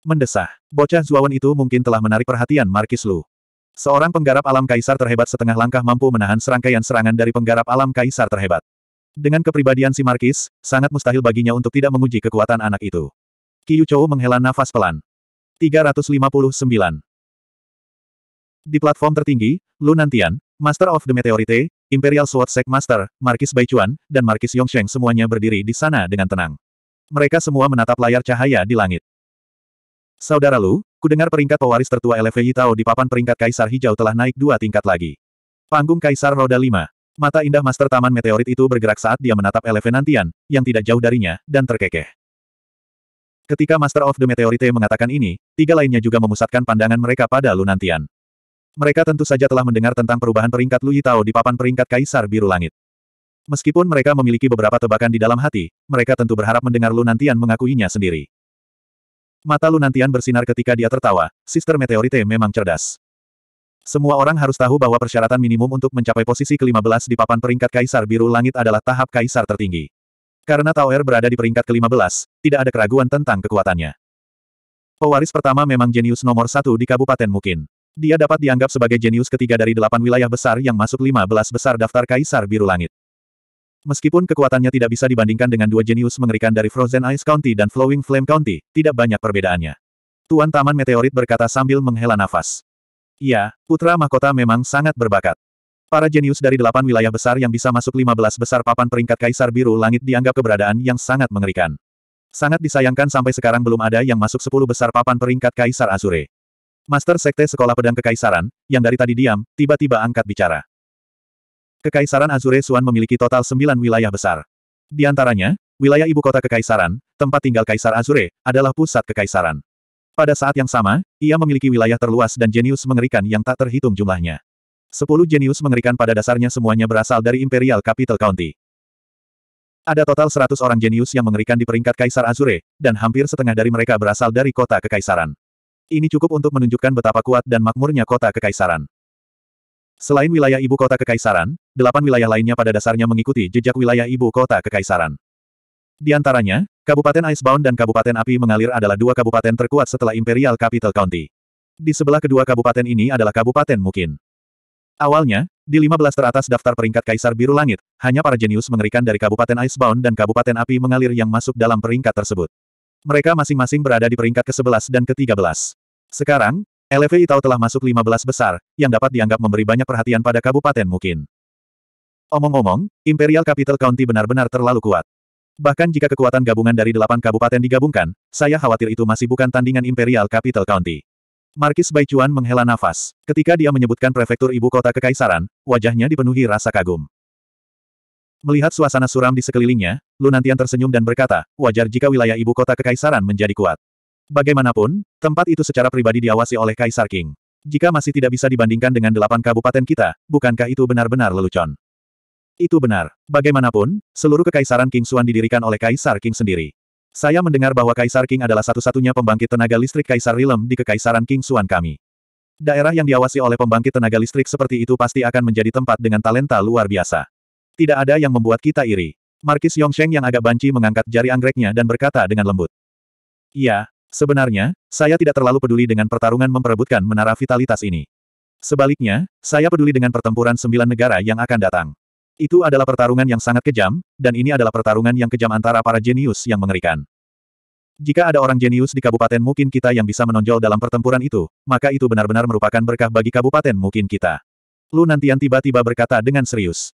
Mendesah, bocah Zuawan itu mungkin telah menarik perhatian Markis Lu. Seorang penggarap alam kaisar terhebat setengah langkah mampu menahan serangkaian serangan dari penggarap alam kaisar terhebat. Dengan kepribadian si Markis, sangat mustahil baginya untuk tidak menguji kekuatan anak itu. Kiyu Chou menghela nafas pelan. 359. Di platform tertinggi, Lu Nantian, Master of the Meteorite, Imperial Sword Sect Master, Markis Baichuan, dan Markis Yongsheng semuanya berdiri di sana dengan tenang. Mereka semua menatap layar cahaya di langit. Saudara Lu, kudengar peringkat pewaris tertua LFI Tao di papan peringkat Kaisar Hijau telah naik dua tingkat lagi. Panggung Kaisar Roda Lima. Mata indah Master Taman Meteorit itu bergerak saat dia menatap Nantian, yang tidak jauh darinya, dan terkekeh. Ketika Master of the Meteorite mengatakan ini, tiga lainnya juga memusatkan pandangan mereka pada Lu Nantian. Mereka tentu saja telah mendengar tentang perubahan peringkat Lu Yitao di papan peringkat Kaisar Biru Langit. Meskipun mereka memiliki beberapa tebakan di dalam hati, mereka tentu berharap mendengar Lu Nantian mengakuinya sendiri. Mata Lu Nantian bersinar ketika dia tertawa, Sister Meteorite memang cerdas. Semua orang harus tahu bahwa persyaratan minimum untuk mencapai posisi ke-15 di papan peringkat Kaisar Biru Langit adalah tahap Kaisar tertinggi. Karena Tower berada di peringkat ke-15, tidak ada keraguan tentang kekuatannya. Pewaris pertama memang jenius nomor satu di Kabupaten Mukin. Dia dapat dianggap sebagai jenius ketiga dari delapan wilayah besar yang masuk lima belas besar daftar Kaisar Biru Langit. Meskipun kekuatannya tidak bisa dibandingkan dengan dua jenius mengerikan dari Frozen Ice County dan Flowing Flame County, tidak banyak perbedaannya. Tuan Taman Meteorit berkata sambil menghela nafas. Ya, putra mahkota memang sangat berbakat. Para jenius dari delapan wilayah besar yang bisa masuk lima belas besar papan peringkat Kaisar Biru Langit dianggap keberadaan yang sangat mengerikan. Sangat disayangkan sampai sekarang belum ada yang masuk sepuluh besar papan peringkat Kaisar Azure. Master Sekte Sekolah Pedang Kekaisaran, yang dari tadi diam, tiba-tiba angkat bicara. Kekaisaran Azure Suan memiliki total sembilan wilayah besar. Di antaranya, wilayah ibu kota Kekaisaran, tempat tinggal Kaisar Azure, adalah pusat Kekaisaran. Pada saat yang sama, ia memiliki wilayah terluas dan jenius mengerikan yang tak terhitung jumlahnya. Sepuluh jenius mengerikan pada dasarnya semuanya berasal dari Imperial Capital County. Ada total seratus orang jenius yang mengerikan di peringkat Kaisar Azure, dan hampir setengah dari mereka berasal dari kota Kekaisaran. Ini cukup untuk menunjukkan betapa kuat dan makmurnya kota kekaisaran. Selain wilayah ibu kota kekaisaran, delapan wilayah lainnya pada dasarnya mengikuti jejak wilayah ibu kota kekaisaran. Di antaranya, Kabupaten Icebound dan Kabupaten Api Mengalir adalah dua kabupaten terkuat setelah Imperial Capital County. Di sebelah kedua kabupaten ini adalah Kabupaten Mukin. Awalnya, di 15 teratas daftar peringkat Kaisar Biru Langit, hanya para jenius mengerikan dari Kabupaten Icebound dan Kabupaten Api Mengalir yang masuk dalam peringkat tersebut. Mereka masing-masing berada di peringkat ke-11 dan ke-13. Sekarang, LFA Itau telah masuk 15 besar, yang dapat dianggap memberi banyak perhatian pada kabupaten mungkin. Omong-omong, Imperial Capital County benar-benar terlalu kuat. Bahkan jika kekuatan gabungan dari delapan kabupaten digabungkan, saya khawatir itu masih bukan tandingan Imperial Capital County. Markis Baichuan menghela nafas. Ketika dia menyebutkan prefektur ibu kota kekaisaran, wajahnya dipenuhi rasa kagum. Melihat suasana suram di sekelilingnya, Lunantian tersenyum dan berkata, wajar jika wilayah ibu kota kekaisaran menjadi kuat. Bagaimanapun, tempat itu secara pribadi diawasi oleh Kaisar King. Jika masih tidak bisa dibandingkan dengan delapan kabupaten kita, bukankah itu benar-benar lelucon? Itu benar. Bagaimanapun, seluruh kekaisaran King Suan didirikan oleh Kaisar King sendiri. Saya mendengar bahwa Kaisar King adalah satu-satunya pembangkit tenaga listrik Kaisar Rilem di kekaisaran King Suan kami. Daerah yang diawasi oleh pembangkit tenaga listrik seperti itu pasti akan menjadi tempat dengan talenta luar biasa. Tidak ada yang membuat kita iri. Markis Yongsheng yang agak banci mengangkat jari anggreknya dan berkata dengan lembut. Iya, sebenarnya, saya tidak terlalu peduli dengan pertarungan memperebutkan menara vitalitas ini. Sebaliknya, saya peduli dengan pertempuran sembilan negara yang akan datang. Itu adalah pertarungan yang sangat kejam, dan ini adalah pertarungan yang kejam antara para jenius yang mengerikan. Jika ada orang jenius di kabupaten mungkin kita yang bisa menonjol dalam pertempuran itu, maka itu benar-benar merupakan berkah bagi kabupaten mungkin kita. Lu Nantian tiba-tiba berkata dengan serius.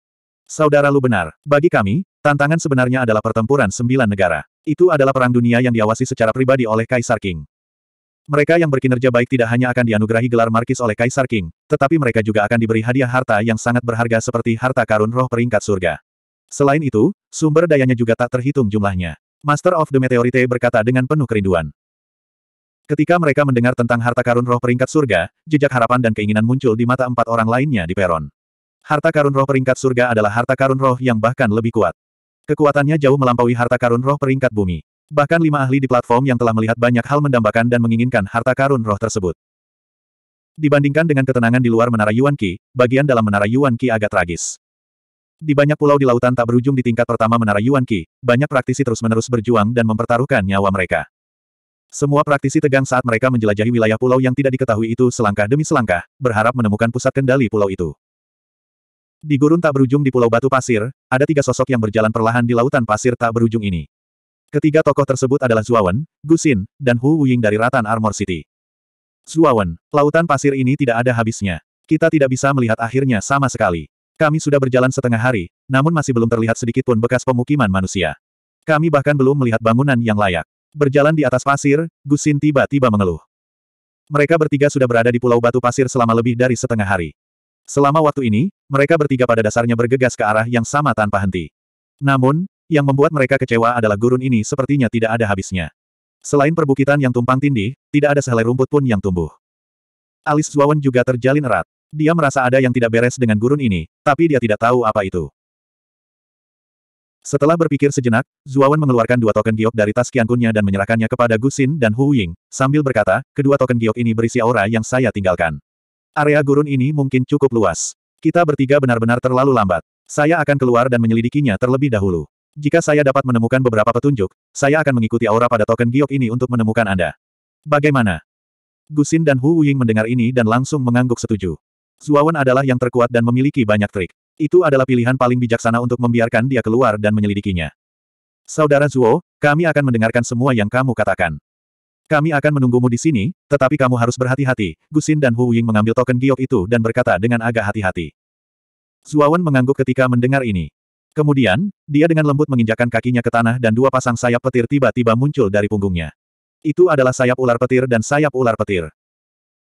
Saudara Lu benar. Bagi kami, tantangan sebenarnya adalah pertempuran sembilan negara. Itu adalah perang dunia yang diawasi secara pribadi oleh Kaisar King. Mereka yang berkinerja baik tidak hanya akan dianugerahi gelar markis oleh Kaisar King, tetapi mereka juga akan diberi hadiah harta yang sangat berharga seperti harta karun roh peringkat surga. Selain itu, sumber dayanya juga tak terhitung jumlahnya. Master of the Meteorite berkata dengan penuh kerinduan. Ketika mereka mendengar tentang harta karun roh peringkat surga, jejak harapan dan keinginan muncul di mata empat orang lainnya di peron. Harta karun roh peringkat surga adalah harta karun roh yang bahkan lebih kuat. Kekuatannya jauh melampaui harta karun roh peringkat bumi. Bahkan lima ahli di platform yang telah melihat banyak hal mendambakan dan menginginkan harta karun roh tersebut. Dibandingkan dengan ketenangan di luar menara Yuan Qi, bagian dalam menara Yuan Qi agak tragis. Di banyak pulau di lautan tak berujung di tingkat pertama menara Yuan Qi, banyak praktisi terus-menerus berjuang dan mempertaruhkan nyawa mereka. Semua praktisi tegang saat mereka menjelajahi wilayah pulau yang tidak diketahui itu selangkah demi selangkah, berharap menemukan pusat kendali pulau itu. Di gurun tak berujung di Pulau Batu Pasir, ada tiga sosok yang berjalan perlahan di lautan pasir tak berujung ini. Ketiga tokoh tersebut adalah Zuawan, Gusin, dan Hu Wuying dari Ratan Armor City. Zuawan, lautan pasir ini tidak ada habisnya. Kita tidak bisa melihat akhirnya sama sekali. Kami sudah berjalan setengah hari, namun masih belum terlihat sedikit pun bekas pemukiman manusia. Kami bahkan belum melihat bangunan yang layak. Berjalan di atas pasir, Gusin tiba-tiba mengeluh. Mereka bertiga sudah berada di Pulau Batu Pasir selama lebih dari setengah hari. Selama waktu ini, mereka bertiga pada dasarnya bergegas ke arah yang sama tanpa henti. Namun, yang membuat mereka kecewa adalah gurun ini sepertinya tidak ada habisnya. Selain perbukitan yang tumpang tindih, tidak ada sehelai rumput pun yang tumbuh. Alis Zuawan juga terjalin erat. Dia merasa ada yang tidak beres dengan gurun ini, tapi dia tidak tahu apa itu. Setelah berpikir sejenak, Zuawan mengeluarkan dua token giok dari tas kiankunnya dan menyerahkannya kepada Gusin dan Hu Ying, sambil berkata, kedua token giok ini berisi aura yang saya tinggalkan. Area gurun ini mungkin cukup luas. Kita bertiga benar-benar terlalu lambat. Saya akan keluar dan menyelidikinya terlebih dahulu. Jika saya dapat menemukan beberapa petunjuk, saya akan mengikuti aura pada token giok ini untuk menemukan Anda. Bagaimana? Gusin dan Hu Wuying mendengar ini dan langsung mengangguk setuju. Zuawan adalah yang terkuat dan memiliki banyak trik. Itu adalah pilihan paling bijaksana untuk membiarkan dia keluar dan menyelidikinya. Saudara Zuo, kami akan mendengarkan semua yang kamu katakan. Kami akan menunggumu di sini, tetapi kamu harus berhati-hati. Gusin dan Hu Ying mengambil token giok itu dan berkata dengan agak hati-hati. Zuawan mengangguk ketika mendengar ini. Kemudian, dia dengan lembut menginjakan kakinya ke tanah dan dua pasang sayap petir tiba-tiba muncul dari punggungnya. Itu adalah sayap ular petir dan sayap ular petir.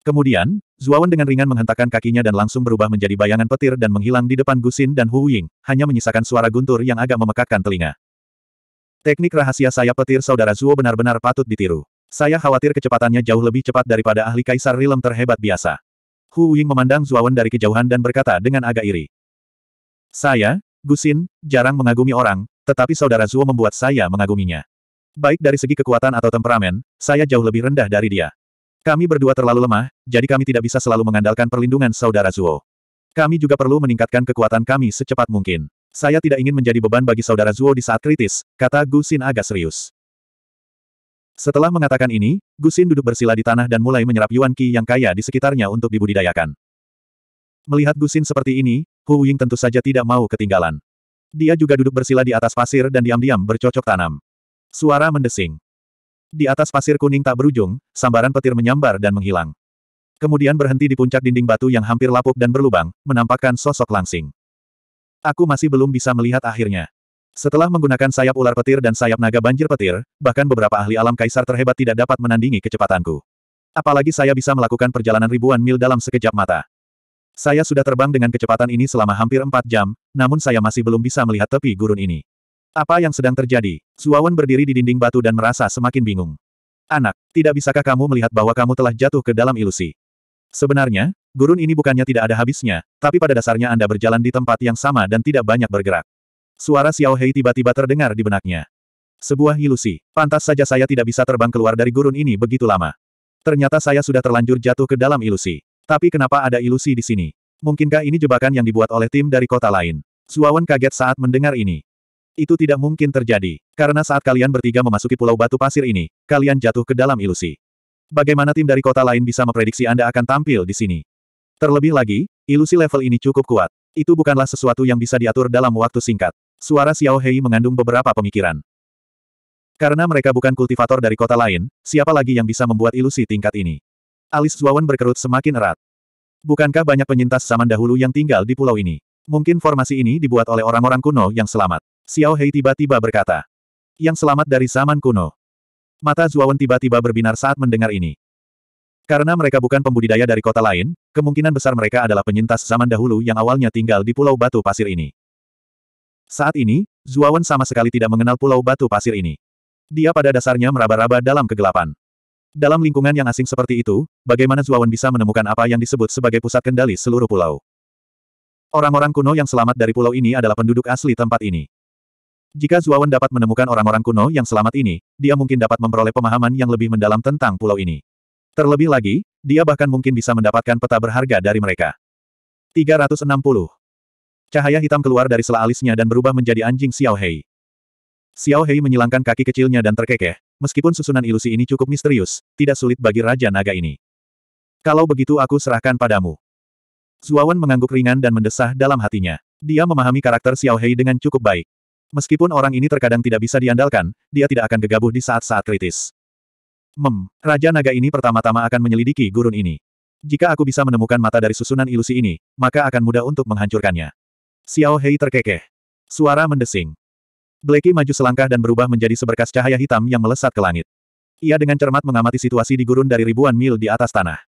Kemudian, Zuawan dengan ringan menghentakkan kakinya dan langsung berubah menjadi bayangan petir dan menghilang di depan Gusin dan Hu Ying, hanya menyisakan suara guntur yang agak memekakkan telinga. Teknik rahasia sayap petir saudara Zuo benar-benar patut ditiru. Saya khawatir kecepatannya jauh lebih cepat daripada ahli kaisar rilem terhebat biasa. Hu Ying memandang Zuawan dari kejauhan dan berkata dengan agak iri. Saya, Gusin, jarang mengagumi orang, tetapi saudara Zuo membuat saya mengaguminya. Baik dari segi kekuatan atau temperamen, saya jauh lebih rendah dari dia. Kami berdua terlalu lemah, jadi kami tidak bisa selalu mengandalkan perlindungan saudara Zuo. Kami juga perlu meningkatkan kekuatan kami secepat mungkin. Saya tidak ingin menjadi beban bagi saudara Zuo di saat kritis, kata Gu Xin agak serius. Setelah mengatakan ini, Gusin duduk bersila di tanah dan mulai menyerap Yuan Qi yang kaya di sekitarnya untuk dibudidayakan. Melihat Gusin seperti ini, Hu Ying tentu saja tidak mau ketinggalan. Dia juga duduk bersila di atas pasir dan diam-diam bercocok tanam. Suara mendesing. Di atas pasir kuning tak berujung, sambaran petir menyambar dan menghilang. Kemudian berhenti di puncak dinding batu yang hampir lapuk dan berlubang, menampakkan sosok langsing. Aku masih belum bisa melihat akhirnya. Setelah menggunakan sayap ular petir dan sayap naga banjir petir, bahkan beberapa ahli alam kaisar terhebat tidak dapat menandingi kecepatanku. Apalagi saya bisa melakukan perjalanan ribuan mil dalam sekejap mata. Saya sudah terbang dengan kecepatan ini selama hampir empat jam, namun saya masih belum bisa melihat tepi gurun ini. Apa yang sedang terjadi? Suawan berdiri di dinding batu dan merasa semakin bingung. Anak, tidak bisakah kamu melihat bahwa kamu telah jatuh ke dalam ilusi? Sebenarnya, gurun ini bukannya tidak ada habisnya, tapi pada dasarnya Anda berjalan di tempat yang sama dan tidak banyak bergerak. Suara Xiao Hei tiba-tiba terdengar di benaknya. Sebuah ilusi. Pantas saja saya tidak bisa terbang keluar dari gurun ini begitu lama. Ternyata saya sudah terlanjur jatuh ke dalam ilusi. Tapi kenapa ada ilusi di sini? Mungkinkah ini jebakan yang dibuat oleh tim dari kota lain? Suawan kaget saat mendengar ini. Itu tidak mungkin terjadi, karena saat kalian bertiga memasuki pulau batu pasir ini, kalian jatuh ke dalam ilusi. Bagaimana tim dari kota lain bisa memprediksi Anda akan tampil di sini? Terlebih lagi, ilusi level ini cukup kuat. Itu bukanlah sesuatu yang bisa diatur dalam waktu singkat. Suara Xiao Hei mengandung beberapa pemikiran. Karena mereka bukan kultivator dari kota lain, siapa lagi yang bisa membuat ilusi tingkat ini? Alis Zuawan berkerut semakin erat. Bukankah banyak penyintas zaman dahulu yang tinggal di pulau ini? Mungkin formasi ini dibuat oleh orang-orang kuno yang selamat. Xiao Hei tiba-tiba berkata. Yang selamat dari zaman kuno. Mata Zuawan tiba-tiba berbinar saat mendengar ini. Karena mereka bukan pembudidaya dari kota lain, kemungkinan besar mereka adalah penyintas zaman dahulu yang awalnya tinggal di pulau batu pasir ini. Saat ini, Zuawan sama sekali tidak mengenal pulau batu pasir ini. Dia pada dasarnya meraba-raba dalam kegelapan. Dalam lingkungan yang asing seperti itu, bagaimana Zuawan bisa menemukan apa yang disebut sebagai pusat kendali seluruh pulau? Orang-orang kuno yang selamat dari pulau ini adalah penduduk asli tempat ini. Jika Zuawan dapat menemukan orang-orang kuno yang selamat ini, dia mungkin dapat memperoleh pemahaman yang lebih mendalam tentang pulau ini. Terlebih lagi, dia bahkan mungkin bisa mendapatkan peta berharga dari mereka. 360 Cahaya hitam keluar dari sela alisnya dan berubah menjadi anjing Xiao Hei. Xiao Hei menyilangkan kaki kecilnya dan terkekeh, meskipun susunan ilusi ini cukup misterius, tidak sulit bagi Raja Naga ini. Kalau begitu aku serahkan padamu. Zuawan mengangguk ringan dan mendesah dalam hatinya. Dia memahami karakter Xiao Hei dengan cukup baik. Meskipun orang ini terkadang tidak bisa diandalkan, dia tidak akan gegabah di saat-saat kritis. Mem, Raja Naga ini pertama-tama akan menyelidiki gurun ini. Jika aku bisa menemukan mata dari susunan ilusi ini, maka akan mudah untuk menghancurkannya. Xiao Hei terkekeh. Suara mendesing. Blacky maju selangkah dan berubah menjadi seberkas cahaya hitam yang melesat ke langit. Ia dengan cermat mengamati situasi di gurun dari ribuan mil di atas tanah.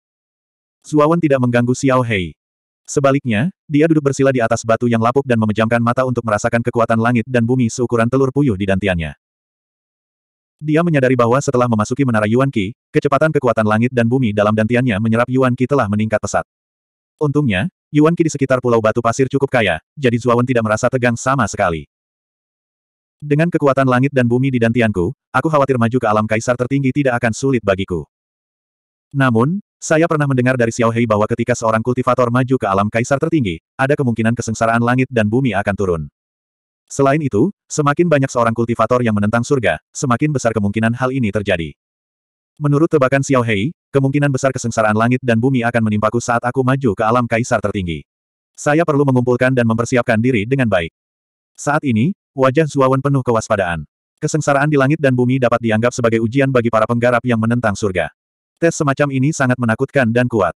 Zuawan tidak mengganggu Xiao Hei. Sebaliknya, dia duduk bersila di atas batu yang lapuk dan memejamkan mata untuk merasakan kekuatan langit dan bumi seukuran telur puyuh di dantiannya. Dia menyadari bahwa setelah memasuki menara Yuan Qi, kecepatan kekuatan langit dan bumi dalam dantiannya menyerap Yuan Qi telah meningkat pesat. Untungnya, Yuan Qi di sekitar pulau batu pasir cukup kaya, jadi Zuawan tidak merasa tegang sama sekali. Dengan kekuatan langit dan bumi di dantianku, aku khawatir maju ke alam kaisar tertinggi tidak akan sulit bagiku. Namun, saya pernah mendengar dari Xiao Hei bahwa ketika seorang kultivator maju ke alam kaisar tertinggi, ada kemungkinan kesengsaraan langit dan bumi akan turun. Selain itu, semakin banyak seorang kultivator yang menentang surga, semakin besar kemungkinan hal ini terjadi. Menurut tebakan Xiao Hei, kemungkinan besar kesengsaraan langit dan bumi akan menimpaku saat aku maju ke alam kaisar tertinggi. Saya perlu mengumpulkan dan mempersiapkan diri dengan baik. Saat ini, wajah Zuawan penuh kewaspadaan. Kesengsaraan di langit dan bumi dapat dianggap sebagai ujian bagi para penggarap yang menentang surga. Tes semacam ini sangat menakutkan dan kuat.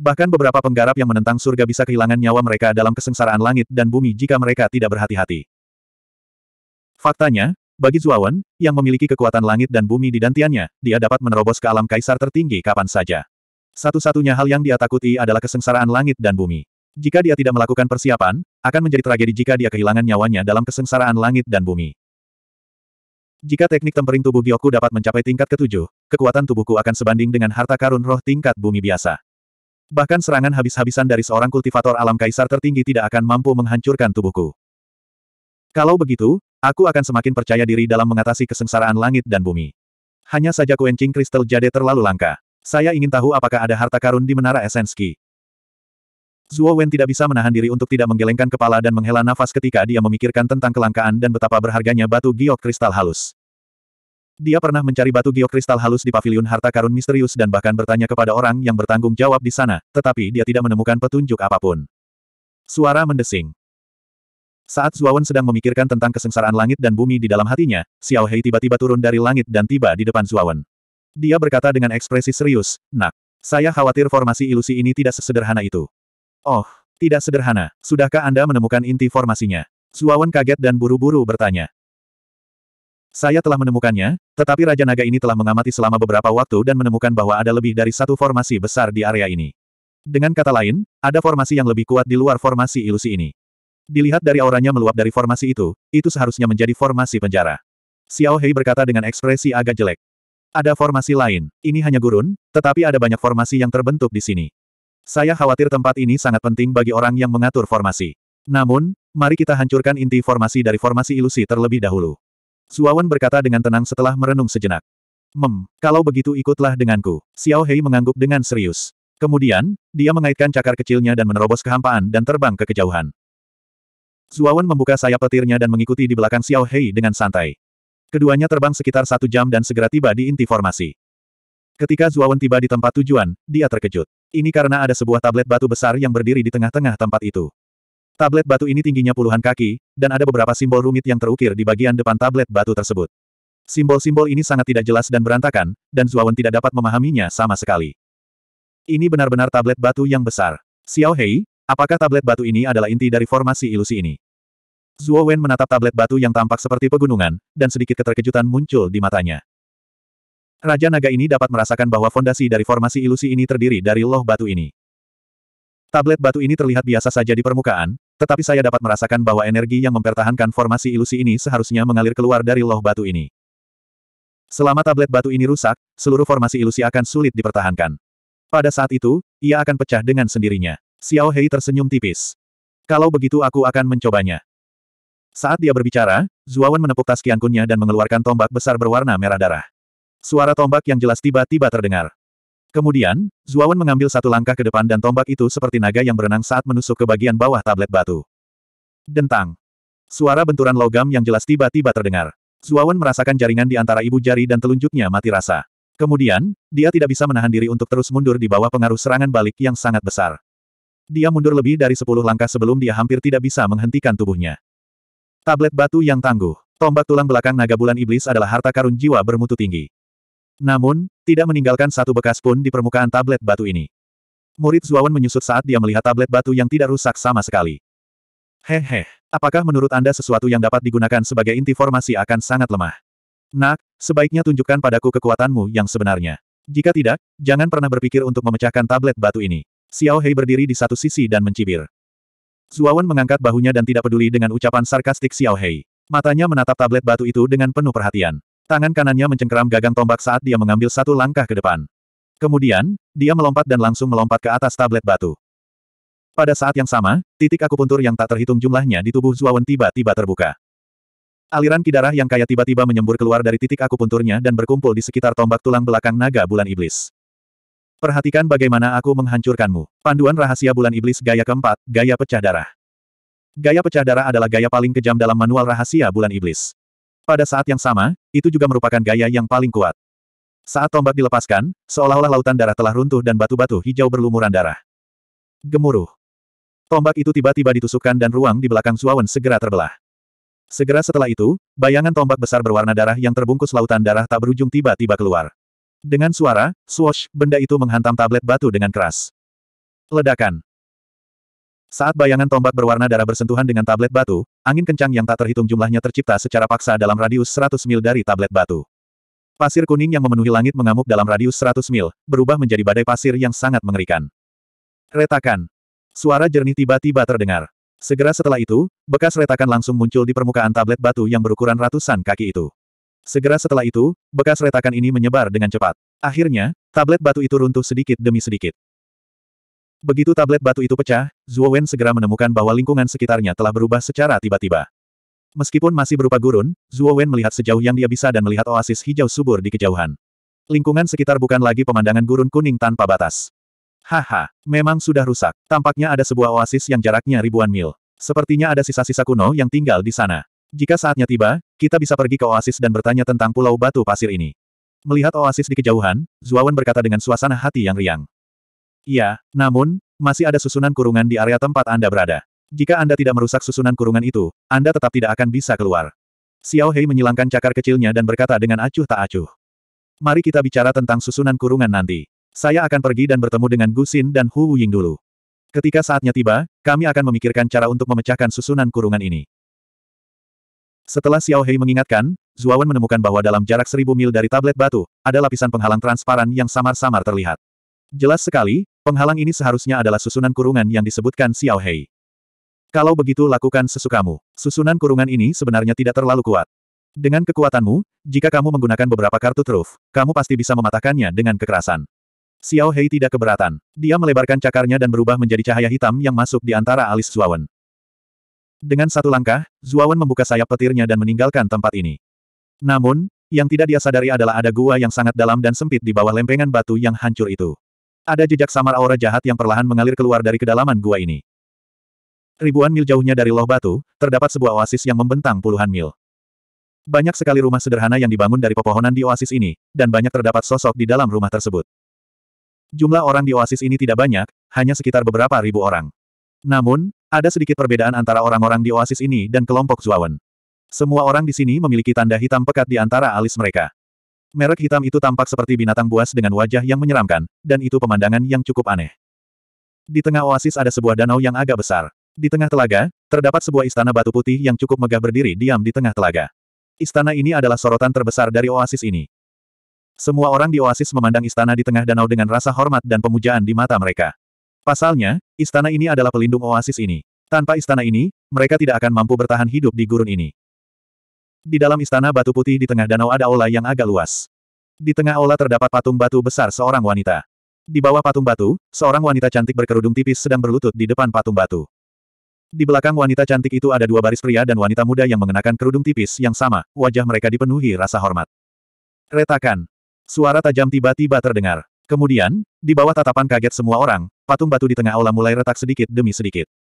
Bahkan beberapa penggarap yang menentang surga bisa kehilangan nyawa mereka dalam kesengsaraan langit dan bumi jika mereka tidak berhati-hati. Faktanya, bagi Zuawan, yang memiliki kekuatan langit dan bumi di dantiannya, dia dapat menerobos ke alam kaisar tertinggi kapan saja. Satu-satunya hal yang dia takuti adalah kesengsaraan langit dan bumi. Jika dia tidak melakukan persiapan, akan menjadi tragedi jika dia kehilangan nyawanya dalam kesengsaraan langit dan bumi. Jika teknik tempering tubuh Gyoku dapat mencapai tingkat ketujuh, kekuatan tubuhku akan sebanding dengan harta karun roh tingkat bumi biasa. Bahkan serangan habis-habisan dari seorang kultivator alam kaisar tertinggi tidak akan mampu menghancurkan tubuhku. Kalau begitu, Aku akan semakin percaya diri dalam mengatasi kesengsaraan langit dan bumi. Hanya saja kuencing kristal jade terlalu langka. Saya ingin tahu apakah ada harta karun di menara Esenski. Zuo Wen tidak bisa menahan diri untuk tidak menggelengkan kepala dan menghela nafas ketika dia memikirkan tentang kelangkaan dan betapa berharganya batu giok kristal halus. Dia pernah mencari batu giok kristal halus di paviliun harta karun misterius dan bahkan bertanya kepada orang yang bertanggung jawab di sana, tetapi dia tidak menemukan petunjuk apapun. Suara mendesing. Saat Zuawan sedang memikirkan tentang kesengsaraan langit dan bumi di dalam hatinya, Xiao Hei tiba-tiba turun dari langit dan tiba di depan Zuawan. Dia berkata dengan ekspresi serius, Nak, saya khawatir formasi ilusi ini tidak sesederhana itu. Oh, tidak sederhana. Sudahkah Anda menemukan inti formasinya? Zuawan kaget dan buru-buru bertanya. Saya telah menemukannya, tetapi Raja Naga ini telah mengamati selama beberapa waktu dan menemukan bahwa ada lebih dari satu formasi besar di area ini. Dengan kata lain, ada formasi yang lebih kuat di luar formasi ilusi ini. Dilihat dari auranya meluap dari formasi itu, itu seharusnya menjadi formasi penjara. Xiao Hei berkata dengan ekspresi agak jelek. Ada formasi lain, ini hanya gurun, tetapi ada banyak formasi yang terbentuk di sini. Saya khawatir tempat ini sangat penting bagi orang yang mengatur formasi. Namun, mari kita hancurkan inti formasi dari formasi ilusi terlebih dahulu. Suawan berkata dengan tenang setelah merenung sejenak. Mem, kalau begitu ikutlah denganku. Xiao Hei mengangguk dengan serius. Kemudian, dia mengaitkan cakar kecilnya dan menerobos kehampaan dan terbang ke kejauhan. Zuawan membuka sayap petirnya dan mengikuti di belakang Xiao Hei dengan santai. Keduanya terbang sekitar satu jam dan segera tiba di inti formasi. Ketika Zuawan tiba di tempat tujuan, dia terkejut. Ini karena ada sebuah tablet batu besar yang berdiri di tengah-tengah tempat itu. Tablet batu ini tingginya puluhan kaki, dan ada beberapa simbol rumit yang terukir di bagian depan tablet batu tersebut. Simbol-simbol ini sangat tidak jelas dan berantakan, dan Zuawan tidak dapat memahaminya sama sekali. Ini benar-benar tablet batu yang besar. Xiao Hei, Apakah tablet batu ini adalah inti dari formasi ilusi ini? Zuo Wen menatap tablet batu yang tampak seperti pegunungan, dan sedikit keterkejutan muncul di matanya. Raja Naga ini dapat merasakan bahwa fondasi dari formasi ilusi ini terdiri dari loh batu ini. Tablet batu ini terlihat biasa saja di permukaan, tetapi saya dapat merasakan bahwa energi yang mempertahankan formasi ilusi ini seharusnya mengalir keluar dari loh batu ini. Selama tablet batu ini rusak, seluruh formasi ilusi akan sulit dipertahankan. Pada saat itu, ia akan pecah dengan sendirinya. Xiao Hei tersenyum tipis. Kalau begitu aku akan mencobanya. Saat dia berbicara, Zuawan menepuk tas kiankunnya dan mengeluarkan tombak besar berwarna merah darah. Suara tombak yang jelas tiba-tiba terdengar. Kemudian, Zuawan mengambil satu langkah ke depan dan tombak itu seperti naga yang berenang saat menusuk ke bagian bawah tablet batu. Dentang. Suara benturan logam yang jelas tiba-tiba terdengar. Zuawan merasakan jaringan di antara ibu jari dan telunjuknya mati rasa. Kemudian, dia tidak bisa menahan diri untuk terus mundur di bawah pengaruh serangan balik yang sangat besar. Dia mundur lebih dari sepuluh langkah sebelum dia hampir tidak bisa menghentikan tubuhnya. Tablet batu yang tangguh. Tombak tulang belakang naga bulan iblis adalah harta karun jiwa bermutu tinggi. Namun, tidak meninggalkan satu bekas pun di permukaan tablet batu ini. Murid Zuawan menyusut saat dia melihat tablet batu yang tidak rusak sama sekali. Hehe, apakah menurut Anda sesuatu yang dapat digunakan sebagai inti formasi akan sangat lemah? Nak, sebaiknya tunjukkan padaku kekuatanmu yang sebenarnya. Jika tidak, jangan pernah berpikir untuk memecahkan tablet batu ini. Xiao Hei berdiri di satu sisi dan mencibir. Zuawan mengangkat bahunya dan tidak peduli dengan ucapan sarkastik Xiao Hei. Matanya menatap tablet batu itu dengan penuh perhatian. Tangan kanannya mencengkeram gagang tombak saat dia mengambil satu langkah ke depan. Kemudian, dia melompat dan langsung melompat ke atas tablet batu. Pada saat yang sama, titik akupuntur yang tak terhitung jumlahnya di tubuh Zuawan tiba-tiba terbuka. Aliran kidarah yang kaya tiba-tiba menyembur keluar dari titik akupunturnya dan berkumpul di sekitar tombak tulang belakang naga bulan iblis. Perhatikan bagaimana aku menghancurkanmu. Panduan rahasia bulan iblis gaya keempat, gaya pecah darah. Gaya pecah darah adalah gaya paling kejam dalam manual rahasia bulan iblis. Pada saat yang sama, itu juga merupakan gaya yang paling kuat. Saat tombak dilepaskan, seolah-olah lautan darah telah runtuh dan batu-batu hijau berlumuran darah. Gemuruh. Tombak itu tiba-tiba ditusukkan dan ruang di belakang Suawan segera terbelah. Segera setelah itu, bayangan tombak besar berwarna darah yang terbungkus lautan darah tak berujung tiba-tiba keluar. Dengan suara, swash, benda itu menghantam tablet batu dengan keras. Ledakan. Saat bayangan tombak berwarna darah bersentuhan dengan tablet batu, angin kencang yang tak terhitung jumlahnya tercipta secara paksa dalam radius 100 mil dari tablet batu. Pasir kuning yang memenuhi langit mengamuk dalam radius 100 mil, berubah menjadi badai pasir yang sangat mengerikan. Retakan. Suara jernih tiba-tiba terdengar. Segera setelah itu, bekas retakan langsung muncul di permukaan tablet batu yang berukuran ratusan kaki itu. Segera setelah itu, bekas retakan ini menyebar dengan cepat. Akhirnya, tablet batu itu runtuh sedikit demi sedikit. Begitu tablet batu itu pecah, Zhuo Wen segera menemukan bahwa lingkungan sekitarnya telah berubah secara tiba-tiba. Meskipun masih berupa gurun, Zhuo Wen melihat sejauh yang dia bisa dan melihat oasis hijau subur di kejauhan. Lingkungan sekitar bukan lagi pemandangan gurun kuning tanpa batas. Haha, memang sudah rusak. Tampaknya ada sebuah oasis yang jaraknya ribuan mil. Sepertinya ada sisa-sisa kuno yang tinggal di sana. Jika saatnya tiba, kita bisa pergi ke oasis dan bertanya tentang pulau batu pasir ini. Melihat oasis di kejauhan, Zuawan berkata dengan suasana hati yang riang. Ya, namun, masih ada susunan kurungan di area tempat Anda berada. Jika Anda tidak merusak susunan kurungan itu, Anda tetap tidak akan bisa keluar. Xiao Hei menyilangkan cakar kecilnya dan berkata dengan acuh tak acuh. Mari kita bicara tentang susunan kurungan nanti. Saya akan pergi dan bertemu dengan Gu Xin dan Hu Ying dulu. Ketika saatnya tiba, kami akan memikirkan cara untuk memecahkan susunan kurungan ini. Setelah Xiao Hei mengingatkan, Zuawan menemukan bahwa dalam jarak seribu mil dari tablet batu, ada lapisan penghalang transparan yang samar-samar terlihat. Jelas sekali, penghalang ini seharusnya adalah susunan kurungan yang disebutkan Xiao Hei. Kalau begitu lakukan sesukamu. Susunan kurungan ini sebenarnya tidak terlalu kuat. Dengan kekuatanmu, jika kamu menggunakan beberapa kartu truf, kamu pasti bisa mematahkannya dengan kekerasan. Xiao Hei tidak keberatan. Dia melebarkan cakarnya dan berubah menjadi cahaya hitam yang masuk di antara alis Zuawan. Dengan satu langkah, Zuawan membuka sayap petirnya dan meninggalkan tempat ini. Namun, yang tidak dia sadari adalah ada gua yang sangat dalam dan sempit di bawah lempengan batu yang hancur itu. Ada jejak samar aura jahat yang perlahan mengalir keluar dari kedalaman gua ini. Ribuan mil jauhnya dari loh batu, terdapat sebuah oasis yang membentang puluhan mil. Banyak sekali rumah sederhana yang dibangun dari pepohonan di oasis ini, dan banyak terdapat sosok di dalam rumah tersebut. Jumlah orang di oasis ini tidak banyak, hanya sekitar beberapa ribu orang. Namun, ada sedikit perbedaan antara orang-orang di oasis ini dan kelompok Zuawan. Semua orang di sini memiliki tanda hitam pekat di antara alis mereka. Merek hitam itu tampak seperti binatang buas dengan wajah yang menyeramkan, dan itu pemandangan yang cukup aneh. Di tengah oasis ada sebuah danau yang agak besar. Di tengah telaga, terdapat sebuah istana batu putih yang cukup megah berdiri diam di tengah telaga. Istana ini adalah sorotan terbesar dari oasis ini. Semua orang di oasis memandang istana di tengah danau dengan rasa hormat dan pemujaan di mata mereka. Pasalnya, istana ini adalah pelindung oasis ini. Tanpa istana ini, mereka tidak akan mampu bertahan hidup di gurun ini. Di dalam istana batu putih di tengah danau ada aula yang agak luas. Di tengah aula terdapat patung batu besar seorang wanita. Di bawah patung batu, seorang wanita cantik berkerudung tipis sedang berlutut di depan patung batu. Di belakang wanita cantik itu ada dua baris pria dan wanita muda yang mengenakan kerudung tipis yang sama, wajah mereka dipenuhi rasa hormat. Retakan. Suara tajam tiba-tiba terdengar. Kemudian, di bawah tatapan kaget semua orang, patung batu di tengah aula mulai retak sedikit demi sedikit.